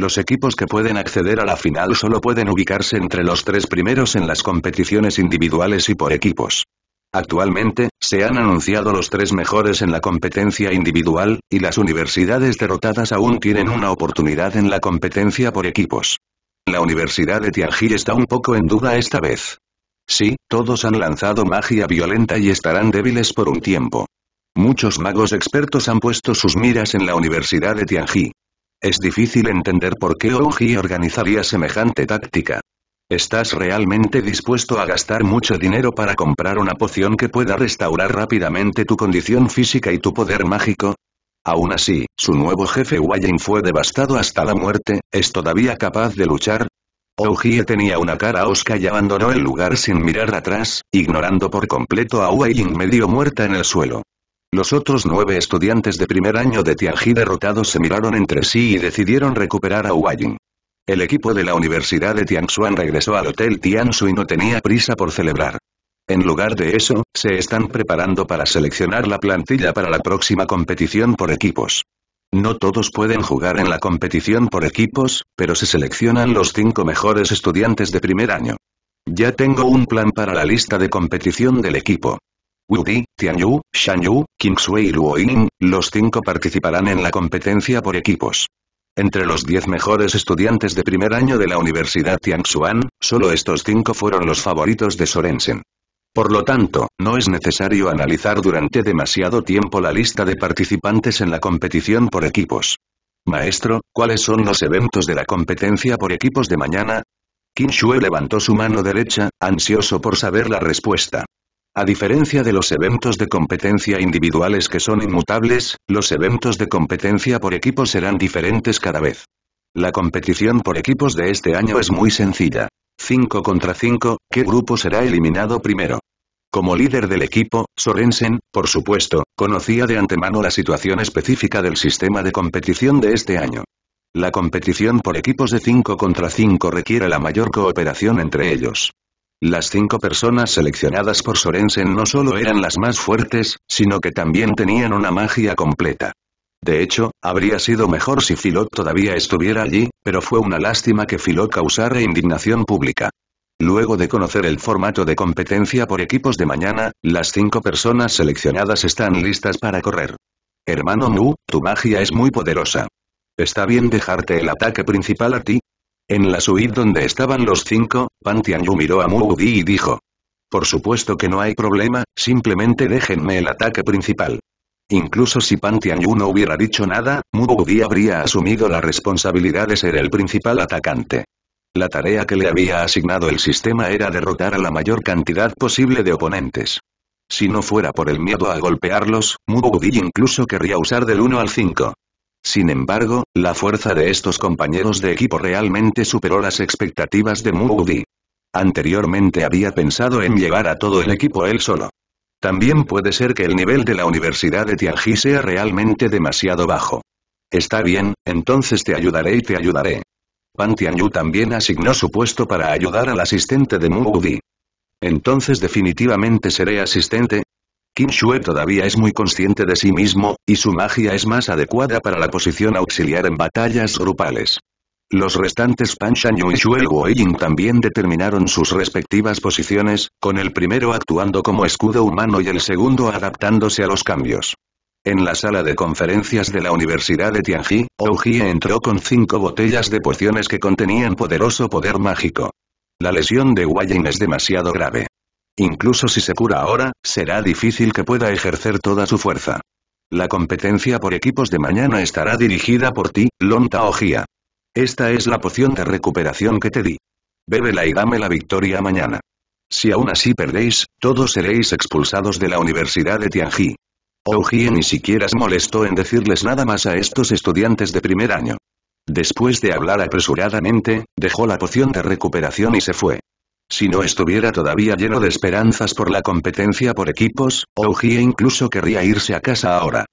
Los equipos que pueden acceder a la final solo pueden ubicarse entre los tres primeros en las competiciones individuales y por equipos. Actualmente, se han anunciado los tres mejores en la competencia individual, y las universidades derrotadas aún tienen una oportunidad en la competencia por equipos. La Universidad de Tianji está un poco en duda esta vez. Sí, todos han lanzado magia violenta y estarán débiles por un tiempo. Muchos magos expertos han puesto sus miras en la Universidad de Tianji. Es difícil entender por qué Ouji organizaría semejante táctica. ¿Estás realmente dispuesto a gastar mucho dinero para comprar una poción que pueda restaurar rápidamente tu condición física y tu poder mágico? Aún así, su nuevo jefe Wajin fue devastado hasta la muerte, ¿es todavía capaz de luchar? Ouji tenía una cara osca y abandonó el lugar sin mirar atrás, ignorando por completo a Huayin medio muerta en el suelo. Los otros nueve estudiantes de primer año de Tianji derrotados se miraron entre sí y decidieron recuperar a Huayin. El equipo de la Universidad de Tianxuan regresó al Hotel Tiansu y no tenía prisa por celebrar. En lugar de eso, se están preparando para seleccionar la plantilla para la próxima competición por equipos. No todos pueden jugar en la competición por equipos, pero se seleccionan los cinco mejores estudiantes de primer año. Ya tengo un plan para la lista de competición del equipo. Wu Di, Tianyu, Qing Xue y Luoying, los cinco participarán en la competencia por equipos. Entre los diez mejores estudiantes de primer año de la Universidad Tianxuan, solo estos cinco fueron los favoritos de Sorensen. Por lo tanto, no es necesario analizar durante demasiado tiempo la lista de participantes en la competición por equipos. Maestro, ¿cuáles son los eventos de la competencia por equipos de mañana? Qin levantó su mano derecha, ansioso por saber la respuesta. A diferencia de los eventos de competencia individuales que son inmutables, los eventos de competencia por equipos serán diferentes cada vez. La competición por equipos de este año es muy sencilla. 5 contra 5, ¿qué grupo será eliminado primero? Como líder del equipo, Sorensen, por supuesto, conocía de antemano la situación específica del sistema de competición de este año. La competición por equipos de 5 contra 5 requiere la mayor cooperación entre ellos. Las cinco personas seleccionadas por Sorensen no solo eran las más fuertes, sino que también tenían una magia completa. De hecho, habría sido mejor si Philot todavía estuviera allí, pero fue una lástima que Filot causara indignación pública. Luego de conocer el formato de competencia por equipos de mañana, las cinco personas seleccionadas están listas para correr. Hermano Mu, tu magia es muy poderosa. ¿Está bien dejarte el ataque principal a ti? En la suite donde estaban los cinco, Pan Tianyu miró a Mu y dijo. Por supuesto que no hay problema, simplemente déjenme el ataque principal. Incluso si Pan no hubiera dicho nada, Mu habría asumido la responsabilidad de ser el principal atacante. La tarea que le había asignado el sistema era derrotar a la mayor cantidad posible de oponentes. Si no fuera por el miedo a golpearlos, Mu incluso querría usar del 1 al 5. Sin embargo, la fuerza de estos compañeros de equipo realmente superó las expectativas de Moody. Anteriormente había pensado en llevar a todo el equipo él solo. También puede ser que el nivel de la Universidad de Tianji sea realmente demasiado bajo. Está bien, entonces te ayudaré y te ayudaré. Pan Tianyu también asignó su puesto para ayudar al asistente de Moody. Entonces definitivamente seré asistente, Qin todavía es muy consciente de sí mismo, y su magia es más adecuada para la posición auxiliar en batallas grupales. Los restantes Pan Shan Yu y Shuel Guoying también determinaron sus respectivas posiciones, con el primero actuando como escudo humano y el segundo adaptándose a los cambios. En la sala de conferencias de la Universidad de Tianji, Jie entró con cinco botellas de pociones que contenían poderoso poder mágico. La lesión de Guayin es demasiado grave. Incluso si se cura ahora, será difícil que pueda ejercer toda su fuerza. La competencia por equipos de mañana estará dirigida por ti, Lonta Ojía. Esta es la poción de recuperación que te di. Bébela y dame la victoria mañana. Si aún así perdéis, todos seréis expulsados de la Universidad de Tianji. Ojía ni siquiera se molestó en decirles nada más a estos estudiantes de primer año. Después de hablar apresuradamente, dejó la poción de recuperación y se fue. Si no estuviera todavía lleno de esperanzas por la competencia por equipos, Oji incluso querría irse a casa ahora.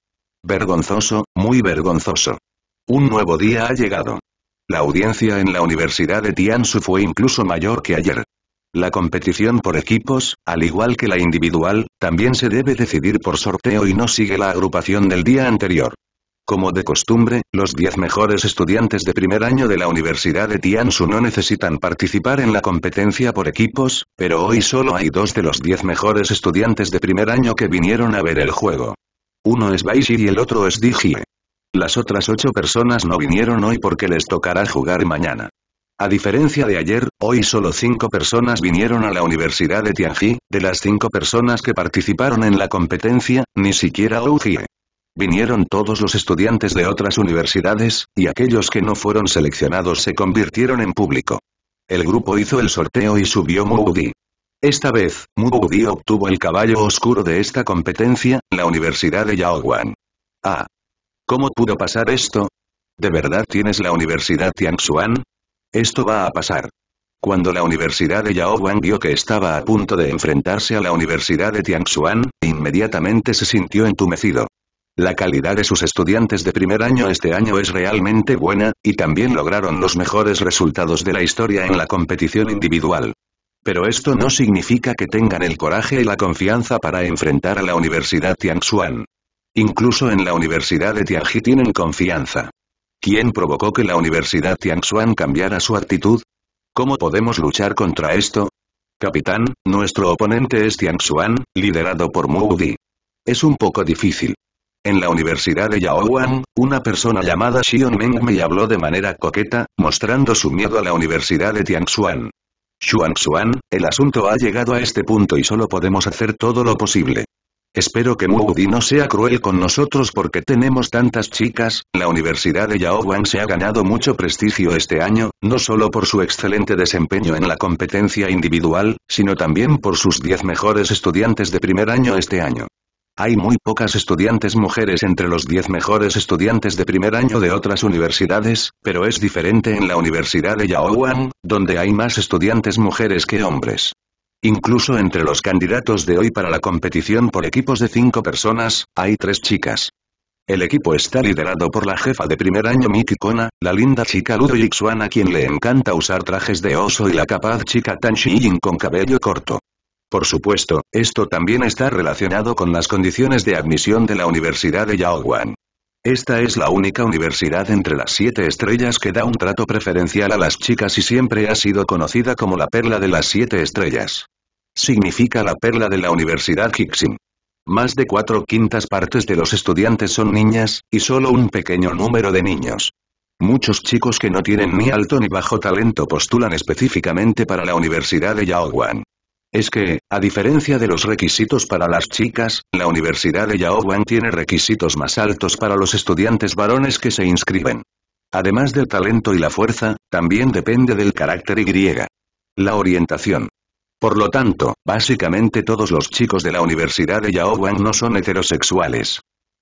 Vergonzoso, muy vergonzoso. Un nuevo día ha llegado. La audiencia en la Universidad de Tiansu fue incluso mayor que ayer. La competición por equipos, al igual que la individual, también se debe decidir por sorteo y no sigue la agrupación del día anterior. Como de costumbre, los 10 mejores estudiantes de primer año de la Universidad de Tiansu no necesitan participar en la competencia por equipos, pero hoy solo hay dos de los 10 mejores estudiantes de primer año que vinieron a ver el juego. Uno es Baishi y el otro es Dijie. Las otras 8 personas no vinieron hoy porque les tocará jugar mañana. A diferencia de ayer, hoy solo 5 personas vinieron a la Universidad de Tianji, de las 5 personas que participaron en la competencia, ni siquiera Oujie. Vinieron todos los estudiantes de otras universidades, y aquellos que no fueron seleccionados se convirtieron en público. El grupo hizo el sorteo y subió Moody. Esta vez, Moody obtuvo el caballo oscuro de esta competencia, la Universidad de Yaoguan. Ah. ¿Cómo pudo pasar esto? ¿De verdad tienes la Universidad Tianxuan? Esto va a pasar. Cuando la Universidad de Yaoguan vio que estaba a punto de enfrentarse a la Universidad de Tianxuan, inmediatamente se sintió entumecido. La calidad de sus estudiantes de primer año este año es realmente buena, y también lograron los mejores resultados de la historia en la competición individual. Pero esto no significa que tengan el coraje y la confianza para enfrentar a la Universidad Tianxuan. Incluso en la Universidad de Tianji tienen confianza. ¿Quién provocó que la Universidad Tianxuan cambiara su actitud? ¿Cómo podemos luchar contra esto? Capitán, nuestro oponente es Tianxuan, liderado por Moody. Es un poco difícil. En la Universidad de Yaowang, una persona llamada Xion Meng me habló de manera coqueta, mostrando su miedo a la Universidad de Tianxuan. Xuanxuan, el asunto ha llegado a este punto y solo podemos hacer todo lo posible. Espero que Moody no sea cruel con nosotros porque tenemos tantas chicas, la Universidad de Yaowang se ha ganado mucho prestigio este año, no solo por su excelente desempeño en la competencia individual, sino también por sus 10 mejores estudiantes de primer año este año. Hay muy pocas estudiantes mujeres entre los 10 mejores estudiantes de primer año de otras universidades, pero es diferente en la Universidad de Yaowang, donde hay más estudiantes mujeres que hombres. Incluso entre los candidatos de hoy para la competición por equipos de 5 personas, hay 3 chicas. El equipo está liderado por la jefa de primer año Miki Kona, la linda chica Ludo Yixuan, a quien le encanta usar trajes de oso y la capaz chica Tan Jin con cabello corto. Por supuesto, esto también está relacionado con las condiciones de admisión de la Universidad de Yaoguan. Esta es la única universidad entre las siete estrellas que da un trato preferencial a las chicas y siempre ha sido conocida como la perla de las siete estrellas. Significa la perla de la Universidad Hixin. Más de cuatro quintas partes de los estudiantes son niñas, y solo un pequeño número de niños. Muchos chicos que no tienen ni alto ni bajo talento postulan específicamente para la Universidad de Yaoguan es que, a diferencia de los requisitos para las chicas, la Universidad de Yaowang tiene requisitos más altos para los estudiantes varones que se inscriben. Además del talento y la fuerza, también depende del carácter y la orientación. Por lo tanto, básicamente todos los chicos de la Universidad de Yaowang no son heterosexuales.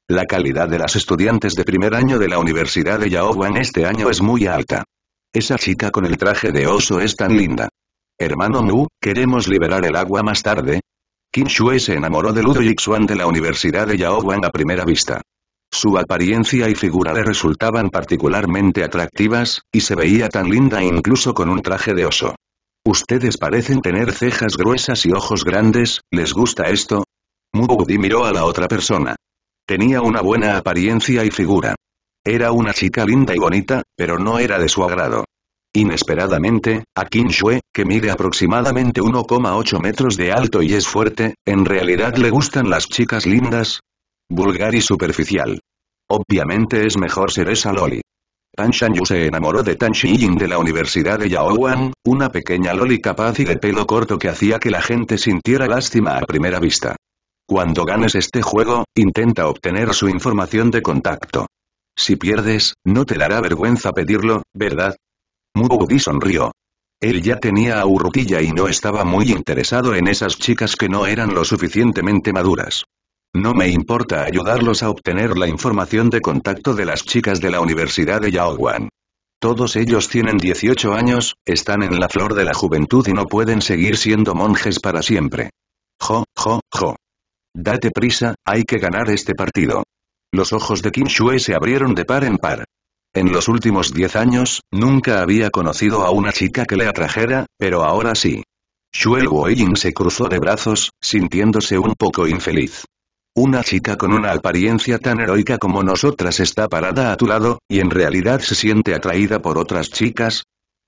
La calidad de las estudiantes de primer año de la Universidad de Yaowang este año es muy alta. Esa chica con el traje de oso es tan linda. Hermano Mu, queremos liberar el agua más tarde. Kim Shue se enamoró de Ludo Yixuan de la Universidad de Yaowang a primera vista. Su apariencia y figura le resultaban particularmente atractivas, y se veía tan linda incluso con un traje de oso. Ustedes parecen tener cejas gruesas y ojos grandes, ¿les gusta esto? Di miró a la otra persona. Tenía una buena apariencia y figura. Era una chica linda y bonita, pero no era de su agrado. Inesperadamente, a Qin Shui, que mide aproximadamente 1,8 metros de alto y es fuerte, en realidad le gustan las chicas lindas. Vulgar y superficial. Obviamente es mejor ser esa loli. Pan Yu se enamoró de Tan Jin de la Universidad de Yaowan, una pequeña loli capaz y de pelo corto que hacía que la gente sintiera lástima a primera vista. Cuando ganes este juego, intenta obtener su información de contacto. Si pierdes, no te dará vergüenza pedirlo, ¿verdad? Mugudi sonrió. Él ya tenía a Urrutilla y no estaba muy interesado en esas chicas que no eran lo suficientemente maduras. No me importa ayudarlos a obtener la información de contacto de las chicas de la Universidad de Yaoguan. Todos ellos tienen 18 años, están en la flor de la juventud y no pueden seguir siendo monjes para siempre. Jo, jo, jo. Date prisa, hay que ganar este partido. Los ojos de Kim Shue se abrieron de par en par. En los últimos diez años, nunca había conocido a una chica que le atrajera, pero ahora sí. Shuel Woying se cruzó de brazos, sintiéndose un poco infeliz. Una chica con una apariencia tan heroica como nosotras está parada a tu lado, y en realidad se siente atraída por otras chicas.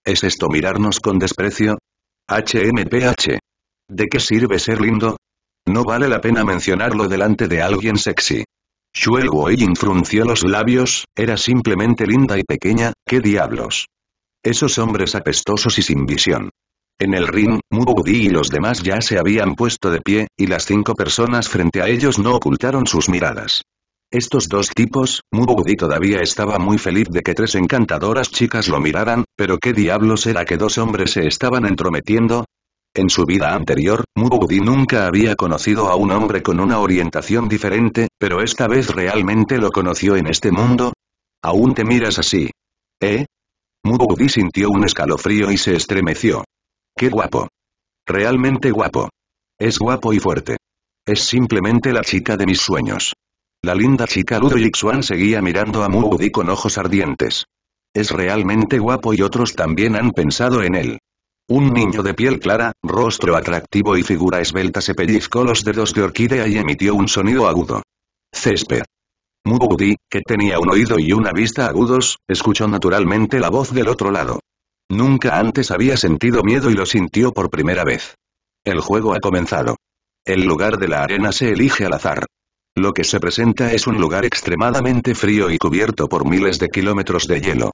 ¿Es esto mirarnos con desprecio? HMPH. ¿De qué sirve ser lindo? No vale la pena mencionarlo delante de alguien sexy. Shue y frunció los labios, era simplemente linda y pequeña, ¿qué diablos? Esos hombres apestosos y sin visión. En el ring, Mubudi y los demás ya se habían puesto de pie, y las cinco personas frente a ellos no ocultaron sus miradas. Estos dos tipos, Mubudi todavía estaba muy feliz de que tres encantadoras chicas lo miraran, pero qué diablos era que dos hombres se estaban entrometiendo, en su vida anterior, Mubudi nunca había conocido a un hombre con una orientación diferente, pero esta vez realmente lo conoció en este mundo. ¿Aún te miras así? ¿Eh? Mubudi sintió un escalofrío y se estremeció. ¡Qué guapo! Realmente guapo. Es guapo y fuerte. Es simplemente la chica de mis sueños. La linda chica Ludo Yixuan seguía mirando a Mubudi con ojos ardientes. Es realmente guapo y otros también han pensado en él. Un niño de piel clara, rostro atractivo y figura esbelta se pellizcó los dedos de Orquídea y emitió un sonido agudo. Césped. Mugudi, que tenía un oído y una vista agudos, escuchó naturalmente la voz del otro lado. Nunca antes había sentido miedo y lo sintió por primera vez. El juego ha comenzado. El lugar de la arena se elige al azar. Lo que se presenta es un lugar extremadamente frío y cubierto por miles de kilómetros de hielo.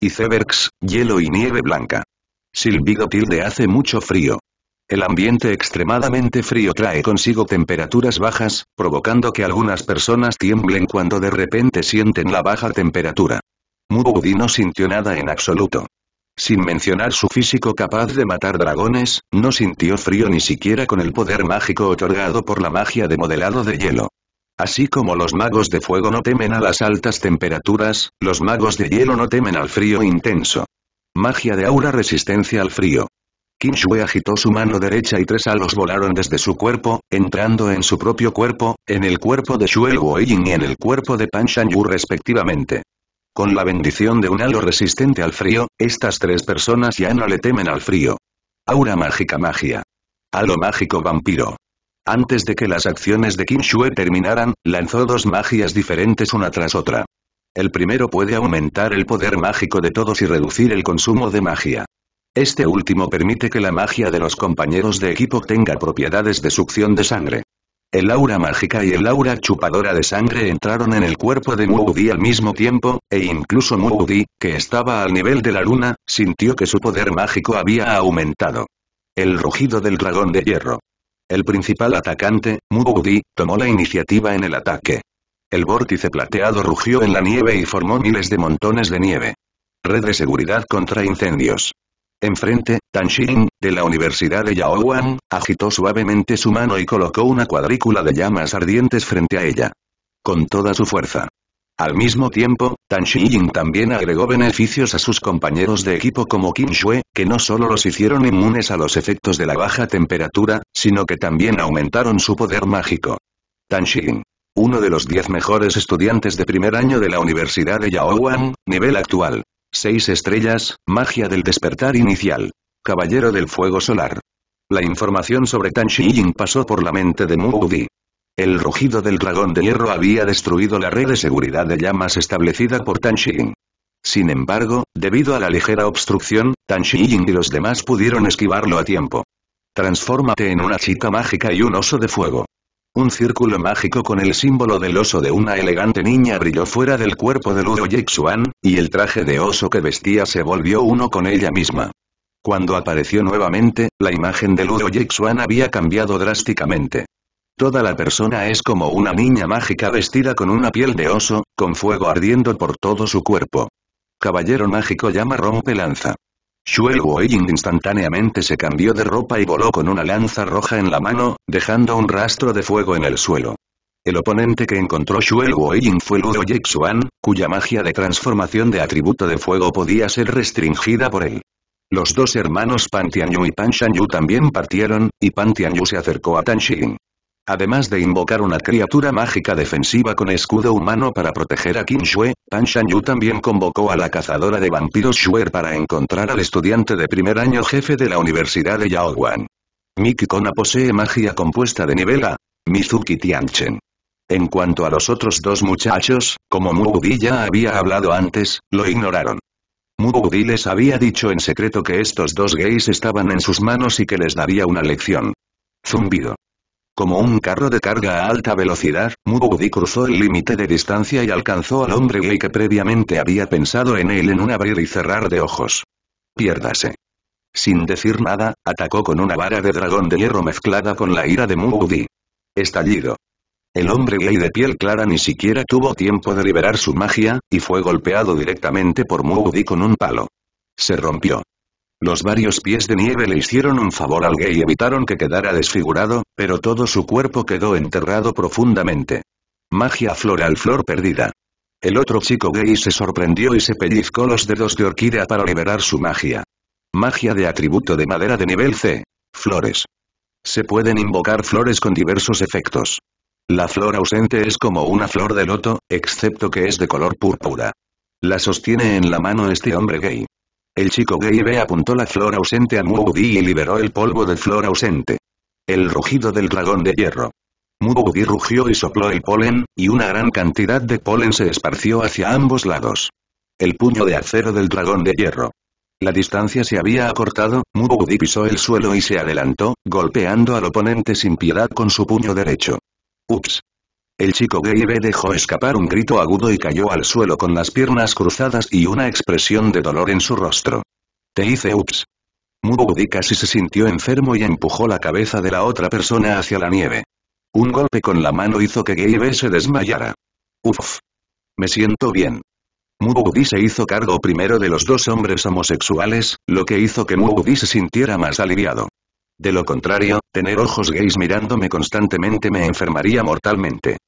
Icebergs, hielo y nieve blanca. Silbido tilde hace mucho frío. El ambiente extremadamente frío trae consigo temperaturas bajas, provocando que algunas personas tiemblen cuando de repente sienten la baja temperatura. Mubudi no sintió nada en absoluto. Sin mencionar su físico capaz de matar dragones, no sintió frío ni siquiera con el poder mágico otorgado por la magia de modelado de hielo. Así como los magos de fuego no temen a las altas temperaturas, los magos de hielo no temen al frío intenso. Magia de aura resistencia al frío. Kim agitó su mano derecha y tres halos volaron desde su cuerpo, entrando en su propio cuerpo, en el cuerpo de Shue y en el cuerpo de Pan Shan Yu respectivamente. Con la bendición de un halo resistente al frío, estas tres personas ya no le temen al frío. Aura mágica magia. Halo mágico vampiro. Antes de que las acciones de Kim terminaran, lanzó dos magias diferentes una tras otra. El primero puede aumentar el poder mágico de todos y reducir el consumo de magia. Este último permite que la magia de los compañeros de equipo tenga propiedades de succión de sangre. El aura mágica y el aura chupadora de sangre entraron en el cuerpo de Moody al mismo tiempo, e incluso Moody, que estaba al nivel de la luna, sintió que su poder mágico había aumentado. El rugido del dragón de hierro. El principal atacante, Moody, tomó la iniciativa en el ataque. El vórtice plateado rugió en la nieve y formó miles de montones de nieve. Red de seguridad contra incendios. Enfrente, Shing, de la Universidad de Yaowan, agitó suavemente su mano y colocó una cuadrícula de llamas ardientes frente a ella. Con toda su fuerza. Al mismo tiempo, Tan Yin también agregó beneficios a sus compañeros de equipo como kim Shue, que no solo los hicieron inmunes a los efectos de la baja temperatura, sino que también aumentaron su poder mágico. Tan Shing uno de los diez mejores estudiantes de primer año de la Universidad de Yaohuan, nivel actual. Seis estrellas, magia del despertar inicial. Caballero del Fuego Solar. La información sobre Tan yin pasó por la mente de Di. El rugido del dragón de hierro había destruido la red de seguridad de llamas establecida por Tan Xiyin. Sin embargo, debido a la ligera obstrucción, Tan yin y los demás pudieron esquivarlo a tiempo. Transfórmate en una chica mágica y un oso de fuego. Un círculo mágico con el símbolo del oso de una elegante niña brilló fuera del cuerpo de Ludo Yixuan, y el traje de oso que vestía se volvió uno con ella misma. Cuando apareció nuevamente, la imagen de Ludo Yixuan había cambiado drásticamente. Toda la persona es como una niña mágica vestida con una piel de oso, con fuego ardiendo por todo su cuerpo. Caballero mágico llama rompe lanza. Xuel Huoying instantáneamente se cambió de ropa y voló con una lanza roja en la mano, dejando un rastro de fuego en el suelo. El oponente que encontró Shuei Huoying fue Luo Yixuan, cuya magia de transformación de atributo de fuego podía ser restringida por él. Los dos hermanos Pan Tianyu y Pan Shanyu también partieron, y Pan Tianyu se acercó a Tan Xing. Además de invocar una criatura mágica defensiva con escudo humano para proteger a Kim Shue, Pan Shan Yu también convocó a la cazadora de vampiros Shuer para encontrar al estudiante de primer año jefe de la Universidad de Yaoguan. Miki posee magia compuesta de nivel A. Mizuki Tianchen. En cuanto a los otros dos muchachos, como Muudi ya había hablado antes, lo ignoraron. Mugudi les había dicho en secreto que estos dos gays estaban en sus manos y que les daría una lección. Zumbido. Como un carro de carga a alta velocidad, Mugudi cruzó el límite de distancia y alcanzó al hombre gay que previamente había pensado en él en un abrir y cerrar de ojos. Piérdase. Sin decir nada, atacó con una vara de dragón de hierro mezclada con la ira de Mugudi. Estallido. El hombre gay de piel clara ni siquiera tuvo tiempo de liberar su magia, y fue golpeado directamente por Mugudi con un palo. Se rompió. Los varios pies de nieve le hicieron un favor al gay y evitaron que quedara desfigurado, pero todo su cuerpo quedó enterrado profundamente. Magia floral flor perdida. El otro chico gay se sorprendió y se pellizcó los dedos de Orquídea para liberar su magia. Magia de atributo de madera de nivel C. Flores. Se pueden invocar flores con diversos efectos. La flor ausente es como una flor de loto, excepto que es de color púrpura. La sostiene en la mano este hombre gay. El chico gay apuntó la flor ausente a Moody y liberó el polvo de flor ausente. El rugido del dragón de hierro. Moody rugió y sopló el polen, y una gran cantidad de polen se esparció hacia ambos lados. El puño de acero del dragón de hierro. La distancia se había acortado, Moody pisó el suelo y se adelantó, golpeando al oponente sin piedad con su puño derecho. Ups. El chico Gabe dejó escapar un grito agudo y cayó al suelo con las piernas cruzadas y una expresión de dolor en su rostro. Te hice ups. Mugudi casi se sintió enfermo y empujó la cabeza de la otra persona hacia la nieve. Un golpe con la mano hizo que Gabe se desmayara. Uf. Me siento bien. Mugudi se hizo cargo primero de los dos hombres homosexuales, lo que hizo que Mubudi se sintiera más aliviado. De lo contrario, tener ojos gays mirándome constantemente me enfermaría mortalmente.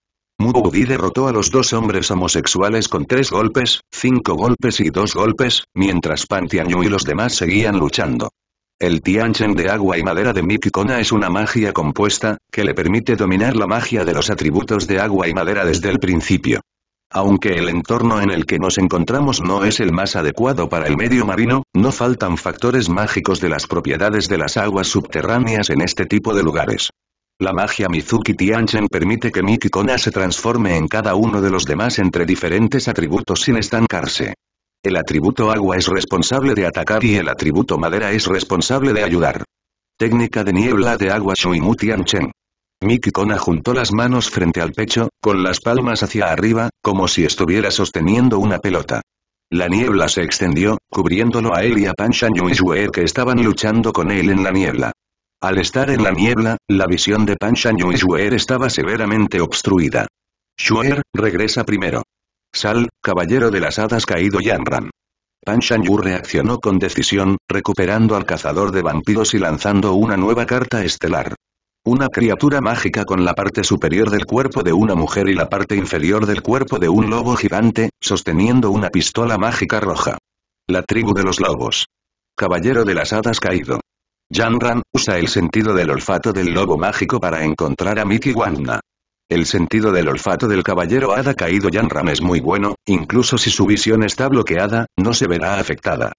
Mubudi derrotó a los dos hombres homosexuales con tres golpes, cinco golpes y dos golpes, mientras Pan Tianyu y los demás seguían luchando. El Tianchen de agua y madera de Mikikona es una magia compuesta, que le permite dominar la magia de los atributos de agua y madera desde el principio. Aunque el entorno en el que nos encontramos no es el más adecuado para el medio marino, no faltan factores mágicos de las propiedades de las aguas subterráneas en este tipo de lugares. La magia Mizuki Tianchen permite que Mikikona se transforme en cada uno de los demás entre diferentes atributos sin estancarse. El atributo agua es responsable de atacar y el atributo madera es responsable de ayudar. Técnica de niebla de agua Shuimu Tianchen. Mickey Kona juntó las manos frente al pecho, con las palmas hacia arriba, como si estuviera sosteniendo una pelota. La niebla se extendió, cubriéndolo a él y a Pan Shan Yu y Shuer que estaban luchando con él en la niebla. Al estar en la niebla, la visión de Pan Shan Yu y Shuer estaba severamente obstruida. Shuer, regresa primero. Sal, caballero de las hadas caído Yanran. Pan Shan Yu reaccionó con decisión, recuperando al cazador de vampiros y lanzando una nueva carta estelar. Una criatura mágica con la parte superior del cuerpo de una mujer y la parte inferior del cuerpo de un lobo gigante, sosteniendo una pistola mágica roja. La tribu de los lobos. Caballero de las hadas caído. Ran, usa el sentido del olfato del lobo mágico para encontrar a Mickey Wangna. El sentido del olfato del caballero hada caído Ran es muy bueno, incluso si su visión está bloqueada, no se verá afectada.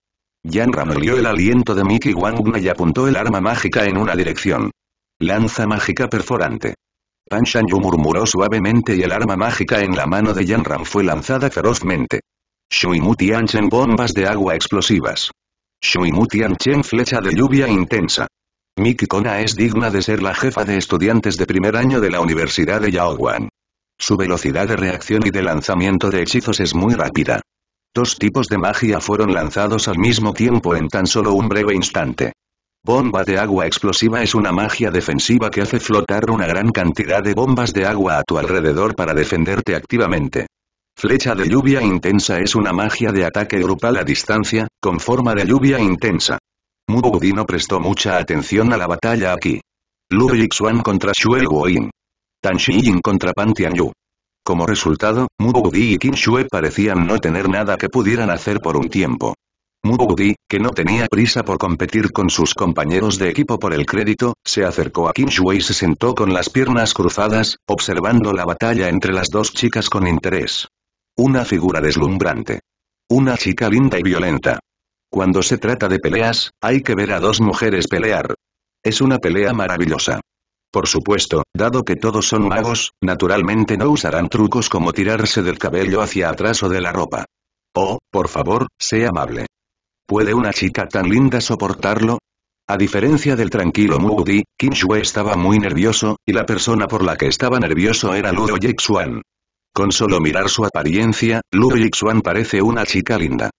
Ran olió el aliento de Mickey Wangna y apuntó el arma mágica en una dirección. Lanza mágica perforante. Pan Shan Yu murmuró suavemente y el arma mágica en la mano de Yan Ran fue lanzada ferozmente. Shuimutian Mu bombas de agua explosivas. Shuimutian Mu flecha de lluvia intensa. Miki Kona es digna de ser la jefa de estudiantes de primer año de la Universidad de Yaoguan. Su velocidad de reacción y de lanzamiento de hechizos es muy rápida. Dos tipos de magia fueron lanzados al mismo tiempo en tan solo un breve instante. Bomba de agua explosiva es una magia defensiva que hace flotar una gran cantidad de bombas de agua a tu alrededor para defenderte activamente. Flecha de lluvia intensa es una magia de ataque grupal a distancia, con forma de lluvia intensa. Mugudi no prestó mucha atención a la batalla aquí. Lu Yixuan contra Xue Guoyin. Tan contra Pan Tianyu. Como resultado, Mugudi y Qin parecían no tener nada que pudieran hacer por un tiempo. Mugudi, que no tenía prisa por competir con sus compañeros de equipo por el crédito, se acercó a Kim y se sentó con las piernas cruzadas, observando la batalla entre las dos chicas con interés. Una figura deslumbrante. Una chica linda y violenta. Cuando se trata de peleas, hay que ver a dos mujeres pelear. Es una pelea maravillosa. Por supuesto, dado que todos son magos, naturalmente no usarán trucos como tirarse del cabello hacia atrás o de la ropa. Oh, por favor, sea amable. ¿Puede una chica tan linda soportarlo? A diferencia del tranquilo Moody, Kim Shue estaba muy nervioso, y la persona por la que estaba nervioso era Luo Yixuan. Con solo mirar su apariencia, Luo Yixuan parece una chica linda.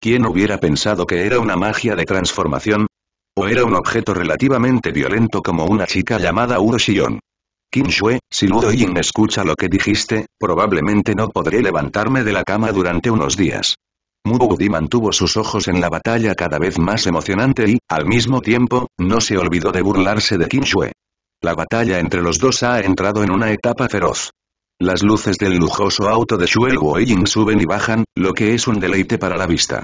¿Quién hubiera pensado que era una magia de transformación? ¿O era un objeto relativamente violento como una chica llamada Shion? Kim Shue, si Luo Yin escucha lo que dijiste, probablemente no podré levantarme de la cama durante unos días. Mugudi mantuvo sus ojos en la batalla cada vez más emocionante y, al mismo tiempo, no se olvidó de burlarse de Kinshue. La batalla entre los dos ha entrado en una etapa feroz. Las luces del lujoso auto de y Jin suben y bajan, lo que es un deleite para la vista.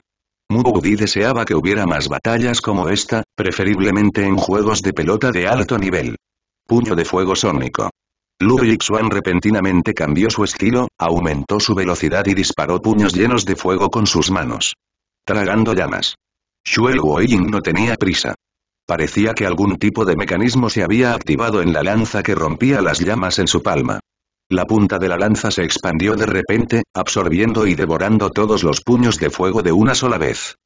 Mugudi deseaba que hubiera más batallas como esta, preferiblemente en juegos de pelota de alto nivel. Puño de fuego sónico. Lu Yixuan repentinamente cambió su estilo, aumentó su velocidad y disparó puños llenos de fuego con sus manos. Tragando llamas. Xue Luoying no tenía prisa. Parecía que algún tipo de mecanismo se había activado en la lanza que rompía las llamas en su palma. La punta de la lanza se expandió de repente, absorbiendo y devorando todos los puños de fuego de una sola vez.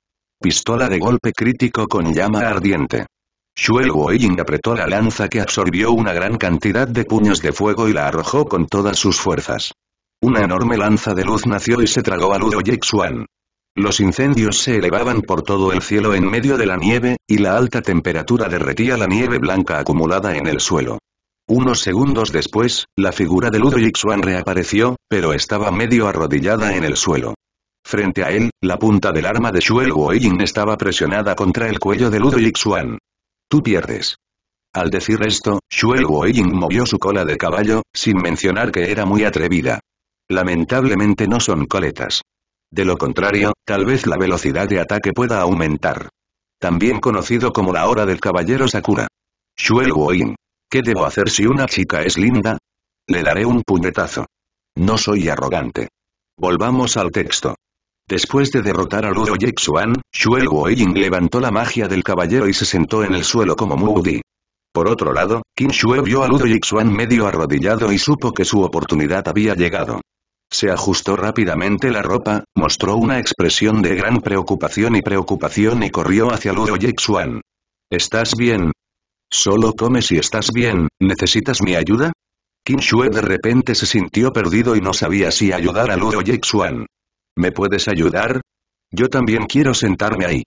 Pistola de golpe crítico con llama ardiente. Shuel ying apretó la lanza que absorbió una gran cantidad de puños de fuego y la arrojó con todas sus fuerzas. Una enorme lanza de luz nació y se tragó a Ludo Yixuan. Los incendios se elevaban por todo el cielo en medio de la nieve, y la alta temperatura derretía la nieve blanca acumulada en el suelo. Unos segundos después, la figura de Ludo Yixuan reapareció, pero estaba medio arrodillada en el suelo. Frente a él, la punta del arma de Shuel estaba presionada contra el cuello de Ludo Yixuan. Tú pierdes. Al decir esto, Shuel movió su cola de caballo, sin mencionar que era muy atrevida. Lamentablemente no son coletas. De lo contrario, tal vez la velocidad de ataque pueda aumentar. También conocido como la hora del caballero Sakura. Shuel ¿Qué debo hacer si una chica es linda? Le daré un puñetazo. No soy arrogante. Volvamos al texto. Después de derrotar a Ludo Yixuan, Xue levantó la magia del caballero y se sentó en el suelo como Moody. Por otro lado, Qin Xue vio a Ludo Yixuan medio arrodillado y supo que su oportunidad había llegado. Se ajustó rápidamente la ropa, mostró una expresión de gran preocupación y preocupación y corrió hacia Ludo Yixuan. ¿Estás bien? Solo come si estás bien, ¿necesitas mi ayuda? Qin Xue de repente se sintió perdido y no sabía si ayudar a Ludo Yixuan. ¿Me puedes ayudar? Yo también quiero sentarme ahí.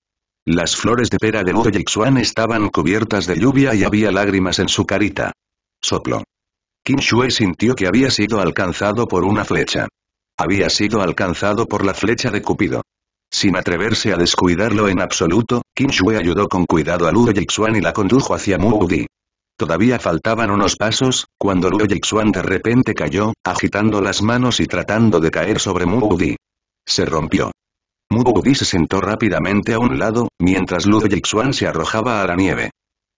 Las flores de pera de Luo Yixuan estaban cubiertas de lluvia y había lágrimas en su carita. Soplo. Qin Shui sintió que había sido alcanzado por una flecha. Había sido alcanzado por la flecha de Cupido. Sin atreverse a descuidarlo en absoluto, Qin Shui ayudó con cuidado a Luo Yixuan y la condujo hacia Muudi. Todavía faltaban unos pasos, cuando Luo Yixuan de repente cayó, agitando las manos y tratando de caer sobre Muudi. Se rompió. Mubuudi se sentó rápidamente a un lado, mientras Lu Yixuan se arrojaba a la nieve.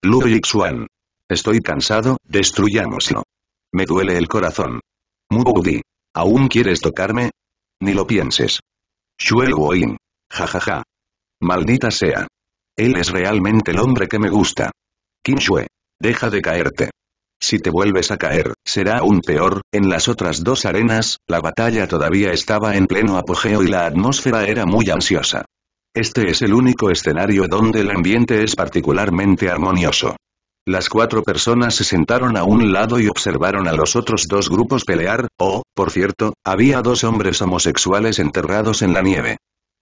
Lu Yixuan. Estoy cansado, destruyámoslo. Me duele el corazón. Mubuudi. ¿Aún quieres tocarme? Ni lo pienses. Ja ja Jajaja. Maldita sea. Él es realmente el hombre que me gusta. Kim Shue. Deja de caerte. Si te vuelves a caer, será aún peor, en las otras dos arenas, la batalla todavía estaba en pleno apogeo y la atmósfera era muy ansiosa. Este es el único escenario donde el ambiente es particularmente armonioso. Las cuatro personas se sentaron a un lado y observaron a los otros dos grupos pelear, oh, por cierto, había dos hombres homosexuales enterrados en la nieve.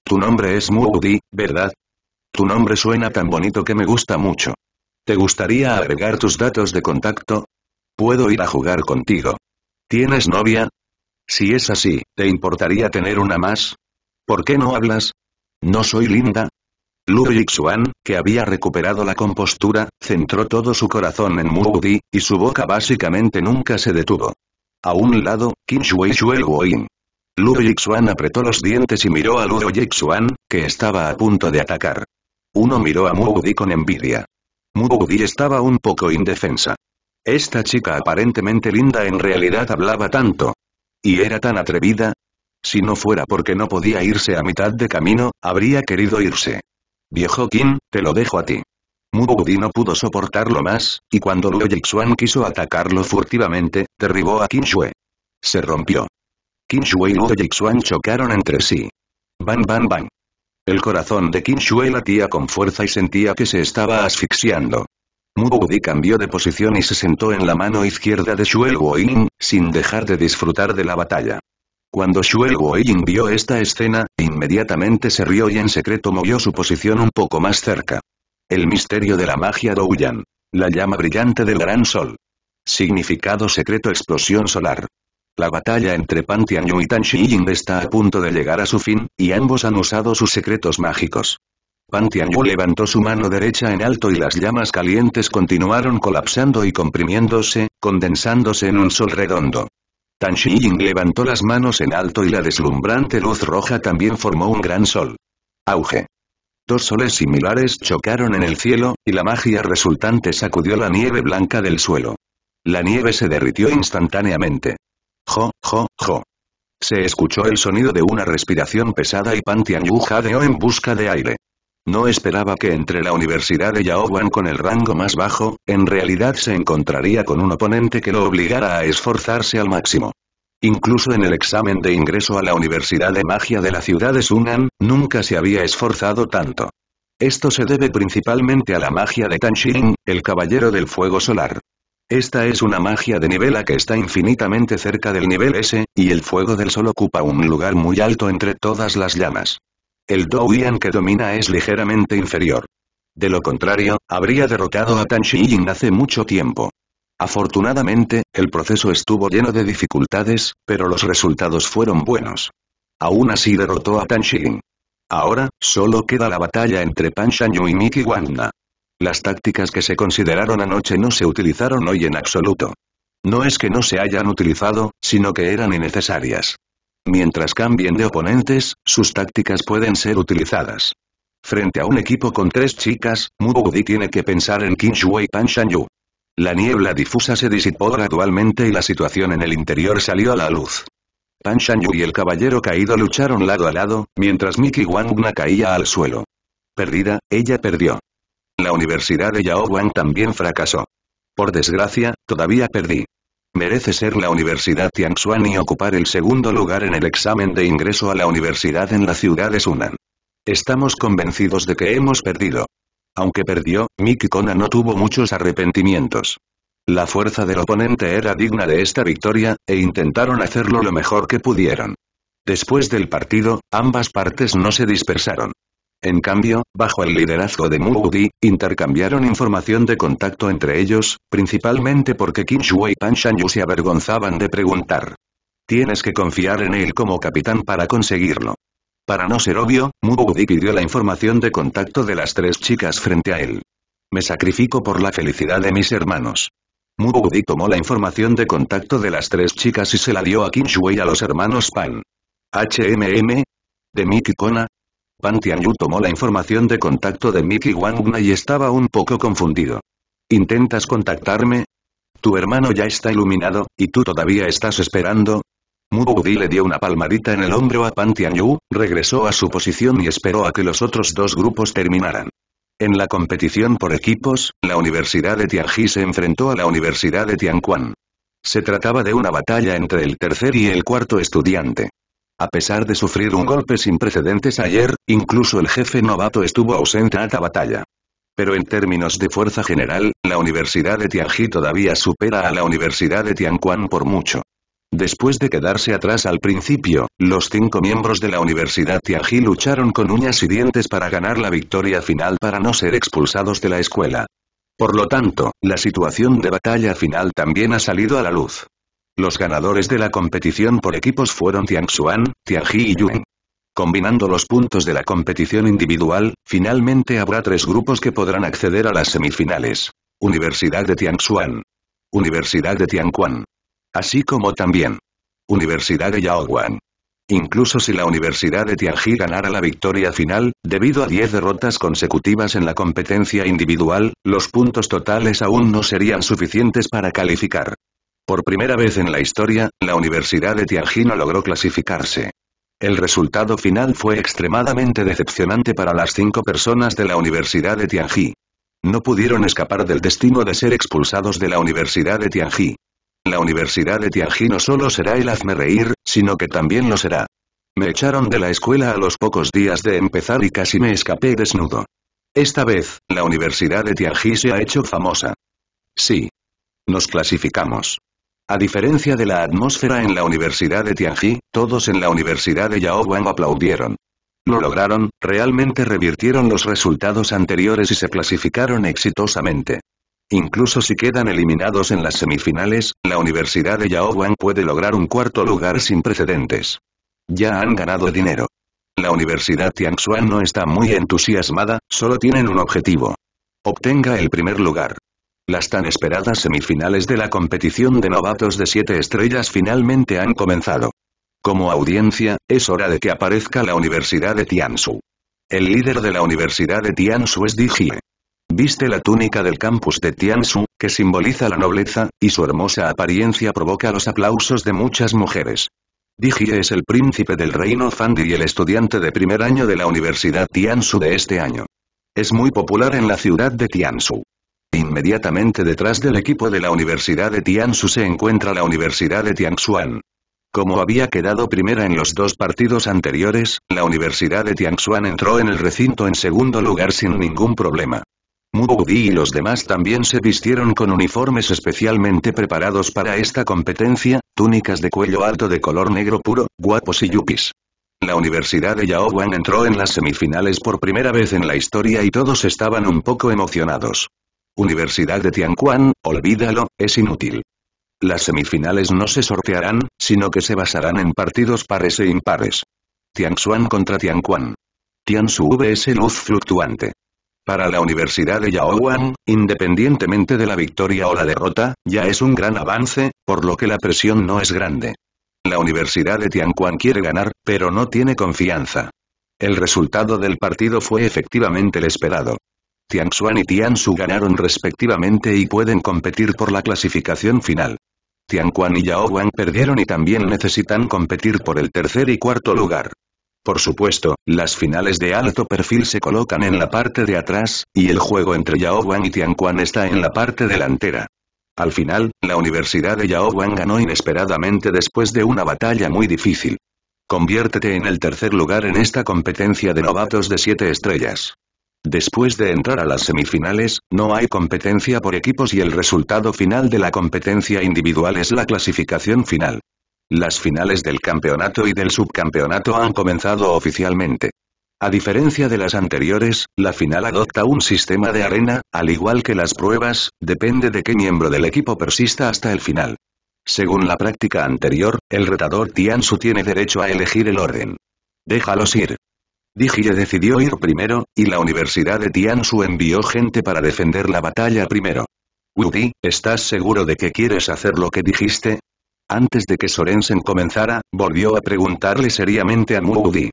Tu nombre es Moody, ¿verdad? Tu nombre suena tan bonito que me gusta mucho. ¿Te gustaría agregar tus datos de contacto? Puedo ir a jugar contigo. ¿Tienes novia? Si es así, ¿te importaría tener una más? ¿Por qué no hablas? ¿No soy linda? Lu Yixuan, que había recuperado la compostura, centró todo su corazón en Moody, y su boca básicamente nunca se detuvo. A un lado, Kim Shui Shuel Lu Yixuan apretó los dientes y miró a Lu Yixuan, que estaba a punto de atacar. Uno miró a Moody con envidia. Moody estaba un poco indefensa. Esta chica aparentemente linda en realidad hablaba tanto. Y era tan atrevida. Si no fuera porque no podía irse a mitad de camino, habría querido irse. Viejo Kim, te lo dejo a ti. Mudo no pudo soportarlo más, y cuando Luo Yixuan quiso atacarlo furtivamente, derribó a Kim Shui. Se rompió. Kim Shui y Luo Yixuan chocaron entre sí. Bang bang bang. El corazón de Kim Shui latía con fuerza y sentía que se estaba asfixiando. Mudboudi cambió de posición y se sentó en la mano izquierda de Shuel Guoyin, sin dejar de disfrutar de la batalla. Cuando Shuel Yin vio esta escena, inmediatamente se rió y en secreto movió su posición un poco más cerca. El misterio de la magia Douyan. La llama brillante del gran sol. Significado secreto explosión solar. La batalla entre Pan Tianyu y Tan yin está a punto de llegar a su fin, y ambos han usado sus secretos mágicos. Pan levantó su mano derecha en alto y las llamas calientes continuaron colapsando y comprimiéndose, condensándose en un sol redondo. Tan Ying levantó las manos en alto y la deslumbrante luz roja también formó un gran sol. Auge. Dos soles similares chocaron en el cielo, y la magia resultante sacudió la nieve blanca del suelo. La nieve se derritió instantáneamente. Jo, jo, jo. Se escuchó el sonido de una respiración pesada y Pan jadeó en busca de aire. No esperaba que entre la Universidad de Yaowan con el rango más bajo, en realidad se encontraría con un oponente que lo obligara a esforzarse al máximo. Incluso en el examen de ingreso a la Universidad de Magia de la ciudad de Sunan, nunca se había esforzado tanto. Esto se debe principalmente a la magia de Tan el Caballero del Fuego Solar. Esta es una magia de nivel A que está infinitamente cerca del nivel S, y el fuego del sol ocupa un lugar muy alto entre todas las llamas. El Douyin que domina es ligeramente inferior. De lo contrario, habría derrotado a Tan Yin hace mucho tiempo. Afortunadamente, el proceso estuvo lleno de dificultades, pero los resultados fueron buenos. Aún así derrotó a Tan Yin. Ahora, solo queda la batalla entre Pan Yu y Miki Wangna. Las tácticas que se consideraron anoche no se utilizaron hoy en absoluto. No es que no se hayan utilizado, sino que eran innecesarias. Mientras cambien de oponentes, sus tácticas pueden ser utilizadas. Frente a un equipo con tres chicas, Mubudi tiene que pensar en Qin Shui Pan Shan Yu. La niebla difusa se disipó gradualmente y la situación en el interior salió a la luz. Pan Shan Yu y el caballero caído lucharon lado a lado, mientras Miki Wangna caía al suelo. Perdida, ella perdió. La Universidad de Yao Wang también fracasó. Por desgracia, todavía perdí. Merece ser la Universidad Tianxuan y ocupar el segundo lugar en el examen de ingreso a la universidad en la ciudad de Sunan. Estamos convencidos de que hemos perdido. Aunque perdió, Miki Kona no tuvo muchos arrepentimientos. La fuerza del oponente era digna de esta victoria, e intentaron hacerlo lo mejor que pudieron. Después del partido, ambas partes no se dispersaron. En cambio, bajo el liderazgo de Moody, intercambiaron información de contacto entre ellos, principalmente porque Qin y Pan Shanyu se avergonzaban de preguntar. Tienes que confiar en él como capitán para conseguirlo. Para no ser obvio, Moody pidió la información de contacto de las tres chicas frente a él. Me sacrifico por la felicidad de mis hermanos. Moody tomó la información de contacto de las tres chicas y se la dio a Qin y a los hermanos Pan. HMM. De Miki Kona, Pan Tianyu tomó la información de contacto de Mickey Wangna y estaba un poco confundido. ¿Intentas contactarme? Tu hermano ya está iluminado, y tú todavía estás esperando. Mubudi le dio una palmadita en el hombro a Pan Tianyu, regresó a su posición y esperó a que los otros dos grupos terminaran. En la competición por equipos, la Universidad de Tianji se enfrentó a la Universidad de Tianquan. Se trataba de una batalla entre el tercer y el cuarto estudiante. A pesar de sufrir un golpe sin precedentes ayer, incluso el jefe novato estuvo ausente a la batalla. Pero en términos de fuerza general, la Universidad de Tianji todavía supera a la Universidad de Tianquan por mucho. Después de quedarse atrás al principio, los cinco miembros de la Universidad Tianji lucharon con uñas y dientes para ganar la victoria final para no ser expulsados de la escuela. Por lo tanto, la situación de batalla final también ha salido a la luz. Los ganadores de la competición por equipos fueron Tianxuan, Tianji y Yun. Combinando los puntos de la competición individual, finalmente habrá tres grupos que podrán acceder a las semifinales. Universidad de Tianxuan. Universidad de Tianquan. Así como también. Universidad de Yaoguan. Incluso si la Universidad de Tianji ganara la victoria final, debido a 10 derrotas consecutivas en la competencia individual, los puntos totales aún no serían suficientes para calificar. Por primera vez en la historia, la Universidad de Tianjin logró clasificarse. El resultado final fue extremadamente decepcionante para las cinco personas de la Universidad de Tianjin. No pudieron escapar del destino de ser expulsados de la Universidad de Tianjin. La Universidad de Tianjin no solo será el hazme reír, sino que también lo será. Me echaron de la escuela a los pocos días de empezar y casi me escapé desnudo. Esta vez, la Universidad de Tianjin se ha hecho famosa. Sí. Nos clasificamos. A diferencia de la atmósfera en la Universidad de Tianji, todos en la Universidad de Yaowang aplaudieron. Lo lograron, realmente revirtieron los resultados anteriores y se clasificaron exitosamente. Incluso si quedan eliminados en las semifinales, la Universidad de Yaowang puede lograr un cuarto lugar sin precedentes. Ya han ganado dinero. La Universidad Tianxuan no está muy entusiasmada, solo tienen un objetivo. Obtenga el primer lugar. Las tan esperadas semifinales de la competición de novatos de siete estrellas finalmente han comenzado. Como audiencia, es hora de que aparezca la Universidad de Tiansu. El líder de la Universidad de Tianshu es Dijie. Viste la túnica del campus de Tianshu, que simboliza la nobleza, y su hermosa apariencia provoca los aplausos de muchas mujeres. Dijie es el príncipe del reino Fandi y el estudiante de primer año de la Universidad Tianshu de este año. Es muy popular en la ciudad de Tianshu. Inmediatamente detrás del equipo de la Universidad de Tiansu se encuentra la Universidad de Tianxuan. Como había quedado primera en los dos partidos anteriores, la Universidad de Tianxuan entró en el recinto en segundo lugar sin ningún problema. Di y los demás también se vistieron con uniformes especialmente preparados para esta competencia, túnicas de cuello alto de color negro puro, guapos y yupis. La Universidad de Yaowang entró en las semifinales por primera vez en la historia y todos estaban un poco emocionados. Universidad de Tianquan, olvídalo, es inútil. Las semifinales no se sortearán, sino que se basarán en partidos pares e impares. Tianxuan contra Tianquan. Tiansu vs luz fluctuante. Para la Universidad de Yaowang, independientemente de la victoria o la derrota, ya es un gran avance, por lo que la presión no es grande. La Universidad de Tianquan quiere ganar, pero no tiene confianza. El resultado del partido fue efectivamente el esperado. Tianxuan y Tianzu ganaron respectivamente y pueden competir por la clasificación final. Tianquan y Yao perdieron y también necesitan competir por el tercer y cuarto lugar. Por supuesto, las finales de alto perfil se colocan en la parte de atrás, y el juego entre Yao y Tianquan está en la parte delantera. Al final, la Universidad de Yao ganó inesperadamente después de una batalla muy difícil. Conviértete en el tercer lugar en esta competencia de novatos de 7 estrellas. Después de entrar a las semifinales, no hay competencia por equipos y el resultado final de la competencia individual es la clasificación final. Las finales del campeonato y del subcampeonato han comenzado oficialmente. A diferencia de las anteriores, la final adopta un sistema de arena, al igual que las pruebas, depende de qué miembro del equipo persista hasta el final. Según la práctica anterior, el retador Tiansu tiene derecho a elegir el orden. Déjalos ir. Dijie decidió ir primero, y la Universidad de Tiansu envió gente para defender la batalla primero. Wudi, ¿estás seguro de que quieres hacer lo que dijiste? Antes de que Sorensen comenzara, volvió a preguntarle seriamente a Di.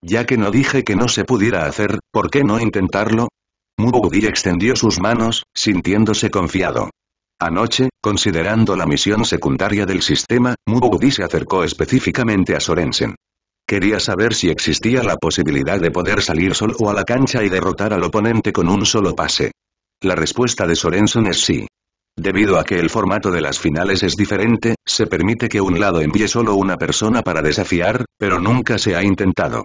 Ya que no dije que no se pudiera hacer, ¿por qué no intentarlo? Di extendió sus manos, sintiéndose confiado. Anoche, considerando la misión secundaria del sistema, Di se acercó específicamente a Sorensen. Quería saber si existía la posibilidad de poder salir solo a la cancha y derrotar al oponente con un solo pase. La respuesta de Sorenson es sí. Debido a que el formato de las finales es diferente, se permite que un lado envíe solo una persona para desafiar, pero nunca se ha intentado.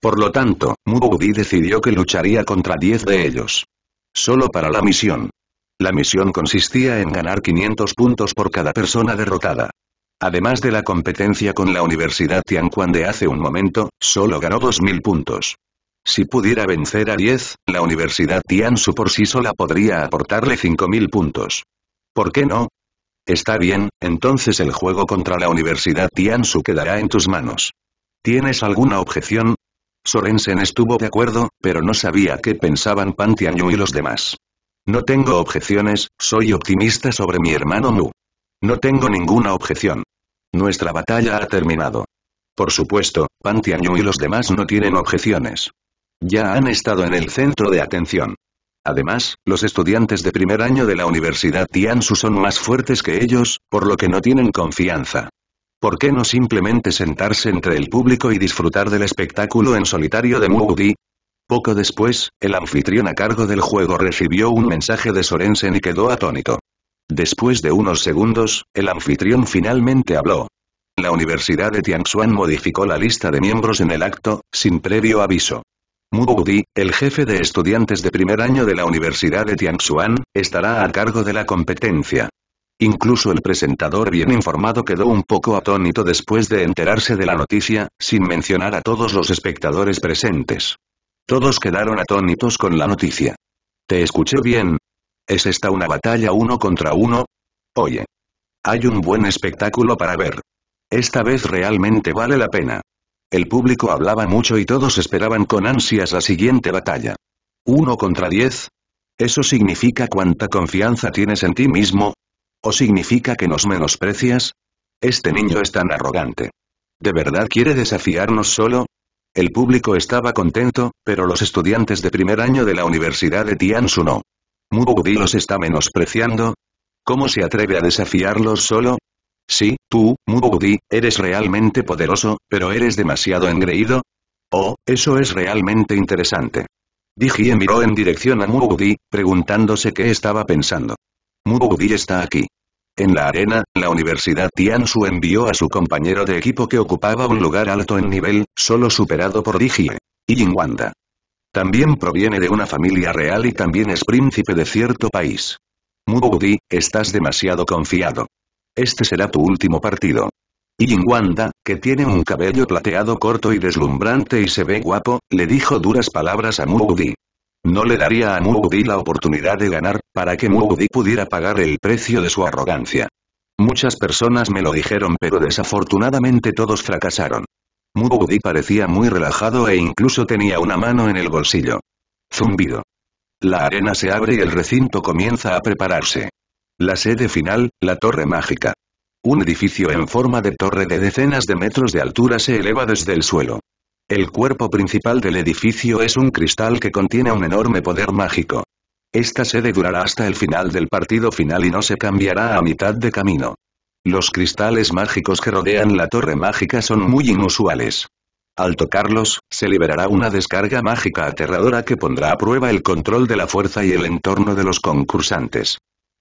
Por lo tanto, Mubudi decidió que lucharía contra 10 de ellos. Solo para la misión. La misión consistía en ganar 500 puntos por cada persona derrotada. Además de la competencia con la Universidad Tianquan de hace un momento, solo ganó 2.000 puntos. Si pudiera vencer a 10, la Universidad Tiansu por sí sola podría aportarle 5.000 puntos. ¿Por qué no? Está bien, entonces el juego contra la Universidad Tiansu quedará en tus manos. ¿Tienes alguna objeción? Sorensen estuvo de acuerdo, pero no sabía qué pensaban Pan Tianyu y los demás. No tengo objeciones, soy optimista sobre mi hermano Mu. No tengo ninguna objeción. Nuestra batalla ha terminado. Por supuesto, Pan Tianyu y los demás no tienen objeciones. Ya han estado en el centro de atención. Además, los estudiantes de primer año de la Universidad Tiansu son más fuertes que ellos, por lo que no tienen confianza. ¿Por qué no simplemente sentarse entre el público y disfrutar del espectáculo en solitario de Moody? Poco después, el anfitrión a cargo del juego recibió un mensaje de Sorensen y quedó atónito. Después de unos segundos, el anfitrión finalmente habló. La Universidad de Tianxuan modificó la lista de miembros en el acto, sin previo aviso. Mu Di, el jefe de estudiantes de primer año de la Universidad de Tianxuan, estará a cargo de la competencia. Incluso el presentador bien informado quedó un poco atónito después de enterarse de la noticia, sin mencionar a todos los espectadores presentes. Todos quedaron atónitos con la noticia. Te escuché bien, ¿Es esta una batalla uno contra uno? Oye. Hay un buen espectáculo para ver. Esta vez realmente vale la pena. El público hablaba mucho y todos esperaban con ansias la siguiente batalla. ¿Uno contra diez? ¿Eso significa cuánta confianza tienes en ti mismo? ¿O significa que nos menosprecias? Este niño es tan arrogante. ¿De verdad quiere desafiarnos solo? El público estaba contento, pero los estudiantes de primer año de la Universidad de Tiansu no. ¿Mugudi los está menospreciando? ¿Cómo se atreve a desafiarlos solo? Sí, tú, Mugudi, eres realmente poderoso, pero eres demasiado engreído. Oh, eso es realmente interesante. Dijie miró en dirección a Mugudi, preguntándose qué estaba pensando. Mugudi está aquí. En la arena, la Universidad Su envió a su compañero de equipo que ocupaba un lugar alto en nivel, solo superado por Dijie, Y Wanda. También proviene de una familia real y también es príncipe de cierto país. Mugudi, estás demasiado confiado. Este será tu último partido. Y Yingwanda, que tiene un cabello plateado corto y deslumbrante y se ve guapo, le dijo duras palabras a Mugudi. No le daría a Mugudi la oportunidad de ganar, para que Mugudi pudiera pagar el precio de su arrogancia. Muchas personas me lo dijeron pero desafortunadamente todos fracasaron. Mubudi parecía muy relajado e incluso tenía una mano en el bolsillo. Zumbido. La arena se abre y el recinto comienza a prepararse. La sede final, la Torre Mágica. Un edificio en forma de torre de decenas de metros de altura se eleva desde el suelo. El cuerpo principal del edificio es un cristal que contiene un enorme poder mágico. Esta sede durará hasta el final del partido final y no se cambiará a mitad de camino. Los cristales mágicos que rodean la torre mágica son muy inusuales. Al tocarlos, se liberará una descarga mágica aterradora que pondrá a prueba el control de la fuerza y el entorno de los concursantes.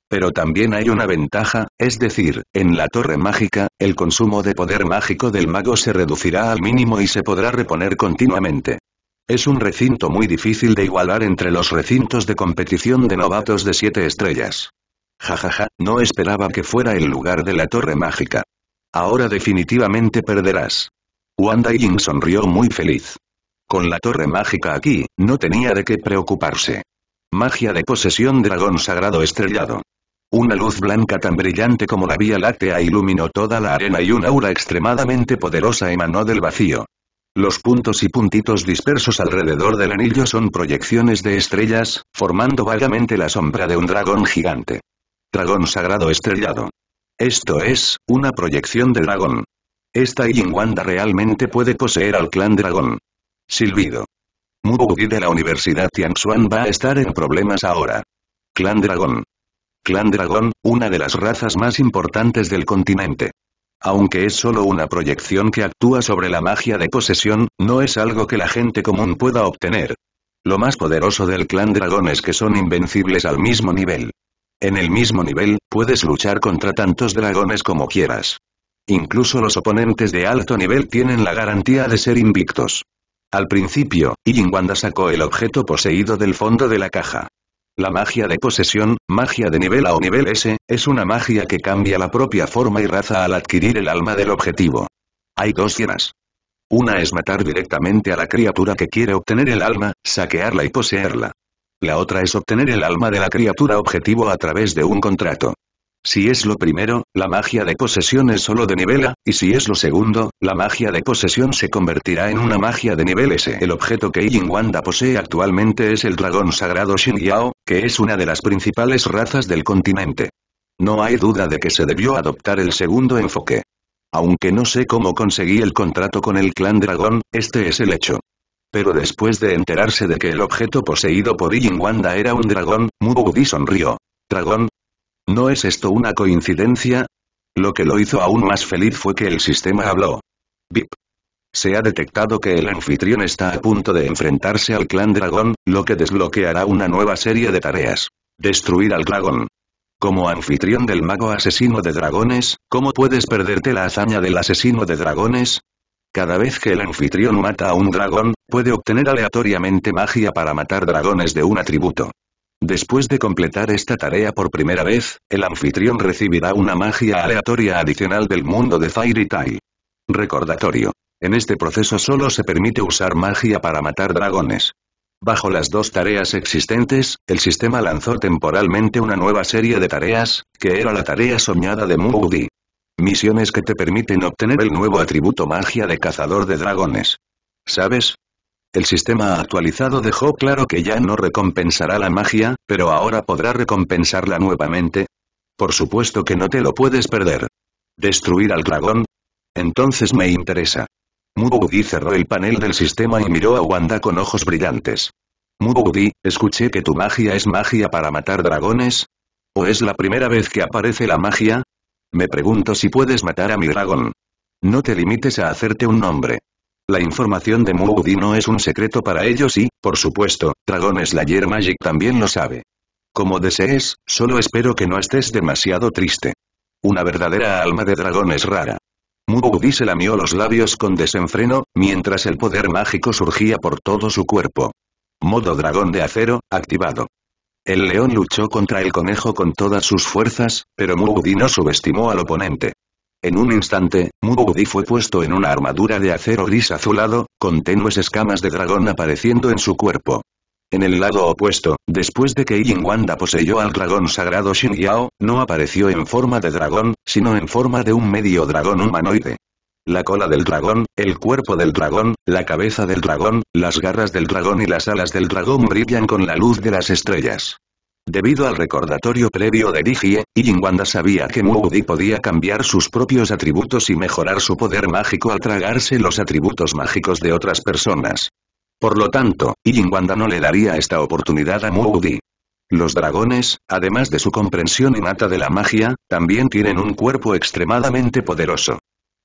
Pero también hay una ventaja, es decir, en la torre mágica, el consumo de poder mágico del mago se reducirá al mínimo y se podrá reponer continuamente. Es un recinto muy difícil de igualar entre los recintos de competición de novatos de 7 estrellas. Jajaja, no esperaba que fuera el lugar de la torre mágica. Ahora definitivamente perderás. Wanda Ying sonrió muy feliz. Con la torre mágica aquí, no tenía de qué preocuparse. Magia de posesión dragón sagrado estrellado. Una luz blanca tan brillante como la Vía Láctea iluminó toda la arena y un aura extremadamente poderosa emanó del vacío. Los puntos y puntitos dispersos alrededor del anillo son proyecciones de estrellas, formando vagamente la sombra de un dragón gigante. Dragón sagrado estrellado. Esto es, una proyección de dragón. Esta yingwanda realmente puede poseer al clan dragón. Silbido. Mugugi de la Universidad Tianxuan va a estar en problemas ahora. Clan dragón. Clan dragón, una de las razas más importantes del continente. Aunque es solo una proyección que actúa sobre la magia de posesión, no es algo que la gente común pueda obtener. Lo más poderoso del clan dragón es que son invencibles al mismo nivel. En el mismo nivel, puedes luchar contra tantos dragones como quieras. Incluso los oponentes de alto nivel tienen la garantía de ser invictos. Al principio, Yingwanda sacó el objeto poseído del fondo de la caja. La magia de posesión, magia de nivel A o nivel S, es una magia que cambia la propia forma y raza al adquirir el alma del objetivo. Hay dos cienas. Una es matar directamente a la criatura que quiere obtener el alma, saquearla y poseerla. La otra es obtener el alma de la criatura objetivo a través de un contrato. Si es lo primero, la magia de posesión es solo de nivel A, y si es lo segundo, la magia de posesión se convertirá en una magia de nivel S. El objeto que Yin Wanda posee actualmente es el dragón sagrado Xin Yao, que es una de las principales razas del continente. No hay duda de que se debió adoptar el segundo enfoque. Aunque no sé cómo conseguí el contrato con el clan dragón, este es el hecho. Pero después de enterarse de que el objeto poseído por Yin Wanda era un dragón, Mubudi sonrió. ¿Dragón? ¿No es esto una coincidencia? Lo que lo hizo aún más feliz fue que el sistema habló. Bip. Se ha detectado que el anfitrión está a punto de enfrentarse al clan dragón, lo que desbloqueará una nueva serie de tareas. Destruir al dragón. Como anfitrión del mago asesino de dragones, ¿cómo puedes perderte la hazaña del asesino de dragones? Cada vez que el anfitrión mata a un dragón, puede obtener aleatoriamente magia para matar dragones de un atributo. Después de completar esta tarea por primera vez, el anfitrión recibirá una magia aleatoria adicional del mundo de Fairy Tail. Recordatorio. En este proceso solo se permite usar magia para matar dragones. Bajo las dos tareas existentes, el sistema lanzó temporalmente una nueva serie de tareas, que era la tarea soñada de Moody. Misiones que te permiten obtener el nuevo atributo magia de cazador de dragones. ¿Sabes? El sistema actualizado dejó claro que ya no recompensará la magia, pero ahora podrá recompensarla nuevamente. Por supuesto que no te lo puedes perder. ¿Destruir al dragón? Entonces me interesa. Mubudi cerró el panel del sistema y miró a Wanda con ojos brillantes. Mubudi, escuché que tu magia es magia para matar dragones. ¿O es la primera vez que aparece la magia? Me pregunto si puedes matar a mi dragón. No te limites a hacerte un nombre. La información de Moody no es un secreto para ellos y, por supuesto, Dragon Slayer Magic también lo sabe. Como desees, solo espero que no estés demasiado triste. Una verdadera alma de dragón es rara. Moody se lamió los labios con desenfreno, mientras el poder mágico surgía por todo su cuerpo. Modo dragón de acero, activado. El león luchó contra el conejo con todas sus fuerzas, pero Mugudi no subestimó al oponente. En un instante, Mugudi fue puesto en una armadura de acero gris azulado, con tenues escamas de dragón apareciendo en su cuerpo. En el lado opuesto, después de que Yin Wanda poseyó al dragón sagrado Xin Yao, no apareció en forma de dragón, sino en forma de un medio dragón humanoide la cola del dragón, el cuerpo del dragón, la cabeza del dragón, las garras del dragón y las alas del dragón brillan con la luz de las estrellas. Debido al recordatorio previo de Digie, Ingwanda sabía que Moody podía cambiar sus propios atributos y mejorar su poder mágico al tragarse los atributos mágicos de otras personas. Por lo tanto, Wanda no le daría esta oportunidad a Moody. Los dragones, además de su comprensión innata de la magia, también tienen un cuerpo extremadamente poderoso.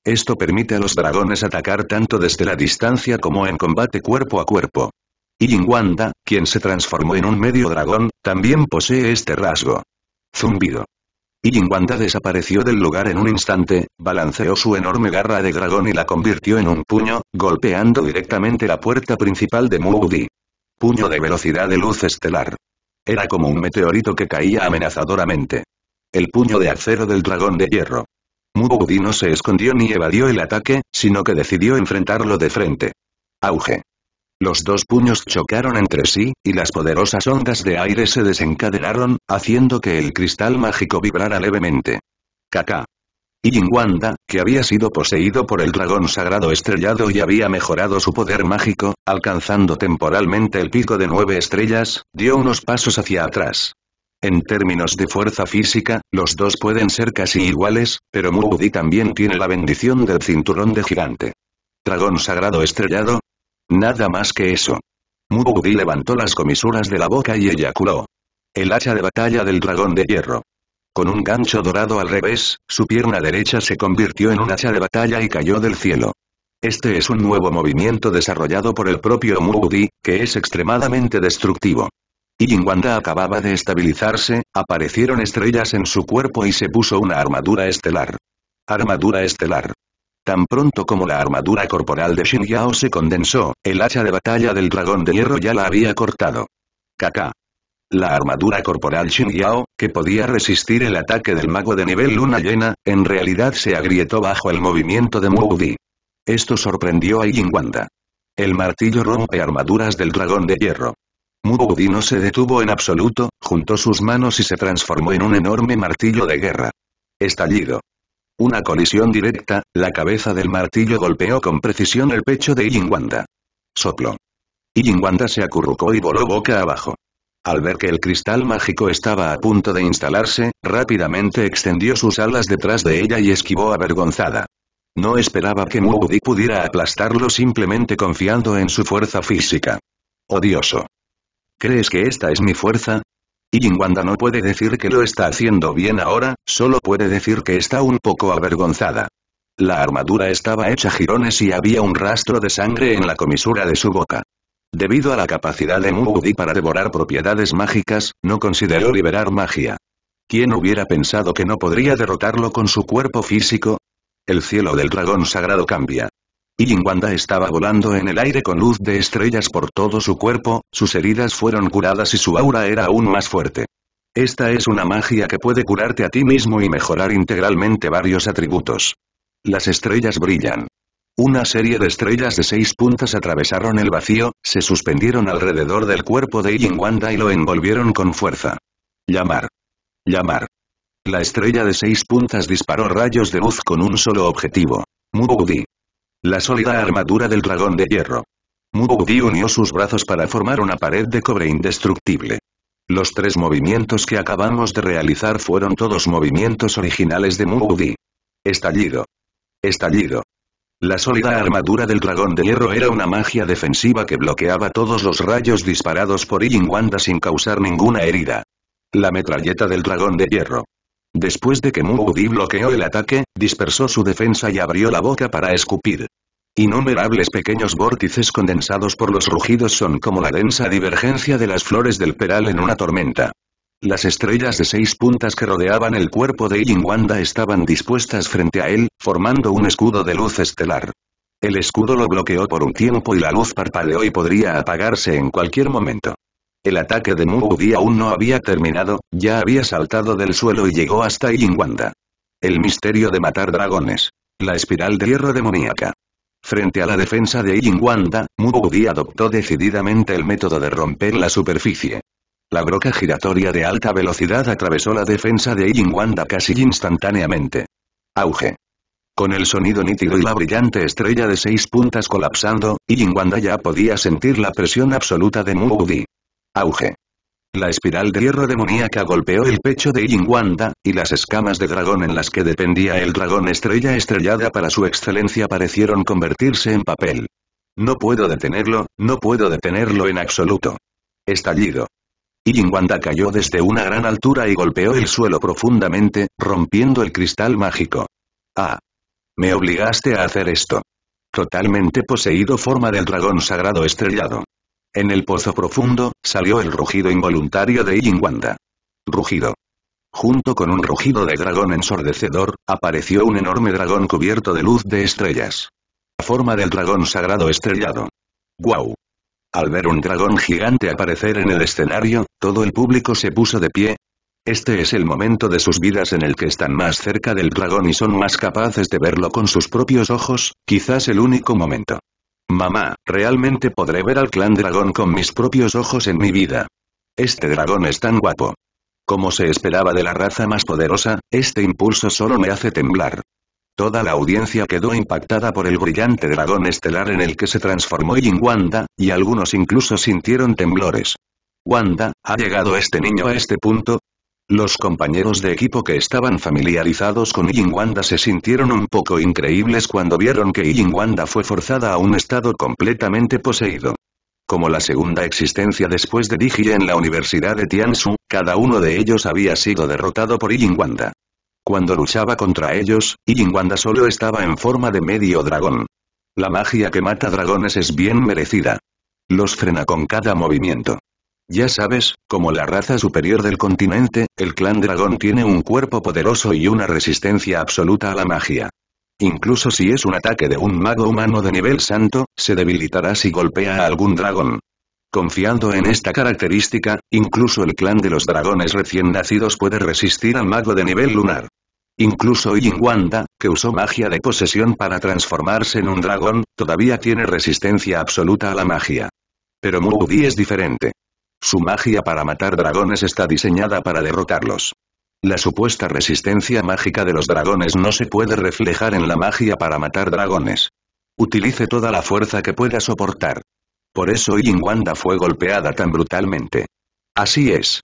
Esto permite a los dragones atacar tanto desde la distancia como en combate cuerpo a cuerpo. Y Yingwanda, quien se transformó en un medio dragón, también posee este rasgo. Zumbido. Y Yingwanda desapareció del lugar en un instante, balanceó su enorme garra de dragón y la convirtió en un puño, golpeando directamente la puerta principal de Moody. Puño de velocidad de luz estelar. Era como un meteorito que caía amenazadoramente. El puño de acero del dragón de hierro. Mugudi no se escondió ni evadió el ataque, sino que decidió enfrentarlo de frente. Auge. Los dos puños chocaron entre sí, y las poderosas ondas de aire se desencadenaron, haciendo que el cristal mágico vibrara levemente. Kaká. Yingwanda, que había sido poseído por el dragón sagrado estrellado y había mejorado su poder mágico, alcanzando temporalmente el pico de nueve estrellas, dio unos pasos hacia atrás. En términos de fuerza física, los dos pueden ser casi iguales, pero Moody también tiene la bendición del cinturón de gigante. ¿Dragón sagrado estrellado? Nada más que eso. Mugudi levantó las comisuras de la boca y eyaculó. El hacha de batalla del dragón de hierro. Con un gancho dorado al revés, su pierna derecha se convirtió en un hacha de batalla y cayó del cielo. Este es un nuevo movimiento desarrollado por el propio Moody, que es extremadamente destructivo. Y acababa de estabilizarse, aparecieron estrellas en su cuerpo y se puso una armadura estelar. Armadura estelar. Tan pronto como la armadura corporal de xin Yao se condensó, el hacha de batalla del dragón de hierro ya la había cortado. Kaká. La armadura corporal Xin Yao, que podía resistir el ataque del mago de nivel luna llena, en realidad se agrietó bajo el movimiento de Moody. Esto sorprendió a Wanda. El martillo rompe armaduras del dragón de hierro. Mubudi no se detuvo en absoluto, juntó sus manos y se transformó en un enorme martillo de guerra. Estallido. Una colisión directa, la cabeza del martillo golpeó con precisión el pecho de Yingwanda. Soplo. Yingwanda se acurrucó y voló boca abajo. Al ver que el cristal mágico estaba a punto de instalarse, rápidamente extendió sus alas detrás de ella y esquivó avergonzada. No esperaba que Mubudi pudiera aplastarlo simplemente confiando en su fuerza física. Odioso. ¿Crees que esta es mi fuerza? Y Wanda no puede decir que lo está haciendo bien ahora, solo puede decir que está un poco avergonzada. La armadura estaba hecha jirones y había un rastro de sangre en la comisura de su boca. Debido a la capacidad de moody para devorar propiedades mágicas, no consideró liberar magia. ¿Quién hubiera pensado que no podría derrotarlo con su cuerpo físico? El cielo del dragón sagrado cambia. Pilling estaba volando en el aire con luz de estrellas por todo su cuerpo, sus heridas fueron curadas y su aura era aún más fuerte. Esta es una magia que puede curarte a ti mismo y mejorar integralmente varios atributos. Las estrellas brillan. Una serie de estrellas de seis puntas atravesaron el vacío, se suspendieron alrededor del cuerpo de Wanda y lo envolvieron con fuerza. Llamar. Llamar. La estrella de seis puntas disparó rayos de luz con un solo objetivo. Mugudi. La sólida armadura del dragón de hierro. Mugubi unió sus brazos para formar una pared de cobre indestructible. Los tres movimientos que acabamos de realizar fueron todos movimientos originales de Mubuki. Estallido. Estallido. La sólida armadura del dragón de hierro era una magia defensiva que bloqueaba todos los rayos disparados por Ying Wanda sin causar ninguna herida. La metralleta del dragón de hierro. Después de que Mugudi bloqueó el ataque, dispersó su defensa y abrió la boca para escupir. Innumerables pequeños vórtices condensados por los rugidos son como la densa divergencia de las flores del peral en una tormenta. Las estrellas de seis puntas que rodeaban el cuerpo de Wanda estaban dispuestas frente a él, formando un escudo de luz estelar. El escudo lo bloqueó por un tiempo y la luz parpadeó y podría apagarse en cualquier momento. El ataque de Mugi aún no había terminado, ya había saltado del suelo y llegó hasta Yingwanda. El misterio de matar dragones. La espiral de hierro demoníaca. Frente a la defensa de Yingwanda, Mugi adoptó decididamente el método de romper la superficie. La broca giratoria de alta velocidad atravesó la defensa de Yingwanda casi instantáneamente. Auge. Con el sonido nítido y la brillante estrella de seis puntas colapsando, Yingwanda ya podía sentir la presión absoluta de Mugi. Auge. La espiral de hierro demoníaca golpeó el pecho de Yingwanda, y las escamas de dragón en las que dependía el dragón estrella estrellada para su excelencia parecieron convertirse en papel. No puedo detenerlo, no puedo detenerlo en absoluto. Estallido. Yingwanda cayó desde una gran altura y golpeó el suelo profundamente, rompiendo el cristal mágico. Ah. Me obligaste a hacer esto. Totalmente poseído forma del dragón sagrado estrellado. En el pozo profundo, salió el rugido involuntario de Wanda. Rugido. Junto con un rugido de dragón ensordecedor, apareció un enorme dragón cubierto de luz de estrellas. La forma del dragón sagrado estrellado. ¡Guau! Al ver un dragón gigante aparecer en el escenario, todo el público se puso de pie. Este es el momento de sus vidas en el que están más cerca del dragón y son más capaces de verlo con sus propios ojos, quizás el único momento. Mamá, realmente podré ver al clan dragón con mis propios ojos en mi vida. Este dragón es tan guapo. Como se esperaba de la raza más poderosa, este impulso solo me hace temblar. Toda la audiencia quedó impactada por el brillante dragón estelar en el que se transformó Wanda, y algunos incluso sintieron temblores. Wanda, ha llegado este niño a este punto, los compañeros de equipo que estaban familiarizados con Yingwanda se sintieron un poco increíbles cuando vieron que Ying fue forzada a un estado completamente poseído. Como la segunda existencia después de Digi en la Universidad de Tiansu, cada uno de ellos había sido derrotado por Yingwanda. Cuando luchaba contra ellos, Yingwanda solo estaba en forma de medio dragón. La magia que mata dragones es bien merecida. Los frena con cada movimiento. Ya sabes, como la raza superior del continente, el clan dragón tiene un cuerpo poderoso y una resistencia absoluta a la magia. Incluso si es un ataque de un mago humano de nivel santo, se debilitará si golpea a algún dragón. Confiando en esta característica, incluso el clan de los dragones recién nacidos puede resistir al mago de nivel lunar. Incluso Wanda, que usó magia de posesión para transformarse en un dragón, todavía tiene resistencia absoluta a la magia. Pero Moody es diferente. Su magia para matar dragones está diseñada para derrotarlos. La supuesta resistencia mágica de los dragones no se puede reflejar en la magia para matar dragones. Utilice toda la fuerza que pueda soportar. Por eso Wanda fue golpeada tan brutalmente. Así es.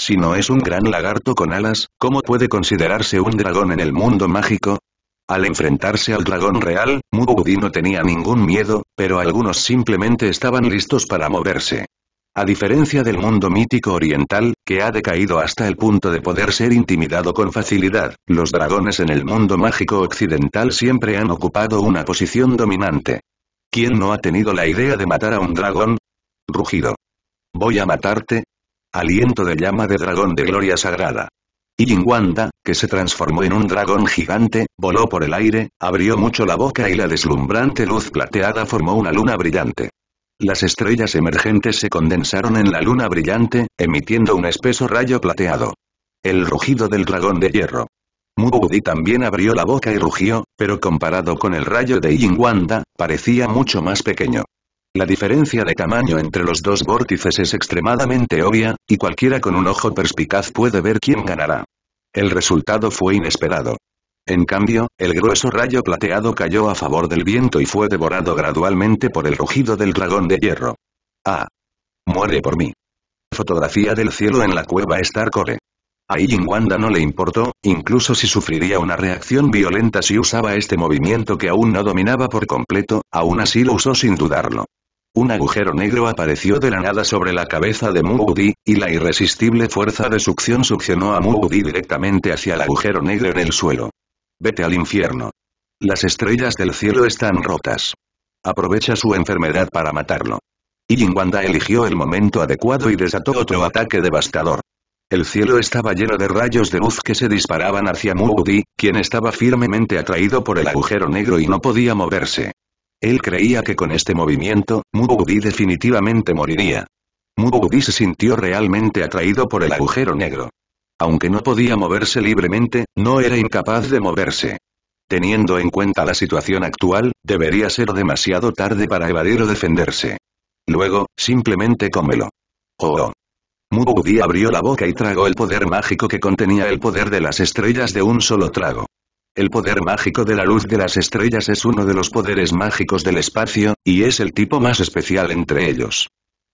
Si no es un gran lagarto con alas, ¿cómo puede considerarse un dragón en el mundo mágico? Al enfrentarse al dragón real, Mugudi no tenía ningún miedo, pero algunos simplemente estaban listos para moverse. A diferencia del mundo mítico oriental, que ha decaído hasta el punto de poder ser intimidado con facilidad, los dragones en el mundo mágico occidental siempre han ocupado una posición dominante. ¿Quién no ha tenido la idea de matar a un dragón? Rugido. Voy a matarte. Aliento de llama de dragón de gloria sagrada. Y Wanda, que se transformó en un dragón gigante, voló por el aire, abrió mucho la boca y la deslumbrante luz plateada formó una luna brillante. Las estrellas emergentes se condensaron en la luna brillante, emitiendo un espeso rayo plateado. El rugido del dragón de hierro. Mubudi también abrió la boca y rugió, pero comparado con el rayo de Yingwanda, parecía mucho más pequeño. La diferencia de tamaño entre los dos vórtices es extremadamente obvia, y cualquiera con un ojo perspicaz puede ver quién ganará. El resultado fue inesperado. En cambio, el grueso rayo plateado cayó a favor del viento y fue devorado gradualmente por el rugido del dragón de hierro. ¡Ah! Muere por mí. Fotografía del cielo en la cueva Starcore. A Yin no le importó, incluso si sufriría una reacción violenta si usaba este movimiento que aún no dominaba por completo, aún así lo usó sin dudarlo. Un agujero negro apareció de la nada sobre la cabeza de Moody, y la irresistible fuerza de succión succionó a Moody directamente hacia el agujero negro en el suelo. Vete al infierno. Las estrellas del cielo están rotas. Aprovecha su enfermedad para matarlo. y Wanda eligió el momento adecuado y desató otro ataque devastador. El cielo estaba lleno de rayos de luz que se disparaban hacia Moody, quien estaba firmemente atraído por el agujero negro y no podía moverse. Él creía que con este movimiento, Moody definitivamente moriría. Moody se sintió realmente atraído por el agujero negro. Aunque no podía moverse libremente, no era incapaz de moverse. Teniendo en cuenta la situación actual, debería ser demasiado tarde para evadir o defenderse. Luego, simplemente cómelo. Oh. oh. abrió la boca y tragó el poder mágico que contenía el poder de las estrellas de un solo trago. El poder mágico de la luz de las estrellas es uno de los poderes mágicos del espacio, y es el tipo más especial entre ellos.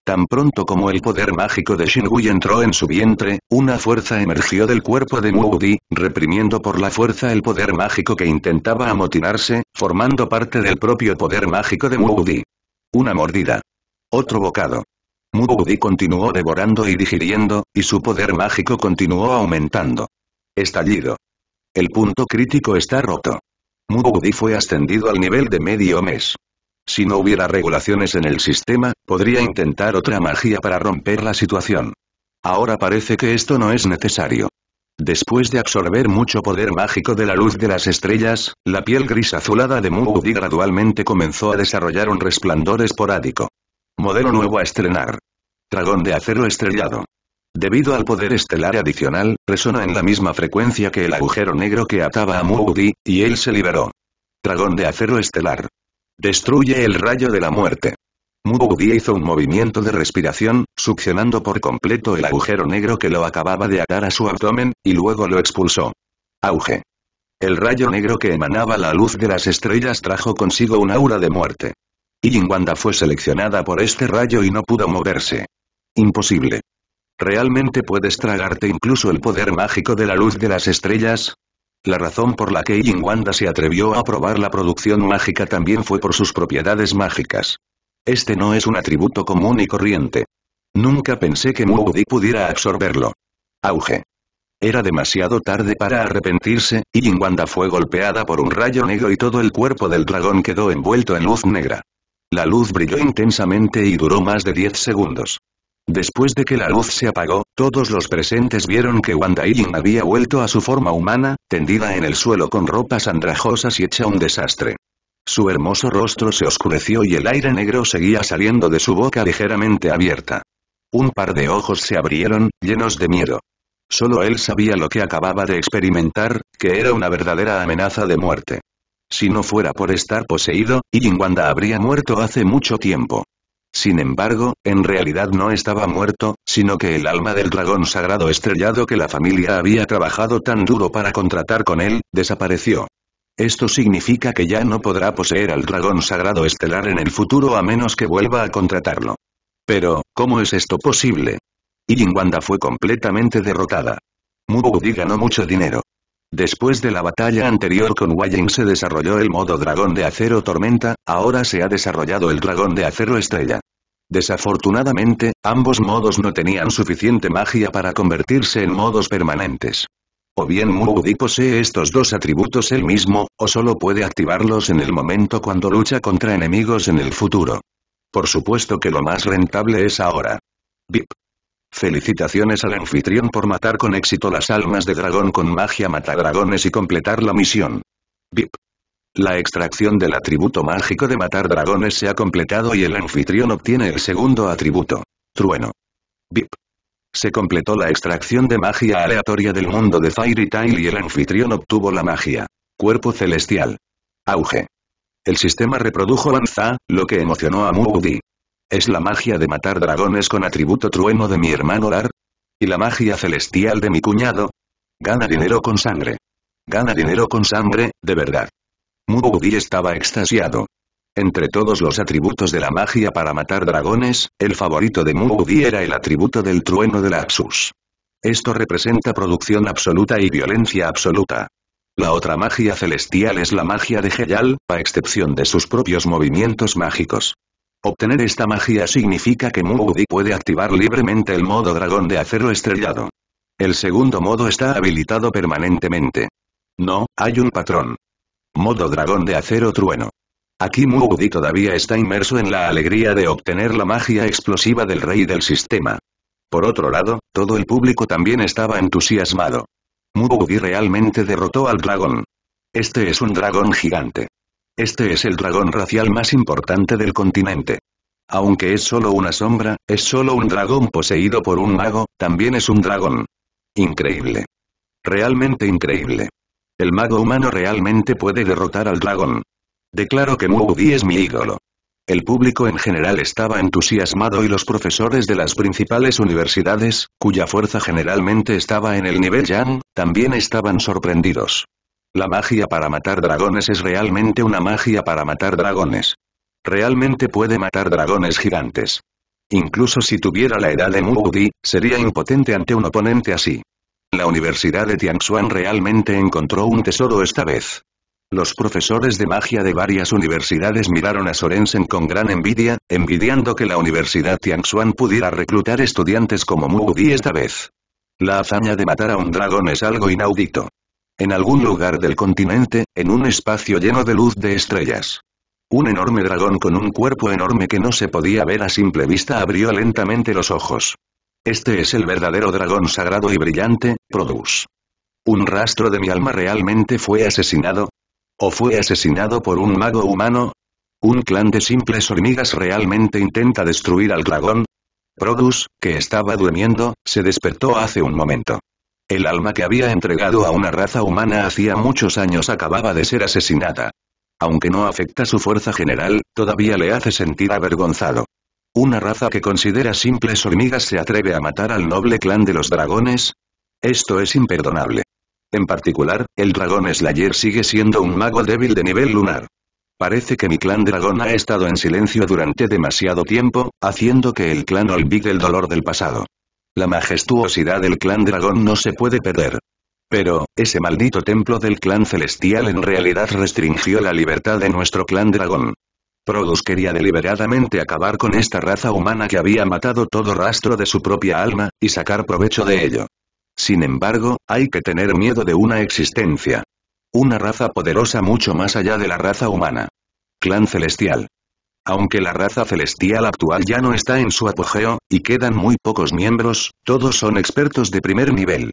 Tan pronto como el poder mágico de Shingui entró en su vientre, una fuerza emergió del cuerpo de Muudi, reprimiendo por la fuerza el poder mágico que intentaba amotinarse, formando parte del propio poder mágico de Muudi. Una mordida. Otro bocado. Moody continuó devorando y digiriendo, y su poder mágico continuó aumentando. Estallido. El punto crítico está roto. Moody fue ascendido al nivel de medio mes. Si no hubiera regulaciones en el sistema, podría intentar otra magia para romper la situación. Ahora parece que esto no es necesario. Después de absorber mucho poder mágico de la luz de las estrellas, la piel gris azulada de Moody gradualmente comenzó a desarrollar un resplandor esporádico. Modelo nuevo a estrenar. Dragón de acero estrellado. Debido al poder estelar adicional, resonó en la misma frecuencia que el agujero negro que ataba a Moody, y él se liberó. Dragón de acero estelar. Destruye el rayo de la muerte. Mugudi hizo un movimiento de respiración, succionando por completo el agujero negro que lo acababa de atar a su abdomen, y luego lo expulsó. Auge. El rayo negro que emanaba la luz de las estrellas trajo consigo un aura de muerte. Wanda fue seleccionada por este rayo y no pudo moverse. Imposible. ¿Realmente puedes tragarte incluso el poder mágico de la luz de las estrellas? La razón por la que Yin Wanda se atrevió a probar la producción mágica también fue por sus propiedades mágicas. Este no es un atributo común y corriente. Nunca pensé que Moody pudiera absorberlo. Auge. Era demasiado tarde para arrepentirse, y Wanda fue golpeada por un rayo negro y todo el cuerpo del dragón quedó envuelto en luz negra. La luz brilló intensamente y duró más de 10 segundos. Después de que la luz se apagó, todos los presentes vieron que Wanda Yin había vuelto a su forma humana, tendida en el suelo con ropas andrajosas y hecha un desastre. Su hermoso rostro se oscureció y el aire negro seguía saliendo de su boca ligeramente abierta. Un par de ojos se abrieron, llenos de miedo. Solo él sabía lo que acababa de experimentar, que era una verdadera amenaza de muerte. Si no fuera por estar poseído, Yin Wanda habría muerto hace mucho tiempo. Sin embargo, en realidad no estaba muerto, sino que el alma del dragón sagrado estrellado que la familia había trabajado tan duro para contratar con él, desapareció. Esto significa que ya no podrá poseer al dragón sagrado estelar en el futuro a menos que vuelva a contratarlo. Pero, ¿cómo es esto posible? Wanda fue completamente derrotada. diga ganó mucho dinero. Después de la batalla anterior con Wayne se desarrolló el modo Dragón de Acero Tormenta, ahora se ha desarrollado el Dragón de Acero Estrella. Desafortunadamente, ambos modos no tenían suficiente magia para convertirse en modos permanentes. O bien Moody posee estos dos atributos él mismo, o solo puede activarlos en el momento cuando lucha contra enemigos en el futuro. Por supuesto que lo más rentable es ahora. VIP. Felicitaciones al anfitrión por matar con éxito las almas de dragón con magia matadragones y completar la misión. VIP. La extracción del atributo mágico de matar dragones se ha completado y el anfitrión obtiene el segundo atributo. Trueno. VIP. Se completó la extracción de magia aleatoria del mundo de Fairy Tail y el anfitrión obtuvo la magia. Cuerpo celestial. Auge. El sistema reprodujo Anza, lo que emocionó a Moody. ¿Es la magia de matar dragones con atributo trueno de mi hermano Lar? ¿Y la magia celestial de mi cuñado? Gana dinero con sangre. Gana dinero con sangre, de verdad. Mubudi estaba extasiado. Entre todos los atributos de la magia para matar dragones, el favorito de Mubudi era el atributo del trueno de la Laxus. Esto representa producción absoluta y violencia absoluta. La otra magia celestial es la magia de Heyal, a excepción de sus propios movimientos mágicos. Obtener esta magia significa que Moody puede activar libremente el modo dragón de acero estrellado. El segundo modo está habilitado permanentemente. No, hay un patrón. Modo dragón de acero trueno. Aquí Mugudi todavía está inmerso en la alegría de obtener la magia explosiva del rey del sistema. Por otro lado, todo el público también estaba entusiasmado. Mugudi realmente derrotó al dragón. Este es un dragón gigante. Este es el dragón racial más importante del continente. Aunque es solo una sombra, es solo un dragón poseído por un mago, también es un dragón. Increíble. Realmente increíble. El mago humano realmente puede derrotar al dragón. Declaro que Moody es mi ídolo. El público en general estaba entusiasmado y los profesores de las principales universidades, cuya fuerza generalmente estaba en el nivel Yang, también estaban sorprendidos. La magia para matar dragones es realmente una magia para matar dragones. Realmente puede matar dragones gigantes. Incluso si tuviera la edad de Mugudi, sería impotente ante un oponente así. La Universidad de Tianxuan realmente encontró un tesoro esta vez. Los profesores de magia de varias universidades miraron a Sorensen con gran envidia, envidiando que la Universidad Tianxuan pudiera reclutar estudiantes como Mugudi esta vez. La hazaña de matar a un dragón es algo inaudito. En algún lugar del continente, en un espacio lleno de luz de estrellas. Un enorme dragón con un cuerpo enorme que no se podía ver a simple vista abrió lentamente los ojos. Este es el verdadero dragón sagrado y brillante, Produce. ¿Un rastro de mi alma realmente fue asesinado? ¿O fue asesinado por un mago humano? ¿Un clan de simples hormigas realmente intenta destruir al dragón? Produce, que estaba durmiendo, se despertó hace un momento. El alma que había entregado a una raza humana hacía muchos años acababa de ser asesinada. Aunque no afecta su fuerza general, todavía le hace sentir avergonzado. ¿Una raza que considera simples hormigas se atreve a matar al noble clan de los dragones? Esto es imperdonable. En particular, el dragón Slayer sigue siendo un mago débil de nivel lunar. Parece que mi clan dragón ha estado en silencio durante demasiado tiempo, haciendo que el clan olvide el dolor del pasado. La majestuosidad del clan dragón no se puede perder. Pero, ese maldito templo del clan celestial en realidad restringió la libertad de nuestro clan dragón. Produs quería deliberadamente acabar con esta raza humana que había matado todo rastro de su propia alma, y sacar provecho de ello. Sin embargo, hay que tener miedo de una existencia. Una raza poderosa mucho más allá de la raza humana. Clan Celestial. Aunque la raza celestial actual ya no está en su apogeo, y quedan muy pocos miembros, todos son expertos de primer nivel.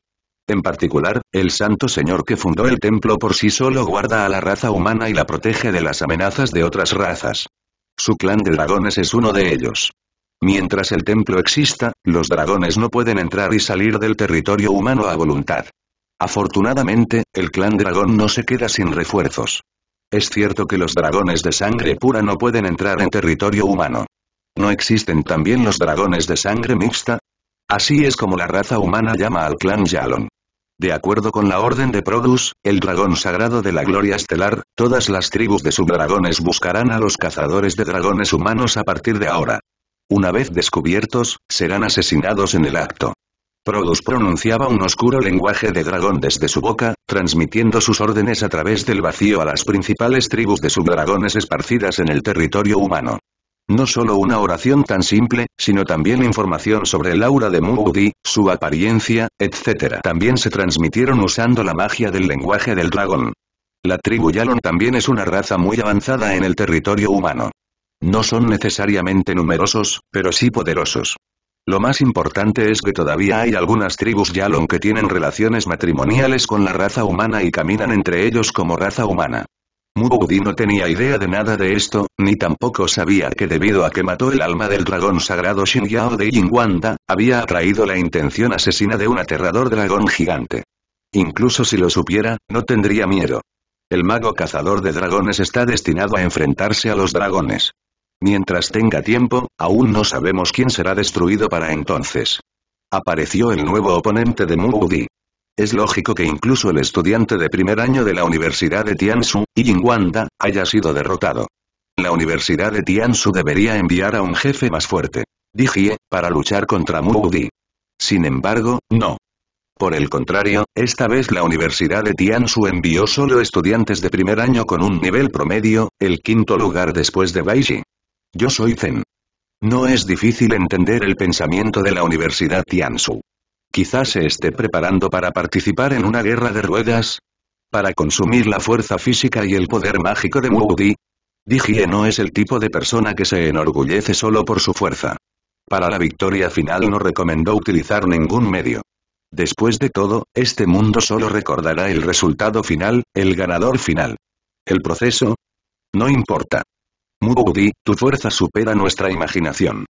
En particular, el santo señor que fundó el templo por sí solo guarda a la raza humana y la protege de las amenazas de otras razas. Su clan de dragones es uno de ellos. Mientras el templo exista, los dragones no pueden entrar y salir del territorio humano a voluntad. Afortunadamente, el clan dragón no se queda sin refuerzos. Es cierto que los dragones de sangre pura no pueden entrar en territorio humano. ¿No existen también los dragones de sangre mixta? Así es como la raza humana llama al clan Yalon. De acuerdo con la Orden de Produs, el dragón sagrado de la gloria estelar, todas las tribus de subdragones buscarán a los cazadores de dragones humanos a partir de ahora. Una vez descubiertos, serán asesinados en el acto. Produs pronunciaba un oscuro lenguaje de dragón desde su boca, transmitiendo sus órdenes a través del vacío a las principales tribus de subdragones esparcidas en el territorio humano. No solo una oración tan simple, sino también información sobre el aura de Moody, su apariencia, etc. También se transmitieron usando la magia del lenguaje del dragón. La tribu Yalon también es una raza muy avanzada en el territorio humano. No son necesariamente numerosos, pero sí poderosos. Lo más importante es que todavía hay algunas tribus Yalon que tienen relaciones matrimoniales con la raza humana y caminan entre ellos como raza humana. Mugudi no tenía idea de nada de esto, ni tampoco sabía que debido a que mató el alma del dragón sagrado Shin Yao de Yingwanda, había atraído la intención asesina de un aterrador dragón gigante. Incluso si lo supiera, no tendría miedo. El mago cazador de dragones está destinado a enfrentarse a los dragones. Mientras tenga tiempo, aún no sabemos quién será destruido para entonces. Apareció el nuevo oponente de Moody. Es lógico que incluso el estudiante de primer año de la Universidad de Tiansu, Yingwanda, haya sido derrotado. La Universidad de Tiansu debería enviar a un jefe más fuerte. Dijie, para luchar contra Moody. Sin embargo, no. Por el contrario, esta vez la Universidad de Tiansu envió solo estudiantes de primer año con un nivel promedio, el quinto lugar después de Baiji. Yo soy Zen. No es difícil entender el pensamiento de la Universidad Tianshu. Quizás se esté preparando para participar en una guerra de ruedas. Para consumir la fuerza física y el poder mágico de Moody. Dijie no es el tipo de persona que se enorgullece solo por su fuerza. Para la victoria final no recomendó utilizar ningún medio. Después de todo, este mundo solo recordará el resultado final, el ganador final. El proceso, no importa. Mugudi, tu fuerza supera nuestra imaginación.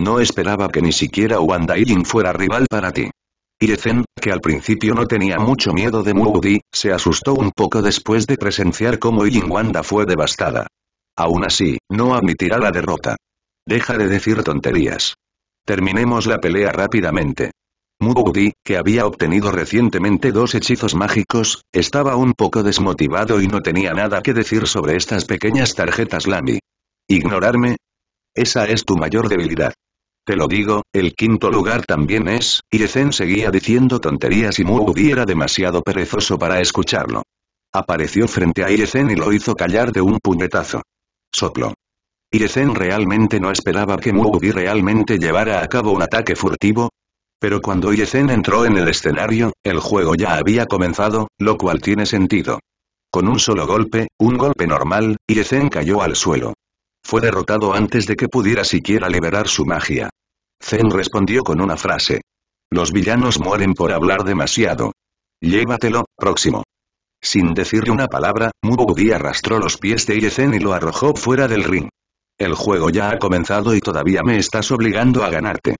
No esperaba que ni siquiera Wanda Yin fuera rival para ti. Y Ezen, que al principio no tenía mucho miedo de Mugudi, se asustó un poco después de presenciar cómo Yin Wanda fue devastada. Aún así, no admitirá la derrota. Deja de decir tonterías. Terminemos la pelea rápidamente. Mugudi, que había obtenido recientemente dos hechizos mágicos, estaba un poco desmotivado y no tenía nada que decir sobre estas pequeñas tarjetas Lami. ¿Ignorarme? Esa es tu mayor debilidad. Te lo digo, el quinto lugar también es, y seguía diciendo tonterías y Muudi era demasiado perezoso para escucharlo. Apareció frente a Ezen y lo hizo callar de un puñetazo. Soplo. Ezen realmente no esperaba que Muudi realmente llevara a cabo un ataque furtivo. Pero cuando Ezen entró en el escenario, el juego ya había comenzado, lo cual tiene sentido. Con un solo golpe, un golpe normal, Irezen cayó al suelo. Fue derrotado antes de que pudiera siquiera liberar su magia. Zen respondió con una frase. Los villanos mueren por hablar demasiado. Llévatelo, próximo. Sin decirle una palabra, Mugudi arrastró los pies de Iezen y lo arrojó fuera del ring. El juego ya ha comenzado y todavía me estás obligando a ganarte.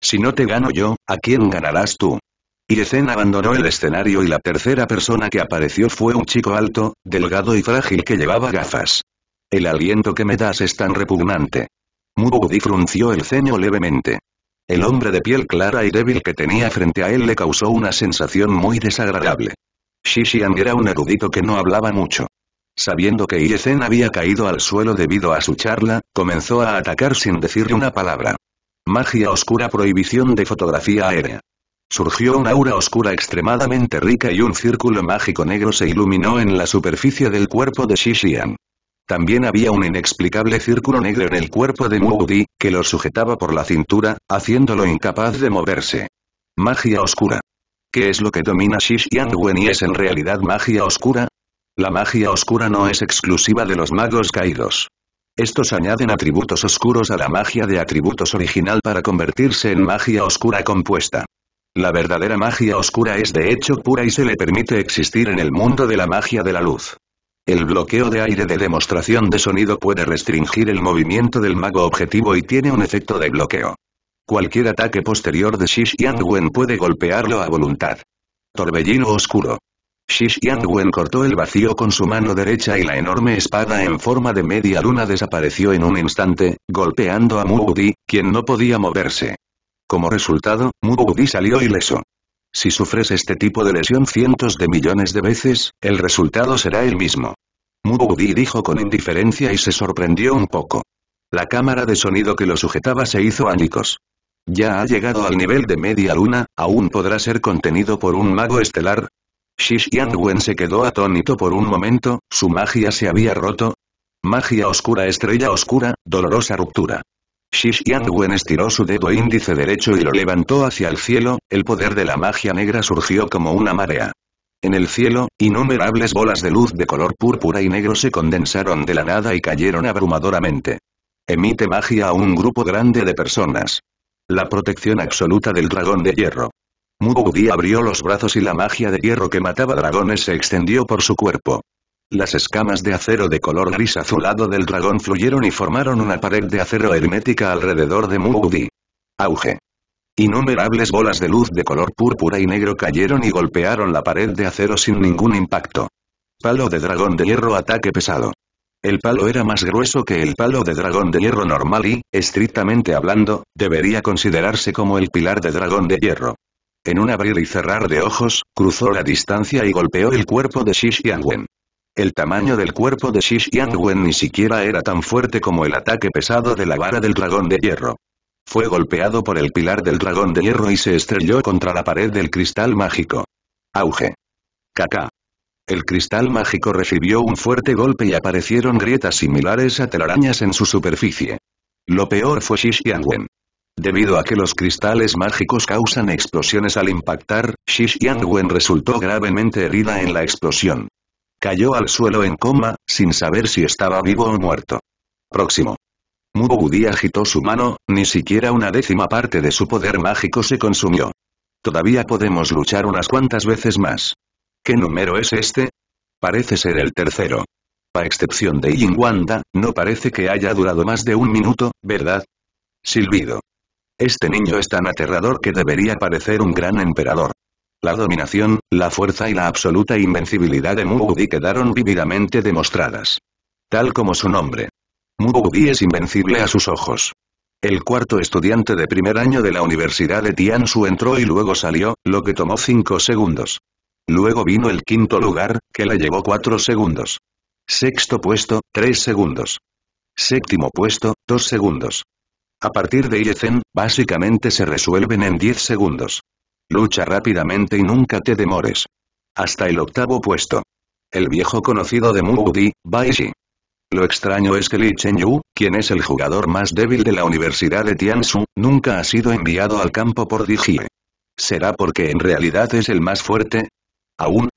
Si no te gano yo, ¿a quién ganarás tú? Iezen abandonó el escenario y la tercera persona que apareció fue un chico alto, delgado y frágil que llevaba gafas. El aliento que me das es tan repugnante. Mugudi frunció el ceño levemente. El hombre de piel clara y débil que tenía frente a él le causó una sensación muy desagradable. Shishian era un erudito que no hablaba mucho. Sabiendo que zhen había caído al suelo debido a su charla, comenzó a atacar sin decirle una palabra. Magia oscura prohibición de fotografía aérea. Surgió una aura oscura extremadamente rica y un círculo mágico negro se iluminó en la superficie del cuerpo de Shishian. También había un inexplicable círculo negro en el cuerpo de Moody, que lo sujetaba por la cintura, haciéndolo incapaz de moverse. Magia oscura. ¿Qué es lo que domina Shish Wen y es en realidad magia oscura? La magia oscura no es exclusiva de los magos caídos. Estos añaden atributos oscuros a la magia de atributos original para convertirse en magia oscura compuesta. La verdadera magia oscura es de hecho pura y se le permite existir en el mundo de la magia de la luz. El bloqueo de aire de demostración de sonido puede restringir el movimiento del mago objetivo y tiene un efecto de bloqueo. Cualquier ataque posterior de Shish puede golpearlo a voluntad. Torbellino oscuro. Shish cortó el vacío con su mano derecha y la enorme espada en forma de media luna desapareció en un instante, golpeando a Muudi, quien no podía moverse. Como resultado, Di salió ileso. Si sufres este tipo de lesión cientos de millones de veces, el resultado será el mismo. Mubudi dijo con indiferencia y se sorprendió un poco. La cámara de sonido que lo sujetaba se hizo ánicos. Ya ha llegado al nivel de media luna, aún podrá ser contenido por un mago estelar. Shish Wen se quedó atónito por un momento, su magia se había roto. Magia oscura estrella oscura, dolorosa ruptura. Shish estiró su dedo índice derecho y lo levantó hacia el cielo, el poder de la magia negra surgió como una marea. En el cielo, innumerables bolas de luz de color púrpura y negro se condensaron de la nada y cayeron abrumadoramente. Emite magia a un grupo grande de personas. La protección absoluta del dragón de hierro. Mugudi abrió los brazos y la magia de hierro que mataba dragones se extendió por su cuerpo. Las escamas de acero de color gris azulado del dragón fluyeron y formaron una pared de acero hermética alrededor de Moody. Auge. Innumerables bolas de luz de color púrpura y negro cayeron y golpearon la pared de acero sin ningún impacto. Palo de dragón de hierro ataque pesado. El palo era más grueso que el palo de dragón de hierro normal y, estrictamente hablando, debería considerarse como el pilar de dragón de hierro. En un abrir y cerrar de ojos, cruzó la distancia y golpeó el cuerpo de Shi el tamaño del cuerpo de Shish yangwen ni siquiera era tan fuerte como el ataque pesado de la vara del dragón de hierro. Fue golpeado por el pilar del dragón de hierro y se estrelló contra la pared del cristal mágico. Auge. kaká. El cristal mágico recibió un fuerte golpe y aparecieron grietas similares a telarañas en su superficie. Lo peor fue Shish Debido a que los cristales mágicos causan explosiones al impactar, Shish yangwen resultó gravemente herida en la explosión. Cayó al suelo en coma, sin saber si estaba vivo o muerto. Próximo. Mugudi agitó su mano, ni siquiera una décima parte de su poder mágico se consumió. Todavía podemos luchar unas cuantas veces más. ¿Qué número es este? Parece ser el tercero. A excepción de wanda no parece que haya durado más de un minuto, ¿verdad? Silbido. Este niño es tan aterrador que debería parecer un gran emperador. La dominación, la fuerza y la absoluta invencibilidad de Mubudi quedaron vívidamente demostradas. Tal como su nombre. Mubudi es invencible a sus ojos. El cuarto estudiante de primer año de la Universidad de Tiansu entró y luego salió, lo que tomó cinco segundos. Luego vino el quinto lugar, que la llevó cuatro segundos. Sexto puesto, 3 segundos. Séptimo puesto, 2 segundos. A partir de Yezhen, básicamente se resuelven en 10 segundos. Lucha rápidamente y nunca te demores. Hasta el octavo puesto. El viejo conocido de Moody, Baishi. Lo extraño es que Li Chen Yu, quien es el jugador más débil de la Universidad de Tiansu, nunca ha sido enviado al campo por Dijie. ¿Será porque en realidad es el más fuerte? ¿Aún?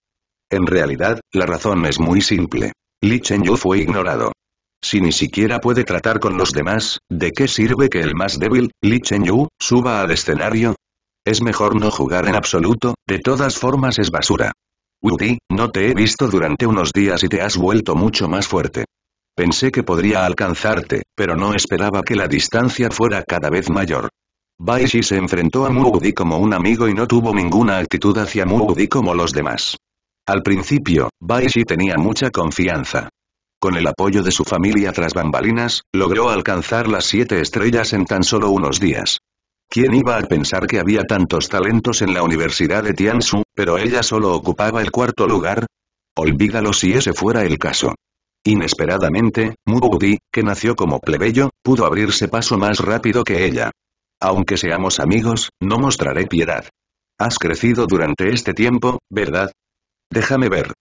En realidad, la razón es muy simple. Li Chen Yu fue ignorado. Si ni siquiera puede tratar con los demás, ¿de qué sirve que el más débil, Li Chen Yu, suba al escenario? Es mejor no jugar en absoluto, de todas formas es basura. Woody, no te he visto durante unos días y te has vuelto mucho más fuerte. Pensé que podría alcanzarte, pero no esperaba que la distancia fuera cada vez mayor. Baishi se enfrentó a Moody como un amigo y no tuvo ninguna actitud hacia Moody como los demás. Al principio, Baishi tenía mucha confianza. Con el apoyo de su familia tras bambalinas, logró alcanzar las siete estrellas en tan solo unos días. ¿Quién iba a pensar que había tantos talentos en la Universidad de Tiansu, pero ella solo ocupaba el cuarto lugar? Olvídalo si ese fuera el caso. Inesperadamente, Di, que nació como plebeyo, pudo abrirse paso más rápido que ella. Aunque seamos amigos, no mostraré piedad. Has crecido durante este tiempo, ¿verdad? Déjame ver.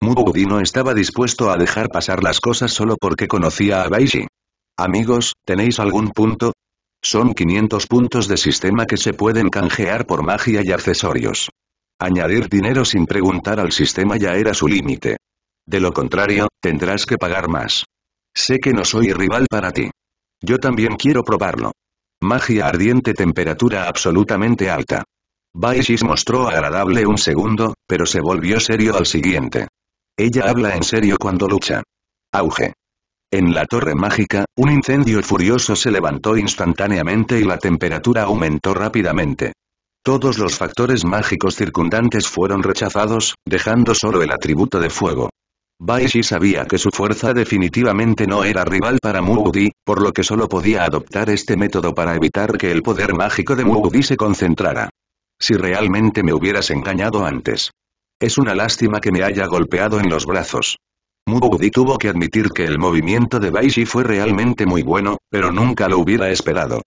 Di no estaba dispuesto a dejar pasar las cosas solo porque conocía a Baiji. Amigos, ¿tenéis algún punto? Son 500 puntos de sistema que se pueden canjear por magia y accesorios. Añadir dinero sin preguntar al sistema ya era su límite. De lo contrario, tendrás que pagar más. Sé que no soy rival para ti. Yo también quiero probarlo. Magia ardiente temperatura absolutamente alta. Baishis mostró agradable un segundo, pero se volvió serio al siguiente. Ella habla en serio cuando lucha. Auge. En la torre mágica, un incendio furioso se levantó instantáneamente y la temperatura aumentó rápidamente. Todos los factores mágicos circundantes fueron rechazados, dejando solo el atributo de fuego. Baishi sabía que su fuerza definitivamente no era rival para Moody, por lo que solo podía adoptar este método para evitar que el poder mágico de Moody se concentrara. Si realmente me hubieras engañado antes. Es una lástima que me haya golpeado en los brazos mududí tuvo que admitir que el movimiento de Baishi fue realmente muy bueno, pero nunca lo hubiera esperado.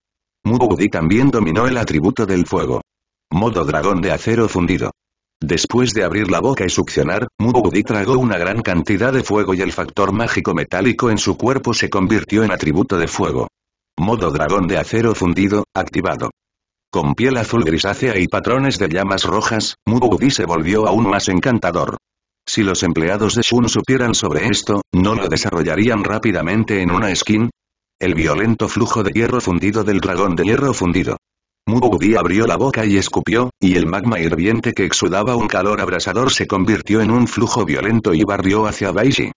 mududí también dominó el atributo del fuego. Modo dragón de acero fundido. Después de abrir la boca y succionar, mududí tragó una gran cantidad de fuego y el factor mágico metálico en su cuerpo se convirtió en atributo de fuego. Modo dragón de acero fundido, activado. Con piel azul grisácea y patrones de llamas rojas, mududí se volvió aún más encantador. Si los empleados de Shun supieran sobre esto, ¿no lo desarrollarían rápidamente en una skin? El violento flujo de hierro fundido del dragón de hierro fundido. Di abrió la boca y escupió, y el magma hirviente que exudaba un calor abrasador se convirtió en un flujo violento y barrió hacia Baishi.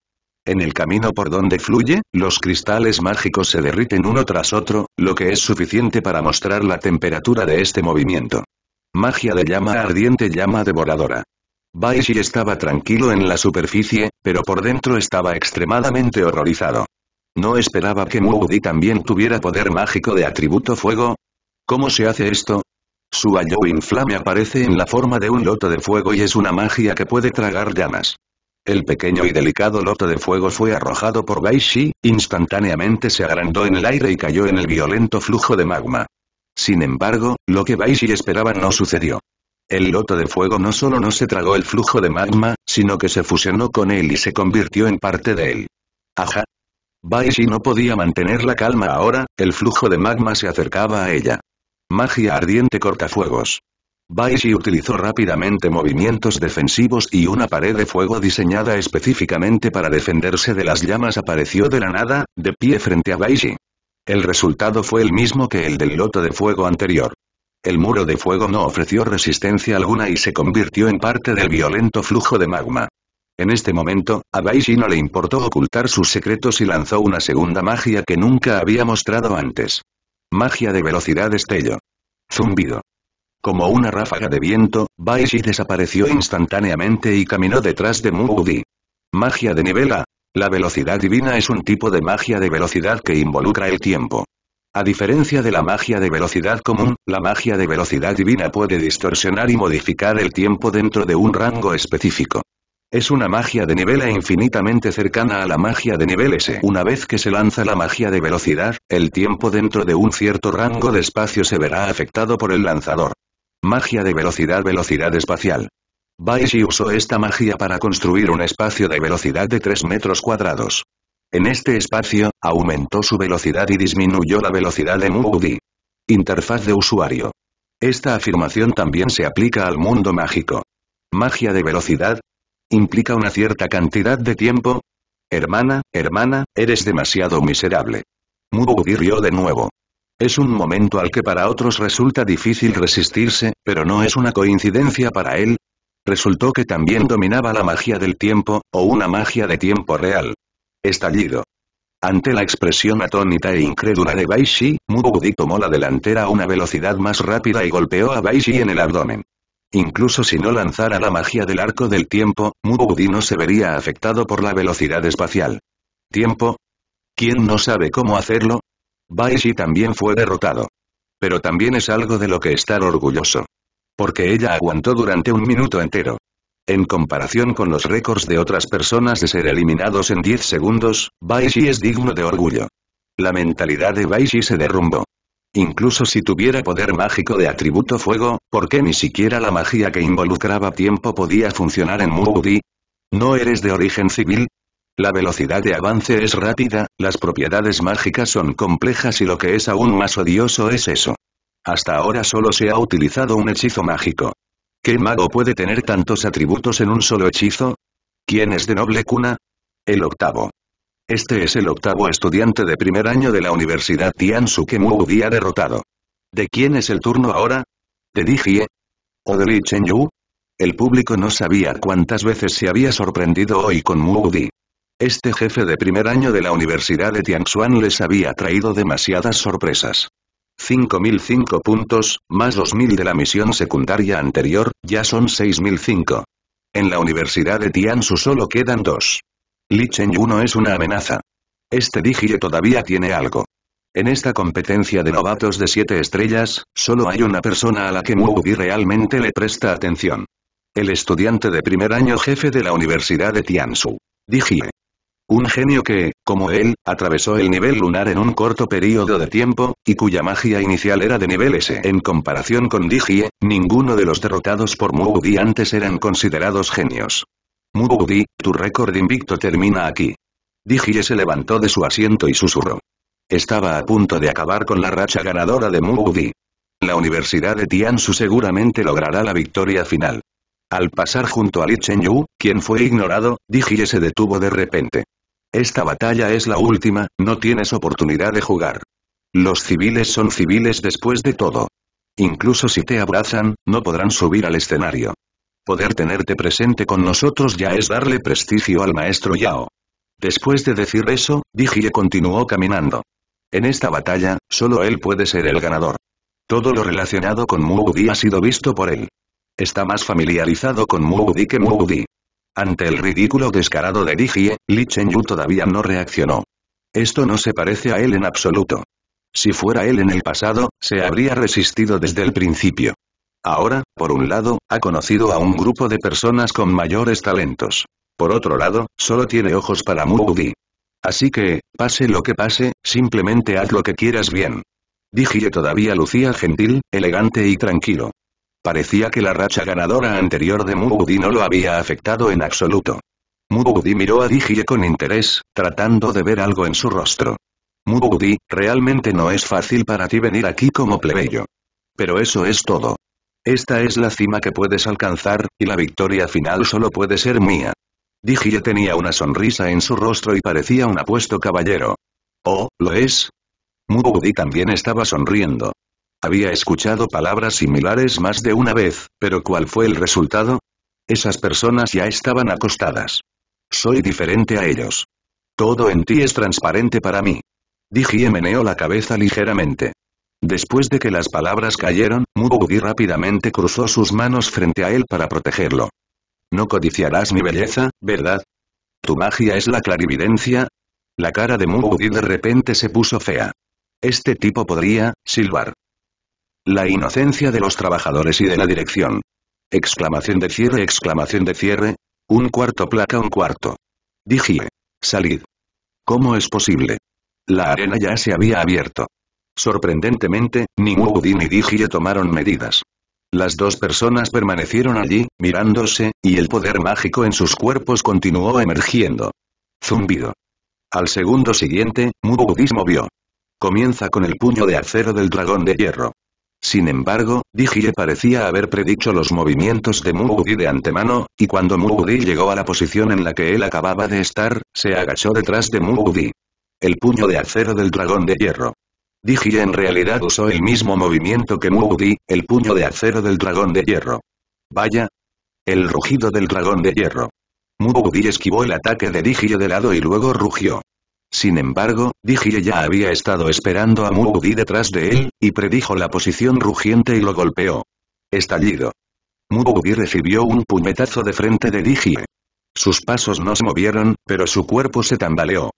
En el camino por donde fluye, los cristales mágicos se derriten uno tras otro, lo que es suficiente para mostrar la temperatura de este movimiento. Magia de llama ardiente llama devoradora. Baishi estaba tranquilo en la superficie, pero por dentro estaba extremadamente horrorizado. No esperaba que Moody también tuviera poder mágico de atributo fuego. ¿Cómo se hace esto? Su ayo inflame aparece en la forma de un loto de fuego y es una magia que puede tragar llamas. El pequeño y delicado loto de fuego fue arrojado por Baishi, instantáneamente se agrandó en el aire y cayó en el violento flujo de magma. Sin embargo, lo que Baishi esperaba no sucedió. El loto de fuego no solo no se tragó el flujo de magma, sino que se fusionó con él y se convirtió en parte de él. Ajá. Baishi no podía mantener la calma ahora, el flujo de magma se acercaba a ella. Magia ardiente cortafuegos. Baishi utilizó rápidamente movimientos defensivos y una pared de fuego diseñada específicamente para defenderse de las llamas apareció de la nada, de pie frente a Baishi. El resultado fue el mismo que el del loto de fuego anterior. El muro de fuego no ofreció resistencia alguna y se convirtió en parte del violento flujo de magma. En este momento, a Baishi no le importó ocultar sus secretos y lanzó una segunda magia que nunca había mostrado antes. Magia de velocidad estello. Zumbido. Como una ráfaga de viento, Baishi desapareció instantáneamente y caminó detrás de moody Magia de nivela. La velocidad divina es un tipo de magia de velocidad que involucra el tiempo. A diferencia de la magia de velocidad común, la magia de velocidad divina puede distorsionar y modificar el tiempo dentro de un rango específico. Es una magia de nivel A e infinitamente cercana a la magia de nivel S. Una vez que se lanza la magia de velocidad, el tiempo dentro de un cierto rango de espacio se verá afectado por el lanzador. Magia de velocidad Velocidad espacial. Baishi usó esta magia para construir un espacio de velocidad de 3 metros cuadrados. En este espacio, aumentó su velocidad y disminuyó la velocidad de Moody. Interfaz de usuario. Esta afirmación también se aplica al mundo mágico. Magia de velocidad. Implica una cierta cantidad de tiempo. Hermana, hermana, eres demasiado miserable. Moody rió de nuevo. Es un momento al que para otros resulta difícil resistirse, pero no es una coincidencia para él. Resultó que también dominaba la magia del tiempo, o una magia de tiempo real. Estallido. Ante la expresión atónita e incrédula de Baishi, Mubudi tomó la delantera a una velocidad más rápida y golpeó a Baishi en el abdomen. Incluso si no lanzara la magia del arco del tiempo, Mubudi no se vería afectado por la velocidad espacial. ¿Tiempo? ¿Quién no sabe cómo hacerlo? Baishi también fue derrotado. Pero también es algo de lo que estar orgulloso. Porque ella aguantó durante un minuto entero. En comparación con los récords de otras personas de ser eliminados en 10 segundos, Baishi es digno de orgullo. La mentalidad de Baishi se derrumbó. Incluso si tuviera poder mágico de atributo fuego, ¿por qué ni siquiera la magia que involucraba tiempo podía funcionar en Moody? ¿No eres de origen civil? La velocidad de avance es rápida, las propiedades mágicas son complejas y lo que es aún más odioso es eso. Hasta ahora solo se ha utilizado un hechizo mágico. ¿Qué mago puede tener tantos atributos en un solo hechizo? ¿Quién es de noble cuna? El octavo. Este es el octavo estudiante de primer año de la Universidad Tiansu que Mu ha derrotado. ¿De quién es el turno ahora? ¿De Dijie? ¿O de Li Chenyu? El público no sabía cuántas veces se había sorprendido hoy con Mu Este jefe de primer año de la Universidad de Tianxuan les había traído demasiadas sorpresas. 5.005 puntos, más 2.000 de la misión secundaria anterior, ya son 6.005. En la Universidad de Tianshu solo quedan dos. Li Chen uno es una amenaza. Este Dijie todavía tiene algo. En esta competencia de novatos de 7 estrellas, solo hay una persona a la que Di realmente le presta atención. El estudiante de primer año jefe de la Universidad de Tiansu. Dijie. Un genio que, como él, atravesó el nivel lunar en un corto periodo de tiempo, y cuya magia inicial era de nivel S. En comparación con Digie, ninguno de los derrotados por Mugudi antes eran considerados genios. Mugudi, tu récord invicto termina aquí. Dijie se levantó de su asiento y susurró. Estaba a punto de acabar con la racha ganadora de Mugudi. La Universidad de Tiansu seguramente logrará la victoria final. Al pasar junto a Li Chen Yu, quien fue ignorado, Dijie se detuvo de repente. Esta batalla es la última, no tienes oportunidad de jugar. Los civiles son civiles después de todo. Incluso si te abrazan, no podrán subir al escenario. Poder tenerte presente con nosotros ya es darle prestigio al maestro Yao. Después de decir eso, Dijie continuó caminando. En esta batalla, solo él puede ser el ganador. Todo lo relacionado con Moody ha sido visto por él. Está más familiarizado con Moody que Moody. Ante el ridículo descarado de Digie, Li Yu todavía no reaccionó. Esto no se parece a él en absoluto. Si fuera él en el pasado, se habría resistido desde el principio. Ahora, por un lado, ha conocido a un grupo de personas con mayores talentos. Por otro lado, solo tiene ojos para Mugudi. Así que, pase lo que pase, simplemente haz lo que quieras bien. Dijie todavía lucía gentil, elegante y tranquilo. Parecía que la racha ganadora anterior de Mugudi no lo había afectado en absoluto. Mugudi miró a Dijie con interés, tratando de ver algo en su rostro. Mugudi, realmente no es fácil para ti venir aquí como plebeyo. Pero eso es todo. Esta es la cima que puedes alcanzar, y la victoria final solo puede ser mía. Dijie tenía una sonrisa en su rostro y parecía un apuesto caballero. ¿Oh, lo es? Mugudi también estaba sonriendo. Había escuchado palabras similares más de una vez, pero ¿cuál fue el resultado? Esas personas ya estaban acostadas. Soy diferente a ellos. Todo en ti es transparente para mí. Dije y meneó la cabeza ligeramente. Después de que las palabras cayeron, Mugudi rápidamente cruzó sus manos frente a él para protegerlo. No codiciarás mi belleza, ¿verdad? ¿Tu magia es la clarividencia? La cara de Mugudi de repente se puso fea. Este tipo podría, silbar. La inocencia de los trabajadores y de la dirección. Exclamación de cierre, exclamación de cierre. Un cuarto placa, un cuarto. Dije. Salid. ¿Cómo es posible? La arena ya se había abierto. Sorprendentemente, ni Woody ni dije tomaron medidas. Las dos personas permanecieron allí, mirándose, y el poder mágico en sus cuerpos continuó emergiendo. Zumbido. Al segundo siguiente, Mugudis movió. Comienza con el puño de acero del dragón de hierro. Sin embargo, Digi parecía haber predicho los movimientos de Mugudi de antemano, y cuando Mugudi llegó a la posición en la que él acababa de estar, se agachó detrás de Mugudi. El puño de acero del dragón de hierro. Digi en realidad usó el mismo movimiento que Mugudi, el puño de acero del dragón de hierro. Vaya. El rugido del dragón de hierro. Mugudi esquivó el ataque de Digi de lado y luego rugió. Sin embargo, Digi ya había estado esperando a Mugudi detrás de él, y predijo la posición rugiente y lo golpeó. Estallido. Mugudi recibió un puñetazo de frente de Digie. Sus pasos no se movieron, pero su cuerpo se tambaleó.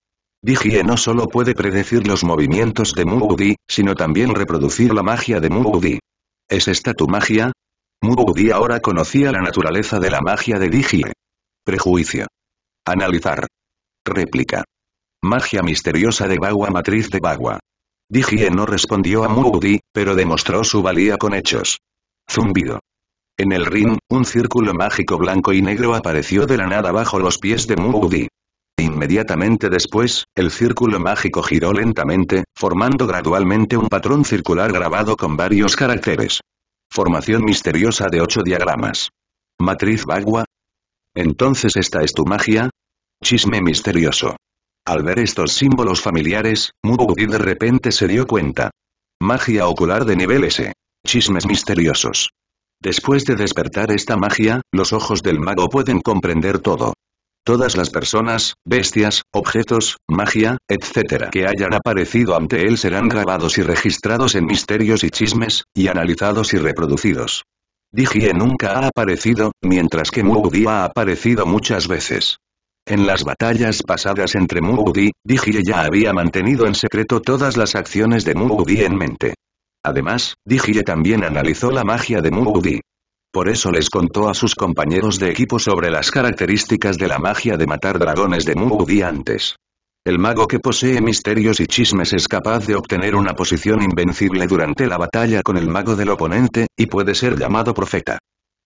Digie no solo puede predecir los movimientos de Mugudi, sino también reproducir la magia de Mugudi. ¿Es esta tu magia? Mugudi ahora conocía la naturaleza de la magia de Digie. Prejuicio. Analizar. Réplica. Magia misteriosa de Bagua Matriz de Bagua. Dijie no respondió a Moody, pero demostró su valía con hechos. Zumbido. En el ring, un círculo mágico blanco y negro apareció de la nada bajo los pies de Moody. Inmediatamente después, el círculo mágico giró lentamente, formando gradualmente un patrón circular grabado con varios caracteres. Formación misteriosa de ocho diagramas. Matriz Bagua. ¿Entonces esta es tu magia? Chisme misterioso. Al ver estos símbolos familiares, Mugi de repente se dio cuenta. Magia ocular de nivel S. Chismes misteriosos. Después de despertar esta magia, los ojos del mago pueden comprender todo. Todas las personas, bestias, objetos, magia, etc. que hayan aparecido ante él serán grabados y registrados en misterios y chismes, y analizados y reproducidos. Digie nunca ha aparecido, mientras que Mugi ha aparecido muchas veces. En las batallas pasadas entre Muudi, Digile ya había mantenido en secreto todas las acciones de Muudi en mente. Además, Digile también analizó la magia de Muudi. Por eso les contó a sus compañeros de equipo sobre las características de la magia de matar dragones de Muudi antes. El mago que posee misterios y chismes es capaz de obtener una posición invencible durante la batalla con el mago del oponente, y puede ser llamado profeta.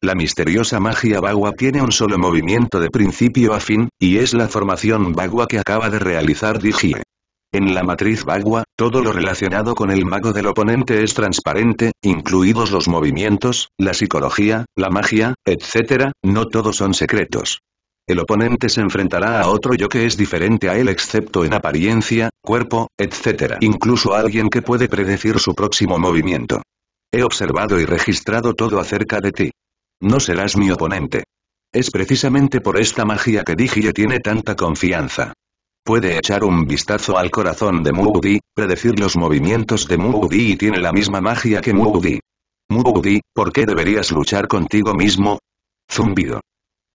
La misteriosa magia bagua tiene un solo movimiento de principio a fin, y es la formación bagua que acaba de realizar Dijie. En la matriz Bagua, todo lo relacionado con el mago del oponente es transparente, incluidos los movimientos, la psicología, la magia, etc., no todos son secretos. El oponente se enfrentará a otro yo que es diferente a él excepto en apariencia, cuerpo, etc. Incluso alguien que puede predecir su próximo movimiento. He observado y registrado todo acerca de ti. No serás mi oponente. Es precisamente por esta magia que yo tiene tanta confianza. Puede echar un vistazo al corazón de Moody, predecir los movimientos de Moody y tiene la misma magia que Moody. Moody, ¿por qué deberías luchar contigo mismo? Zumbido.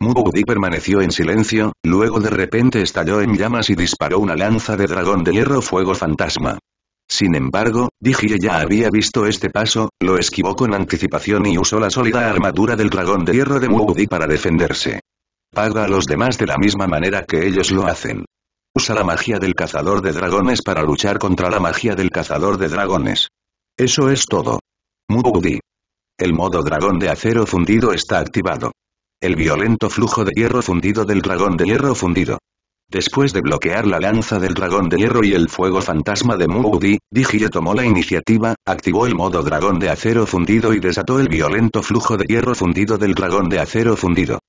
Moody permaneció en silencio, luego de repente estalló en llamas y disparó una lanza de dragón de hierro fuego fantasma. Sin embargo, Digie ya había visto este paso, lo esquivó con anticipación y usó la sólida armadura del dragón de hierro de Moody para defenderse. Paga a los demás de la misma manera que ellos lo hacen. Usa la magia del cazador de dragones para luchar contra la magia del cazador de dragones. Eso es todo. Moody. El modo dragón de acero fundido está activado. El violento flujo de hierro fundido del dragón de hierro fundido. Después de bloquear la lanza del dragón de hierro y el fuego fantasma de Moody, Digile tomó la iniciativa, activó el modo dragón de acero fundido y desató el violento flujo de hierro fundido del dragón de acero fundido.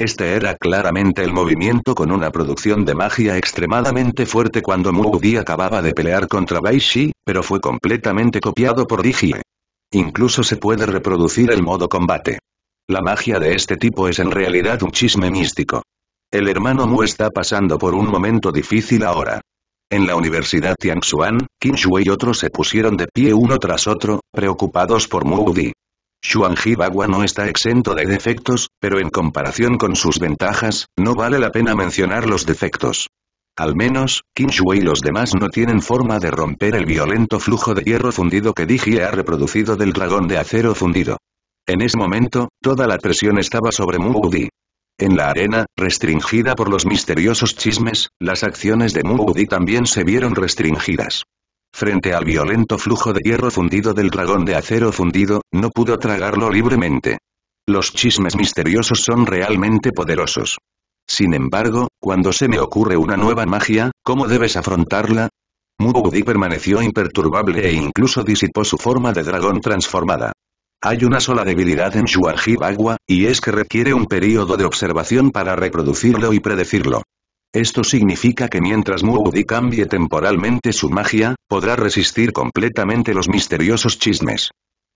Este era claramente el movimiento con una producción de magia extremadamente fuerte cuando Moody acababa de pelear contra Baishi, pero fue completamente copiado por Digile. Incluso se puede reproducir el modo combate. La magia de este tipo es en realidad un chisme místico. El hermano Mu está pasando por un momento difícil ahora. En la Universidad Tianxuan, Qin Shui y otros se pusieron de pie uno tras otro, preocupados por Mu Di. Shuangji Bagua no está exento de defectos, pero en comparación con sus ventajas, no vale la pena mencionar los defectos. Al menos, Qin Shui y los demás no tienen forma de romper el violento flujo de hierro fundido que Dijie ha reproducido del dragón de acero fundido. En ese momento, toda la presión estaba sobre Mu Di. En la arena, restringida por los misteriosos chismes, las acciones de Mugudi también se vieron restringidas. Frente al violento flujo de hierro fundido del dragón de acero fundido, no pudo tragarlo libremente. Los chismes misteriosos son realmente poderosos. Sin embargo, cuando se me ocurre una nueva magia, ¿cómo debes afrontarla? Mugudi permaneció imperturbable e incluso disipó su forma de dragón transformada. Hay una sola debilidad en Bagua, y es que requiere un período de observación para reproducirlo y predecirlo. Esto significa que mientras Muudi cambie temporalmente su magia, podrá resistir completamente los misteriosos chismes.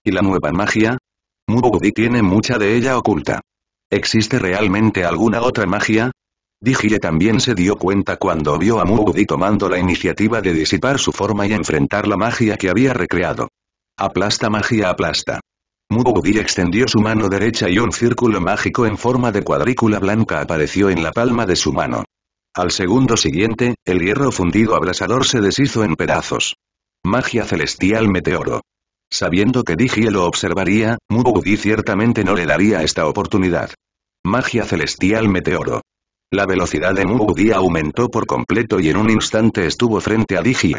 ¿Y la nueva magia? Muudi tiene mucha de ella oculta. ¿Existe realmente alguna otra magia? Digile también se dio cuenta cuando vio a Muudi tomando la iniciativa de disipar su forma y enfrentar la magia que había recreado. Aplasta magia aplasta. Mubugi extendió su mano derecha y un círculo mágico en forma de cuadrícula blanca apareció en la palma de su mano. Al segundo siguiente, el hierro fundido abrasador se deshizo en pedazos. Magia celestial meteoro. Sabiendo que Digi lo observaría, Mubugi ciertamente no le daría esta oportunidad. Magia celestial meteoro. La velocidad de Mubugi aumentó por completo y en un instante estuvo frente a Digi.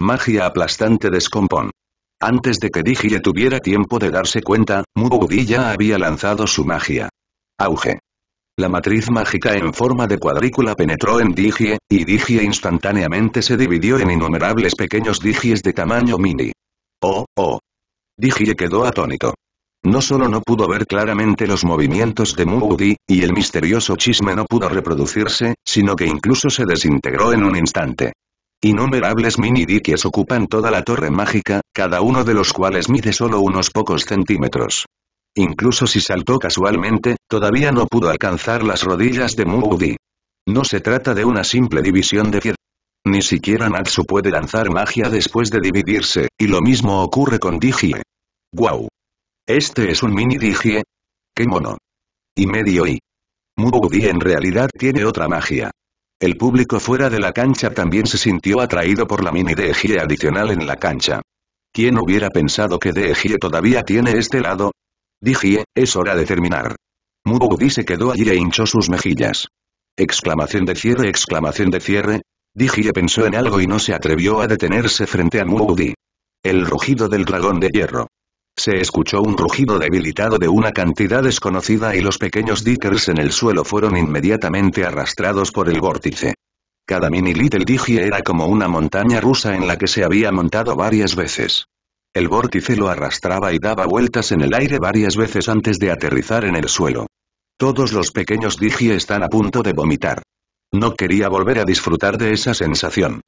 Magia aplastante descompón. Antes de que Digie tuviera tiempo de darse cuenta, Moody ya había lanzado su magia. Auge. La matriz mágica en forma de cuadrícula penetró en Digie, y Digie instantáneamente se dividió en innumerables pequeños Digies de tamaño mini. Oh, oh. Digie quedó atónito. No solo no pudo ver claramente los movimientos de Moody, y el misterioso chisme no pudo reproducirse, sino que incluso se desintegró en un instante. Innumerables mini-diques ocupan toda la torre mágica, cada uno de los cuales mide solo unos pocos centímetros. Incluso si saltó casualmente, todavía no pudo alcanzar las rodillas de Moody. No se trata de una simple división de piedra. Ni siquiera Natsu puede lanzar magia después de dividirse, y lo mismo ocurre con Digie. ¡Guau! ¿Este es un mini Digie? ¡Qué mono! Y medio y. Moody en realidad tiene otra magia. El público fuera de la cancha también se sintió atraído por la mini Ejie adicional en la cancha. ¿Quién hubiera pensado que Ejie todavía tiene este lado? Dijie, es hora de terminar. Mubudi se quedó allí e hinchó sus mejillas. Exclamación de cierre, exclamación de cierre. Dijie pensó en algo y no se atrevió a detenerse frente a Mubudi. El rugido del dragón de hierro. Se escuchó un rugido debilitado de una cantidad desconocida y los pequeños dickers en el suelo fueron inmediatamente arrastrados por el vórtice. Cada mini Little Digi era como una montaña rusa en la que se había montado varias veces. El vórtice lo arrastraba y daba vueltas en el aire varias veces antes de aterrizar en el suelo. Todos los pequeños Digi están a punto de vomitar. No quería volver a disfrutar de esa sensación.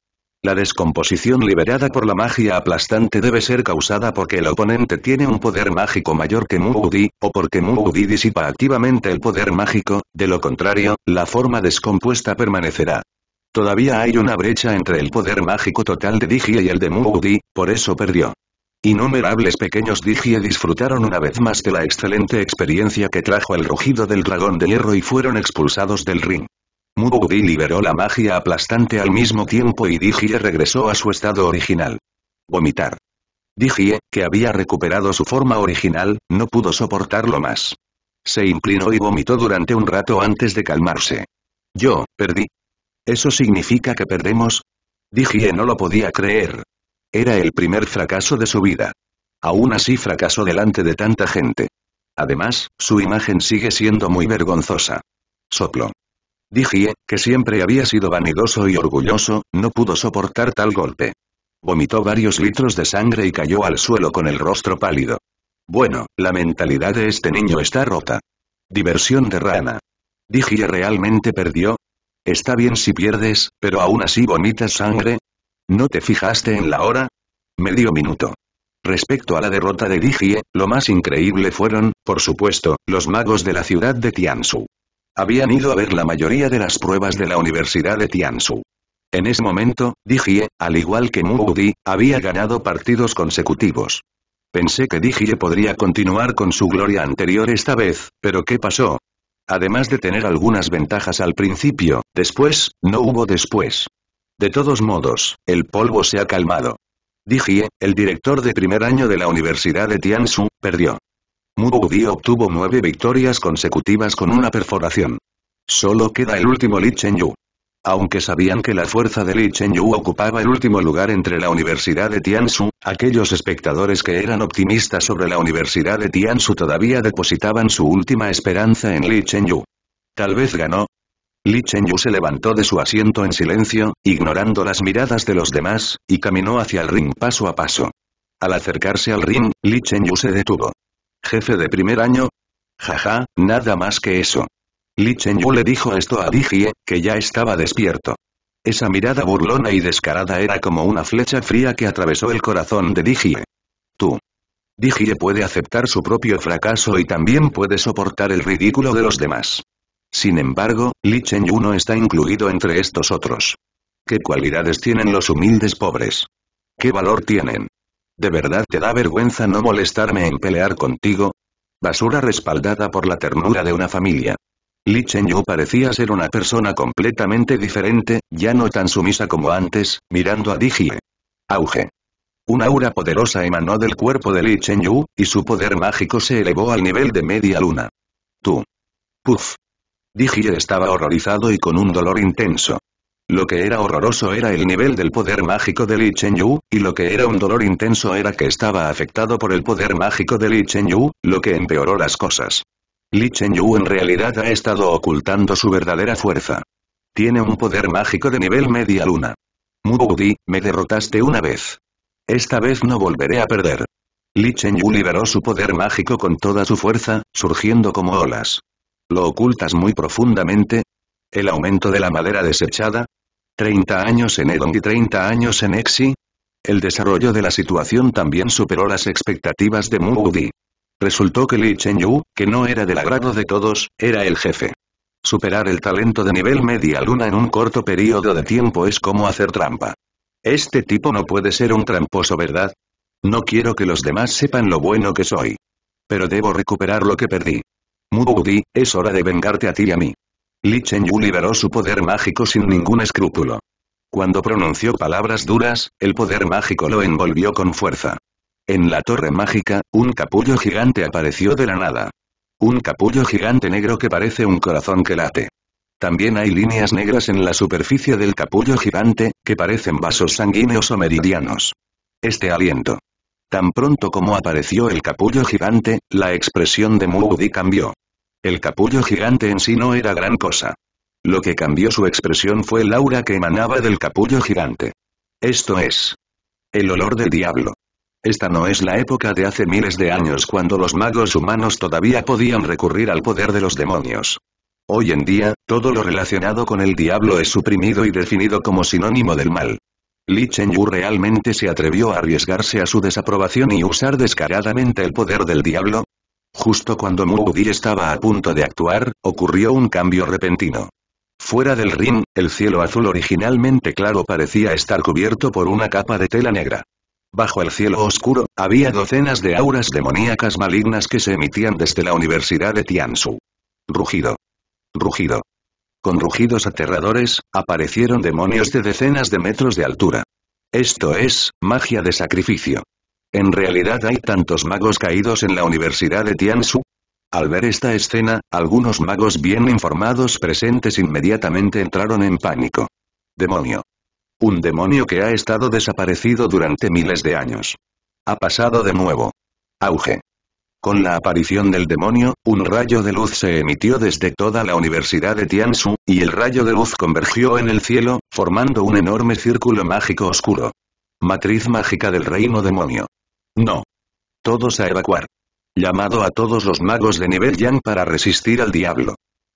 La descomposición liberada por la magia aplastante debe ser causada porque el oponente tiene un poder mágico mayor que Muudi, o porque Muudi disipa activamente el poder mágico, de lo contrario, la forma descompuesta permanecerá. Todavía hay una brecha entre el poder mágico total de Digie y el de Muudi, por eso perdió. Innumerables pequeños Digie disfrutaron una vez más de la excelente experiencia que trajo el rugido del dragón de hierro y fueron expulsados del ring. Mubudi liberó la magia aplastante al mismo tiempo y Dijie regresó a su estado original. Vomitar. Dijie, que había recuperado su forma original, no pudo soportarlo más. Se inclinó y vomitó durante un rato antes de calmarse. Yo, perdí. ¿Eso significa que perdemos? Dijie no lo podía creer. Era el primer fracaso de su vida. Aún así fracasó delante de tanta gente. Además, su imagen sigue siendo muy vergonzosa. Soplo. Dijie, que siempre había sido vanidoso y orgulloso, no pudo soportar tal golpe. Vomitó varios litros de sangre y cayó al suelo con el rostro pálido. Bueno, la mentalidad de este niño está rota. Diversión de rana. ¿Dijie realmente perdió. Está bien si pierdes, pero aún así vomitas sangre. ¿No te fijaste en la hora? Medio minuto. Respecto a la derrota de Dijie, lo más increíble fueron, por supuesto, los magos de la ciudad de Tiansu. Habían ido a ver la mayoría de las pruebas de la Universidad de Tianshu. En ese momento, Dijie, al igual que Mugudi, había ganado partidos consecutivos. Pensé que Dijie podría continuar con su gloria anterior esta vez, pero ¿qué pasó? Además de tener algunas ventajas al principio, después, no hubo después. De todos modos, el polvo se ha calmado. Dijie, el director de primer año de la Universidad de Tianshu, perdió. Di obtuvo nueve victorias consecutivas con una perforación. Solo queda el último Li Chen Yu. Aunque sabían que la fuerza de Li Chen Yu ocupaba el último lugar entre la Universidad de Tiansu, aquellos espectadores que eran optimistas sobre la Universidad de Tiansu todavía depositaban su última esperanza en Li Chen Yu. Tal vez ganó, Li Chen Yu se levantó de su asiento en silencio, ignorando las miradas de los demás, y caminó hacia el ring paso a paso. Al acercarse al ring, Li Chen Yu se detuvo. ¿Jefe de primer año? Jaja, nada más que eso. Li Yu le dijo esto a Digie, que ya estaba despierto. Esa mirada burlona y descarada era como una flecha fría que atravesó el corazón de Digie. Tú. Digie puede aceptar su propio fracaso y también puede soportar el ridículo de los demás. Sin embargo, Li Yu no está incluido entre estos otros. ¿Qué cualidades tienen los humildes pobres? ¿Qué valor tienen? ¿De verdad te da vergüenza no molestarme en pelear contigo? Basura respaldada por la ternura de una familia. Li Chen Yu parecía ser una persona completamente diferente, ya no tan sumisa como antes, mirando a Dijie. Auge. Una aura poderosa emanó del cuerpo de Li Chen Yu, y su poder mágico se elevó al nivel de media luna. Tú. Puf. Dijie estaba horrorizado y con un dolor intenso. Lo que era horroroso era el nivel del poder mágico de Li Chen Yu, y lo que era un dolor intenso era que estaba afectado por el poder mágico de Li Chen Yu, lo que empeoró las cosas. Li Chen Yu en realidad ha estado ocultando su verdadera fuerza. Tiene un poder mágico de nivel media luna. Di, me derrotaste una vez. Esta vez no volveré a perder. Li Chen Yu liberó su poder mágico con toda su fuerza, surgiendo como olas. ¿Lo ocultas muy profundamente? El aumento de la madera desechada, 30 años en Edong y 30 años en Exi. El desarrollo de la situación también superó las expectativas de Moody. Resultó que Li Chen Yu, que no era del agrado de todos, era el jefe. Superar el talento de nivel media luna en un corto periodo de tiempo es como hacer trampa. Este tipo no puede ser un tramposo, ¿verdad? No quiero que los demás sepan lo bueno que soy. Pero debo recuperar lo que perdí. Moody, es hora de vengarte a ti y a mí. Li Chen Yu liberó su poder mágico sin ningún escrúpulo. Cuando pronunció palabras duras, el poder mágico lo envolvió con fuerza. En la torre mágica, un capullo gigante apareció de la nada. Un capullo gigante negro que parece un corazón que late. También hay líneas negras en la superficie del capullo gigante, que parecen vasos sanguíneos o meridianos. Este aliento. Tan pronto como apareció el capullo gigante, la expresión de Muudi cambió. El capullo gigante en sí no era gran cosa. Lo que cambió su expresión fue el aura que emanaba del capullo gigante. Esto es. El olor del diablo. Esta no es la época de hace miles de años cuando los magos humanos todavía podían recurrir al poder de los demonios. Hoy en día, todo lo relacionado con el diablo es suprimido y definido como sinónimo del mal. Li Chen Yu realmente se atrevió a arriesgarse a su desaprobación y usar descaradamente el poder del diablo, Justo cuando Mudir estaba a punto de actuar, ocurrió un cambio repentino. Fuera del ring, el cielo azul originalmente claro parecía estar cubierto por una capa de tela negra. Bajo el cielo oscuro, había docenas de auras demoníacas malignas que se emitían desde la Universidad de Tiansu. Rugido. Rugido. Con rugidos aterradores, aparecieron demonios de decenas de metros de altura. Esto es, magia de sacrificio. ¿En realidad hay tantos magos caídos en la Universidad de Tianshu? Al ver esta escena, algunos magos bien informados presentes inmediatamente entraron en pánico. Demonio. Un demonio que ha estado desaparecido durante miles de años. Ha pasado de nuevo. Auge. Con la aparición del demonio, un rayo de luz se emitió desde toda la Universidad de Tianshu, y el rayo de luz convergió en el cielo, formando un enorme círculo mágico oscuro. Matriz mágica del reino demonio. No. Todos a evacuar. Llamado a todos los magos de nivel Yang para resistir al diablo.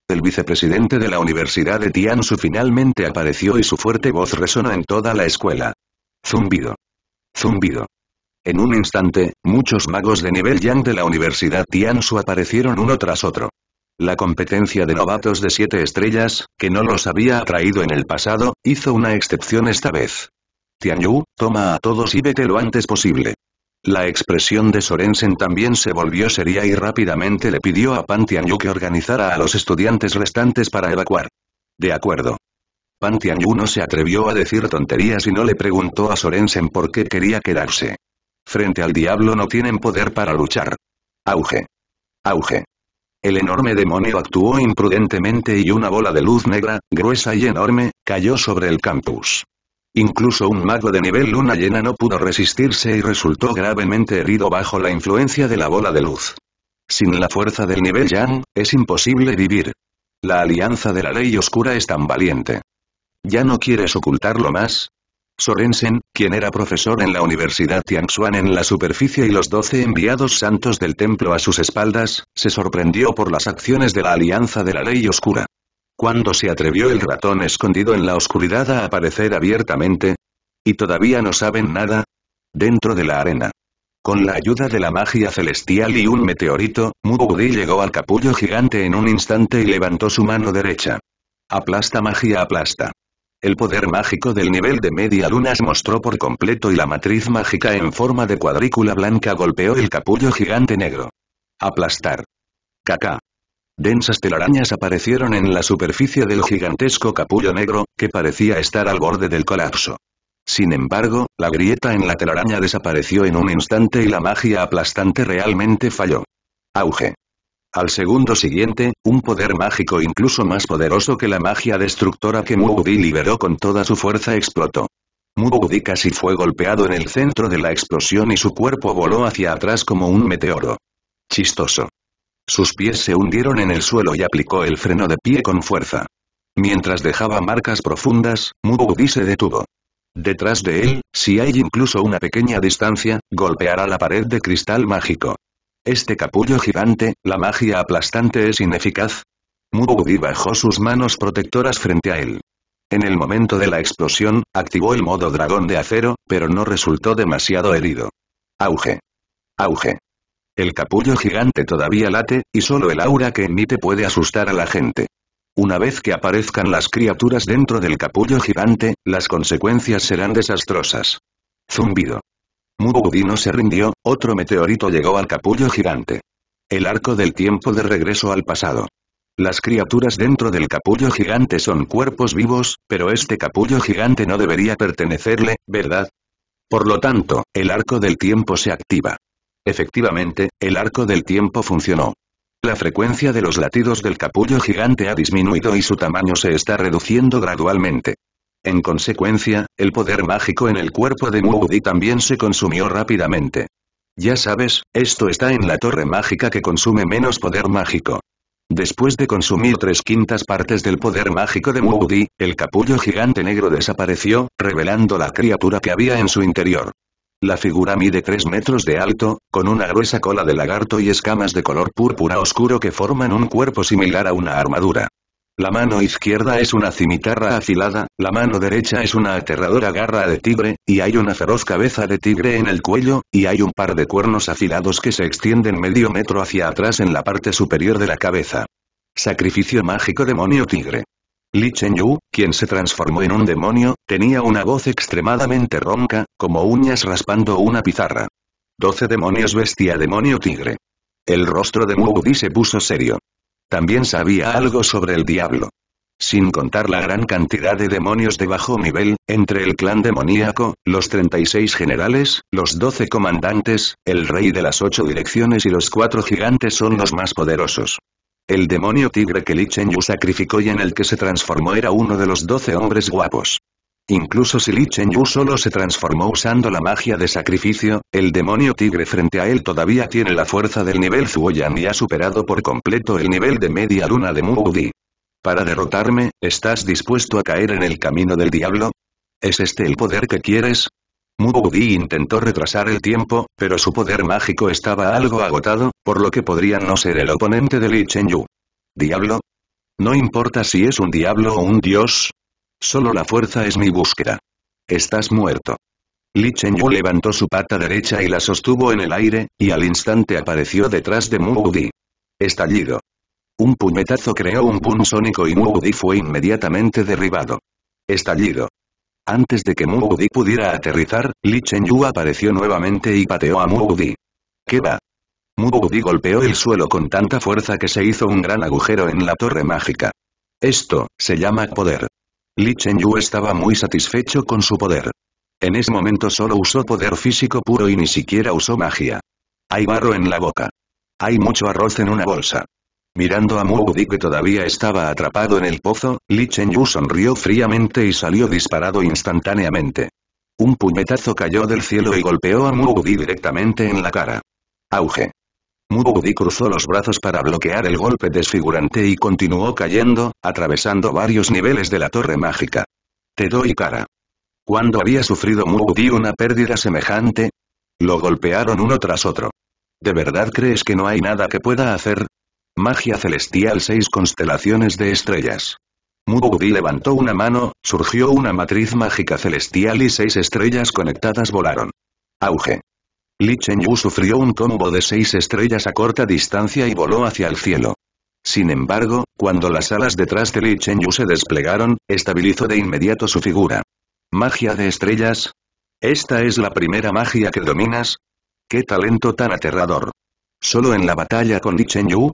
El vicepresidente de la Universidad de Tiansu finalmente apareció y su fuerte voz resonó en toda la escuela. Zumbido. Zumbido. En un instante, muchos magos de nivel Yang de la Universidad Tiansu aparecieron uno tras otro. La competencia de novatos de siete estrellas, que no los había atraído en el pasado, hizo una excepción esta vez. Tianyu, toma a todos y vete lo antes posible. La expresión de Sorensen también se volvió seria y rápidamente le pidió a Pan Tianyu que organizara a los estudiantes restantes para evacuar. De acuerdo. Pan Tianyu no se atrevió a decir tonterías y no le preguntó a Sorensen por qué quería quedarse. Frente al diablo no tienen poder para luchar. Auge. Auge. El enorme demonio actuó imprudentemente y una bola de luz negra, gruesa y enorme, cayó sobre el campus. Incluso un mago de nivel luna llena no pudo resistirse y resultó gravemente herido bajo la influencia de la bola de luz. Sin la fuerza del nivel Yang, es imposible vivir. La alianza de la ley oscura es tan valiente. ¿Ya no quieres ocultarlo más? Sorensen, quien era profesor en la Universidad Tianxuan en la superficie y los doce enviados santos del templo a sus espaldas, se sorprendió por las acciones de la alianza de la ley oscura. Cuando se atrevió el ratón escondido en la oscuridad a aparecer abiertamente? ¿Y todavía no saben nada? Dentro de la arena. Con la ayuda de la magia celestial y un meteorito, Mugudi llegó al capullo gigante en un instante y levantó su mano derecha. Aplasta magia aplasta. El poder mágico del nivel de media luna se mostró por completo y la matriz mágica en forma de cuadrícula blanca golpeó el capullo gigante negro. Aplastar. Caca. Densas telarañas aparecieron en la superficie del gigantesco capullo negro, que parecía estar al borde del colapso. Sin embargo, la grieta en la telaraña desapareció en un instante y la magia aplastante realmente falló. Auge. Al segundo siguiente, un poder mágico incluso más poderoso que la magia destructora que Muudi liberó con toda su fuerza explotó. Muudi casi fue golpeado en el centro de la explosión y su cuerpo voló hacia atrás como un meteoro. Chistoso. Sus pies se hundieron en el suelo y aplicó el freno de pie con fuerza. Mientras dejaba marcas profundas, Mubugi se detuvo. Detrás de él, si hay incluso una pequeña distancia, golpeará la pared de cristal mágico. Este capullo gigante, la magia aplastante es ineficaz. Mubugi bajó sus manos protectoras frente a él. En el momento de la explosión, activó el modo dragón de acero, pero no resultó demasiado herido. Auge. Auge. El capullo gigante todavía late, y solo el aura que emite puede asustar a la gente. Una vez que aparezcan las criaturas dentro del capullo gigante, las consecuencias serán desastrosas. Zumbido. Mugudi se rindió, otro meteorito llegó al capullo gigante. El arco del tiempo de regreso al pasado. Las criaturas dentro del capullo gigante son cuerpos vivos, pero este capullo gigante no debería pertenecerle, ¿verdad? Por lo tanto, el arco del tiempo se activa. Efectivamente, el arco del tiempo funcionó. La frecuencia de los latidos del capullo gigante ha disminuido y su tamaño se está reduciendo gradualmente. En consecuencia, el poder mágico en el cuerpo de Moody también se consumió rápidamente. Ya sabes, esto está en la torre mágica que consume menos poder mágico. Después de consumir tres quintas partes del poder mágico de Moody, el capullo gigante negro desapareció, revelando la criatura que había en su interior. La figura mide 3 metros de alto, con una gruesa cola de lagarto y escamas de color púrpura oscuro que forman un cuerpo similar a una armadura. La mano izquierda es una cimitarra afilada, la mano derecha es una aterradora garra de tigre, y hay una feroz cabeza de tigre en el cuello, y hay un par de cuernos afilados que se extienden medio metro hacia atrás en la parte superior de la cabeza. Sacrificio mágico demonio tigre. Li Chen Yu, quien se transformó en un demonio, tenía una voz extremadamente ronca, como uñas raspando una pizarra. Doce demonios bestia demonio tigre. El rostro de Muudi se puso serio. También sabía algo sobre el diablo. Sin contar la gran cantidad de demonios de bajo nivel, entre el clan demoníaco, los 36 generales, los 12 comandantes, el rey de las ocho direcciones y los cuatro gigantes son los más poderosos. El demonio tigre que Li Chen Yu sacrificó y en el que se transformó era uno de los doce hombres guapos. Incluso si Li Yu solo se transformó usando la magia de sacrificio, el demonio tigre frente a él todavía tiene la fuerza del nivel Zuoyan y ha superado por completo el nivel de media luna de Mugudi. Para derrotarme, ¿estás dispuesto a caer en el camino del diablo? ¿Es este el poder que quieres? Mubugi intentó retrasar el tiempo, pero su poder mágico estaba algo agotado, por lo que podría no ser el oponente de Li Chen Yu. ¿Diablo? No importa si es un diablo o un dios. Solo la fuerza es mi búsqueda. Estás muerto. Li Chen Yu levantó su pata derecha y la sostuvo en el aire, y al instante apareció detrás de Mubugi. Estallido. Un puñetazo creó un boom sónico y Mubugi fue inmediatamente derribado. Estallido. Antes de que Mugudi pudiera aterrizar, Li Chen Yu apareció nuevamente y pateó a Mugudi. ¿Qué va? Mugudi golpeó el suelo con tanta fuerza que se hizo un gran agujero en la torre mágica. Esto, se llama poder. Li Chen Yu estaba muy satisfecho con su poder. En ese momento solo usó poder físico puro y ni siquiera usó magia. Hay barro en la boca. Hay mucho arroz en una bolsa. Mirando a Moody que todavía estaba atrapado en el pozo, Li Yu sonrió fríamente y salió disparado instantáneamente. Un puñetazo cayó del cielo y golpeó a Moody directamente en la cara. Auge. Moody cruzó los brazos para bloquear el golpe desfigurante y continuó cayendo, atravesando varios niveles de la torre mágica. Te doy cara. ¿Cuándo había sufrido Moody una pérdida semejante? Lo golpearon uno tras otro. ¿De verdad crees que no hay nada que pueda hacer? Magia celestial 6 constelaciones de estrellas. Mubudi levantó una mano, surgió una matriz mágica celestial y seis estrellas conectadas volaron. Auge. Li Chen Yu sufrió un combo de seis estrellas a corta distancia y voló hacia el cielo. Sin embargo, cuando las alas detrás de Li Chen Yu se desplegaron, estabilizó de inmediato su figura. ¿Magia de estrellas? ¿Esta es la primera magia que dominas? ¡Qué talento tan aterrador! Solo en la batalla con Li Chen Yu,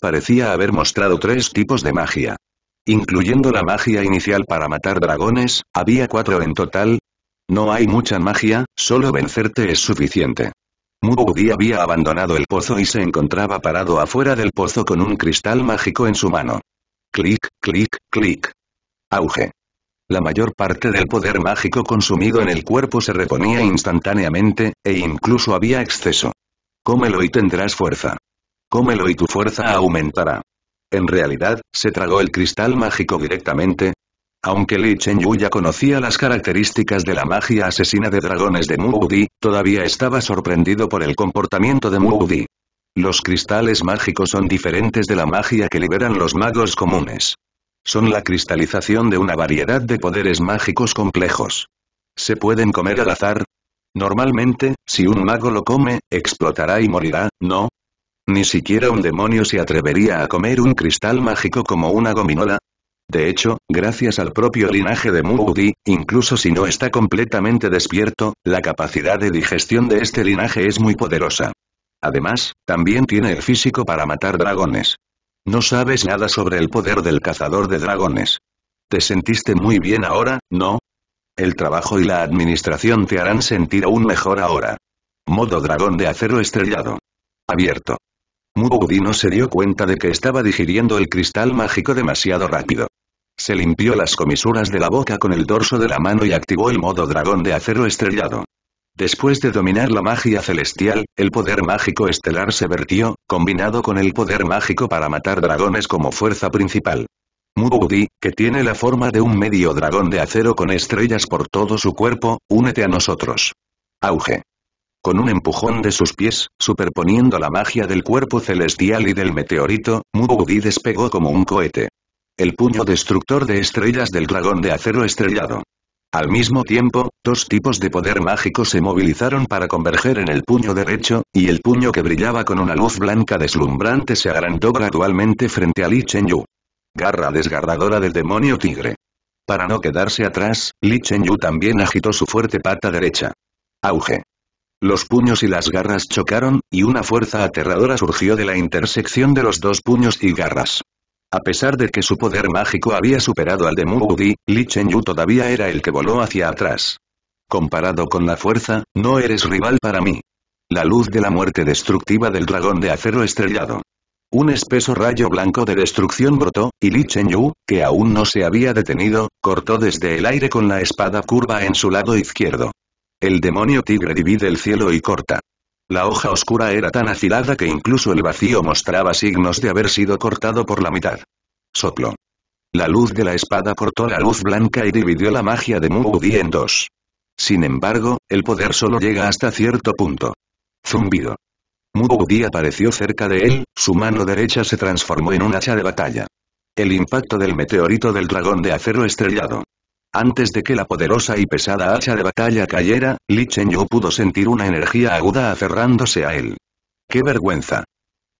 parecía haber mostrado tres tipos de magia. Incluyendo la magia inicial para matar dragones, había cuatro en total. No hay mucha magia, solo vencerte es suficiente. Muboudi había abandonado el pozo y se encontraba parado afuera del pozo con un cristal mágico en su mano. Clic, clic, clic. Auge. La mayor parte del poder mágico consumido en el cuerpo se reponía instantáneamente, e incluso había exceso. Cómelo y tendrás fuerza. Cómelo y tu fuerza aumentará. En realidad, se tragó el cristal mágico directamente. Aunque Li Chen Yu ya conocía las características de la magia asesina de dragones de Muudi, todavía estaba sorprendido por el comportamiento de Muudi. Los cristales mágicos son diferentes de la magia que liberan los magos comunes. Son la cristalización de una variedad de poderes mágicos complejos. Se pueden comer al azar, Normalmente, si un mago lo come, explotará y morirá, ¿no? Ni siquiera un demonio se atrevería a comer un cristal mágico como una gominola. De hecho, gracias al propio linaje de Moody, incluso si no está completamente despierto, la capacidad de digestión de este linaje es muy poderosa. Además, también tiene el físico para matar dragones. No sabes nada sobre el poder del cazador de dragones. ¿Te sentiste muy bien ahora, no? el trabajo y la administración te harán sentir aún mejor ahora. Modo dragón de acero estrellado. Abierto. no se dio cuenta de que estaba digiriendo el cristal mágico demasiado rápido. Se limpió las comisuras de la boca con el dorso de la mano y activó el modo dragón de acero estrellado. Después de dominar la magia celestial, el poder mágico estelar se vertió, combinado con el poder mágico para matar dragones como fuerza principal. Mubudi, que tiene la forma de un medio dragón de acero con estrellas por todo su cuerpo, únete a nosotros. Auge. Con un empujón de sus pies, superponiendo la magia del cuerpo celestial y del meteorito, Mubudi despegó como un cohete. El puño destructor de estrellas del dragón de acero estrellado. Al mismo tiempo, dos tipos de poder mágico se movilizaron para converger en el puño derecho, y el puño que brillaba con una luz blanca deslumbrante se agrandó gradualmente frente a Li Chen Garra desgarradora del demonio tigre. Para no quedarse atrás, Li Chen Yu también agitó su fuerte pata derecha. Auge. Los puños y las garras chocaron, y una fuerza aterradora surgió de la intersección de los dos puños y garras. A pesar de que su poder mágico había superado al de Muudi, Li Chen Yu todavía era el que voló hacia atrás. Comparado con la fuerza, no eres rival para mí. La luz de la muerte destructiva del dragón de acero estrellado. Un espeso rayo blanco de destrucción brotó, y Li Chen Yu, que aún no se había detenido, cortó desde el aire con la espada curva en su lado izquierdo. El demonio tigre divide el cielo y corta. La hoja oscura era tan afilada que incluso el vacío mostraba signos de haber sido cortado por la mitad. Soplo. La luz de la espada cortó la luz blanca y dividió la magia de Muudi en dos. Sin embargo, el poder solo llega hasta cierto punto. Zumbido. Mugudi apareció cerca de él, su mano derecha se transformó en un hacha de batalla. El impacto del meteorito del dragón de acero estrellado. Antes de que la poderosa y pesada hacha de batalla cayera, Li Chen Yu pudo sentir una energía aguda aferrándose a él. ¡Qué vergüenza!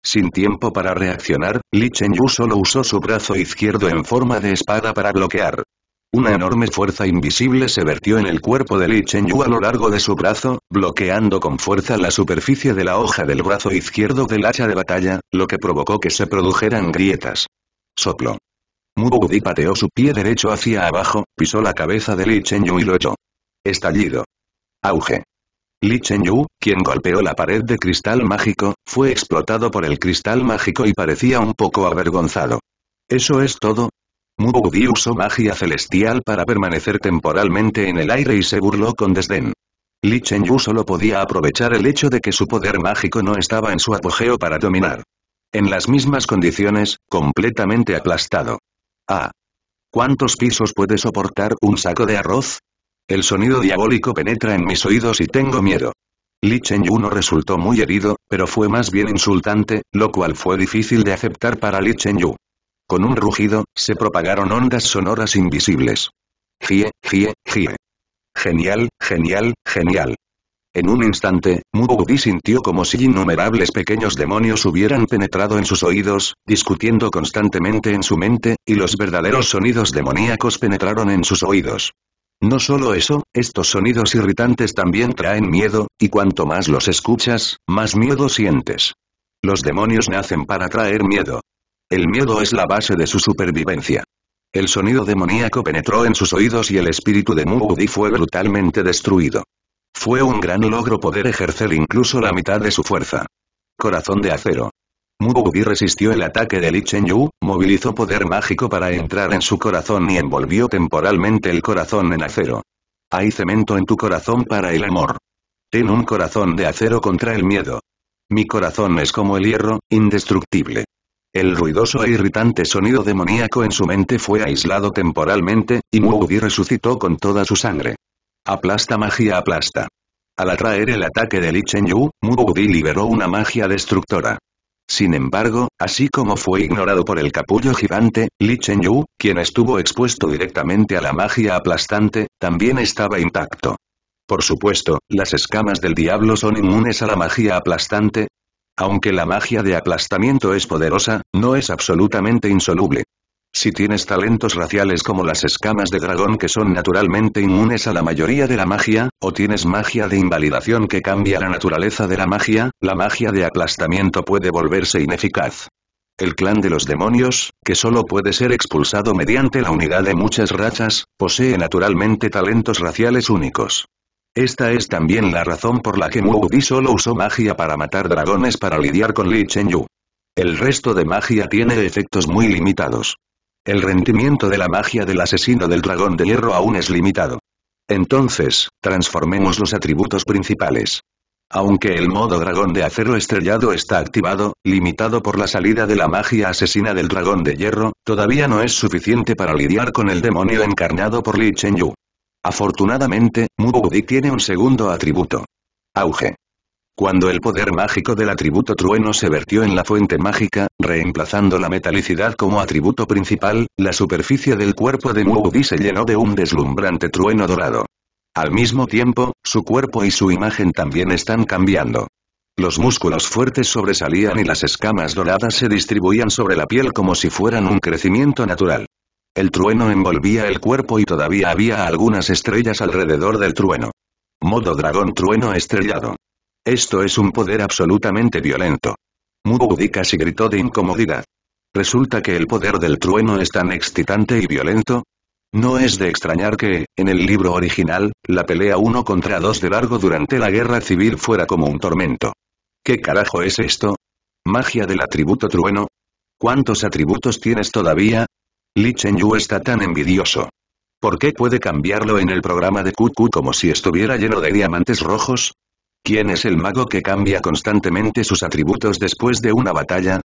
Sin tiempo para reaccionar, Li Chen Yu solo usó su brazo izquierdo en forma de espada para bloquear. Una enorme fuerza invisible se vertió en el cuerpo de Li Chen Yu a lo largo de su brazo, bloqueando con fuerza la superficie de la hoja del brazo izquierdo del hacha de batalla, lo que provocó que se produjeran grietas. Soplo. Di pateó su pie derecho hacia abajo, pisó la cabeza de Li Chen Yu y lo echó. Estallido. Auge. Li Chen Yu, quien golpeó la pared de cristal mágico, fue explotado por el cristal mágico y parecía un poco avergonzado. Eso es todo, Di usó magia celestial para permanecer temporalmente en el aire y se burló con desdén. Li Chen Yu solo podía aprovechar el hecho de que su poder mágico no estaba en su apogeo para dominar. En las mismas condiciones, completamente aplastado. Ah. ¿Cuántos pisos puede soportar un saco de arroz? El sonido diabólico penetra en mis oídos y tengo miedo. Li Chen Yu no resultó muy herido, pero fue más bien insultante, lo cual fue difícil de aceptar para Li Chen Yu. Con un rugido, se propagaron ondas sonoras invisibles. Gie, gie, gie. Genial, genial, genial. En un instante, Mubudi sintió como si innumerables pequeños demonios hubieran penetrado en sus oídos, discutiendo constantemente en su mente, y los verdaderos sonidos demoníacos penetraron en sus oídos. No solo eso, estos sonidos irritantes también traen miedo, y cuanto más los escuchas, más miedo sientes. Los demonios nacen para traer miedo. El miedo es la base de su supervivencia. El sonido demoníaco penetró en sus oídos y el espíritu de Mubudi fue brutalmente destruido. Fue un gran logro poder ejercer incluso la mitad de su fuerza. Corazón de acero. Mubudi resistió el ataque de Li Yu, movilizó poder mágico para entrar en su corazón y envolvió temporalmente el corazón en acero. Hay cemento en tu corazón para el amor. Ten un corazón de acero contra el miedo. Mi corazón es como el hierro, indestructible. El ruidoso e irritante sonido demoníaco en su mente fue aislado temporalmente, y Muudi resucitó con toda su sangre. Aplasta magia aplasta. Al atraer el ataque de Li Chen Yu, liberó una magia destructora. Sin embargo, así como fue ignorado por el capullo gigante, Li Chen Yu, quien estuvo expuesto directamente a la magia aplastante, también estaba intacto. Por supuesto, las escamas del diablo son inmunes a la magia aplastante, aunque la magia de aplastamiento es poderosa, no es absolutamente insoluble. Si tienes talentos raciales como las escamas de dragón que son naturalmente inmunes a la mayoría de la magia, o tienes magia de invalidación que cambia la naturaleza de la magia, la magia de aplastamiento puede volverse ineficaz. El clan de los demonios, que solo puede ser expulsado mediante la unidad de muchas rachas, posee naturalmente talentos raciales únicos. Esta es también la razón por la que Mu solo usó magia para matar dragones para lidiar con Li Chen Yu. El resto de magia tiene efectos muy limitados. El rendimiento de la magia del asesino del dragón de hierro aún es limitado. Entonces, transformemos los atributos principales. Aunque el modo dragón de acero estrellado está activado, limitado por la salida de la magia asesina del dragón de hierro, todavía no es suficiente para lidiar con el demonio encarnado por Li Chen Yu. Afortunadamente, Mudboudi tiene un segundo atributo. Auge. Cuando el poder mágico del atributo trueno se vertió en la fuente mágica, reemplazando la metalicidad como atributo principal, la superficie del cuerpo de Mudboudi se llenó de un deslumbrante trueno dorado. Al mismo tiempo, su cuerpo y su imagen también están cambiando. Los músculos fuertes sobresalían y las escamas doradas se distribuían sobre la piel como si fueran un crecimiento natural. El trueno envolvía el cuerpo y todavía había algunas estrellas alrededor del trueno. Modo dragón trueno estrellado. Esto es un poder absolutamente violento. Mubuudi casi gritó de incomodidad. ¿Resulta que el poder del trueno es tan excitante y violento? No es de extrañar que, en el libro original, la pelea uno contra dos de largo durante la guerra civil fuera como un tormento. ¿Qué carajo es esto? ¿Magia del atributo trueno? ¿Cuántos atributos tienes todavía? Li Chen Yu está tan envidioso. ¿Por qué puede cambiarlo en el programa de QQ como si estuviera lleno de diamantes rojos? ¿Quién es el mago que cambia constantemente sus atributos después de una batalla?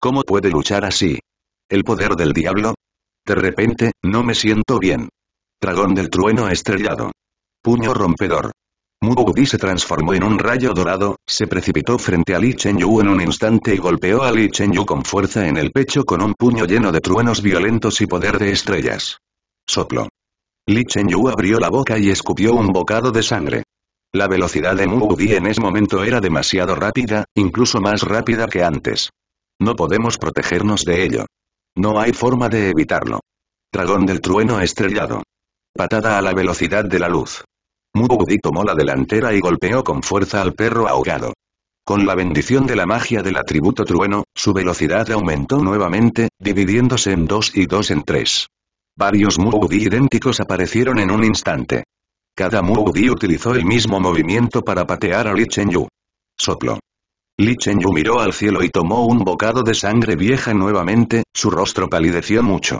¿Cómo puede luchar así? ¿El poder del diablo? De repente, no me siento bien. Dragón del trueno estrellado. Puño rompedor. Wudi se transformó en un rayo dorado, se precipitó frente a Li Chen en un instante y golpeó a Li Chen con fuerza en el pecho con un puño lleno de truenos violentos y poder de estrellas. Soplo. Li Chen abrió la boca y escupió un bocado de sangre. La velocidad de Wudi en ese momento era demasiado rápida, incluso más rápida que antes. No podemos protegernos de ello. No hay forma de evitarlo. Dragón del trueno estrellado. Patada a la velocidad de la luz. Mugudi tomó la delantera y golpeó con fuerza al perro ahogado. Con la bendición de la magia del atributo trueno, su velocidad aumentó nuevamente, dividiéndose en dos y dos en tres. Varios Mugudi idénticos aparecieron en un instante. Cada Mugudi utilizó el mismo movimiento para patear a Li Chen Yu. Soplo. Li Chen Yu miró al cielo y tomó un bocado de sangre vieja nuevamente, su rostro palideció mucho.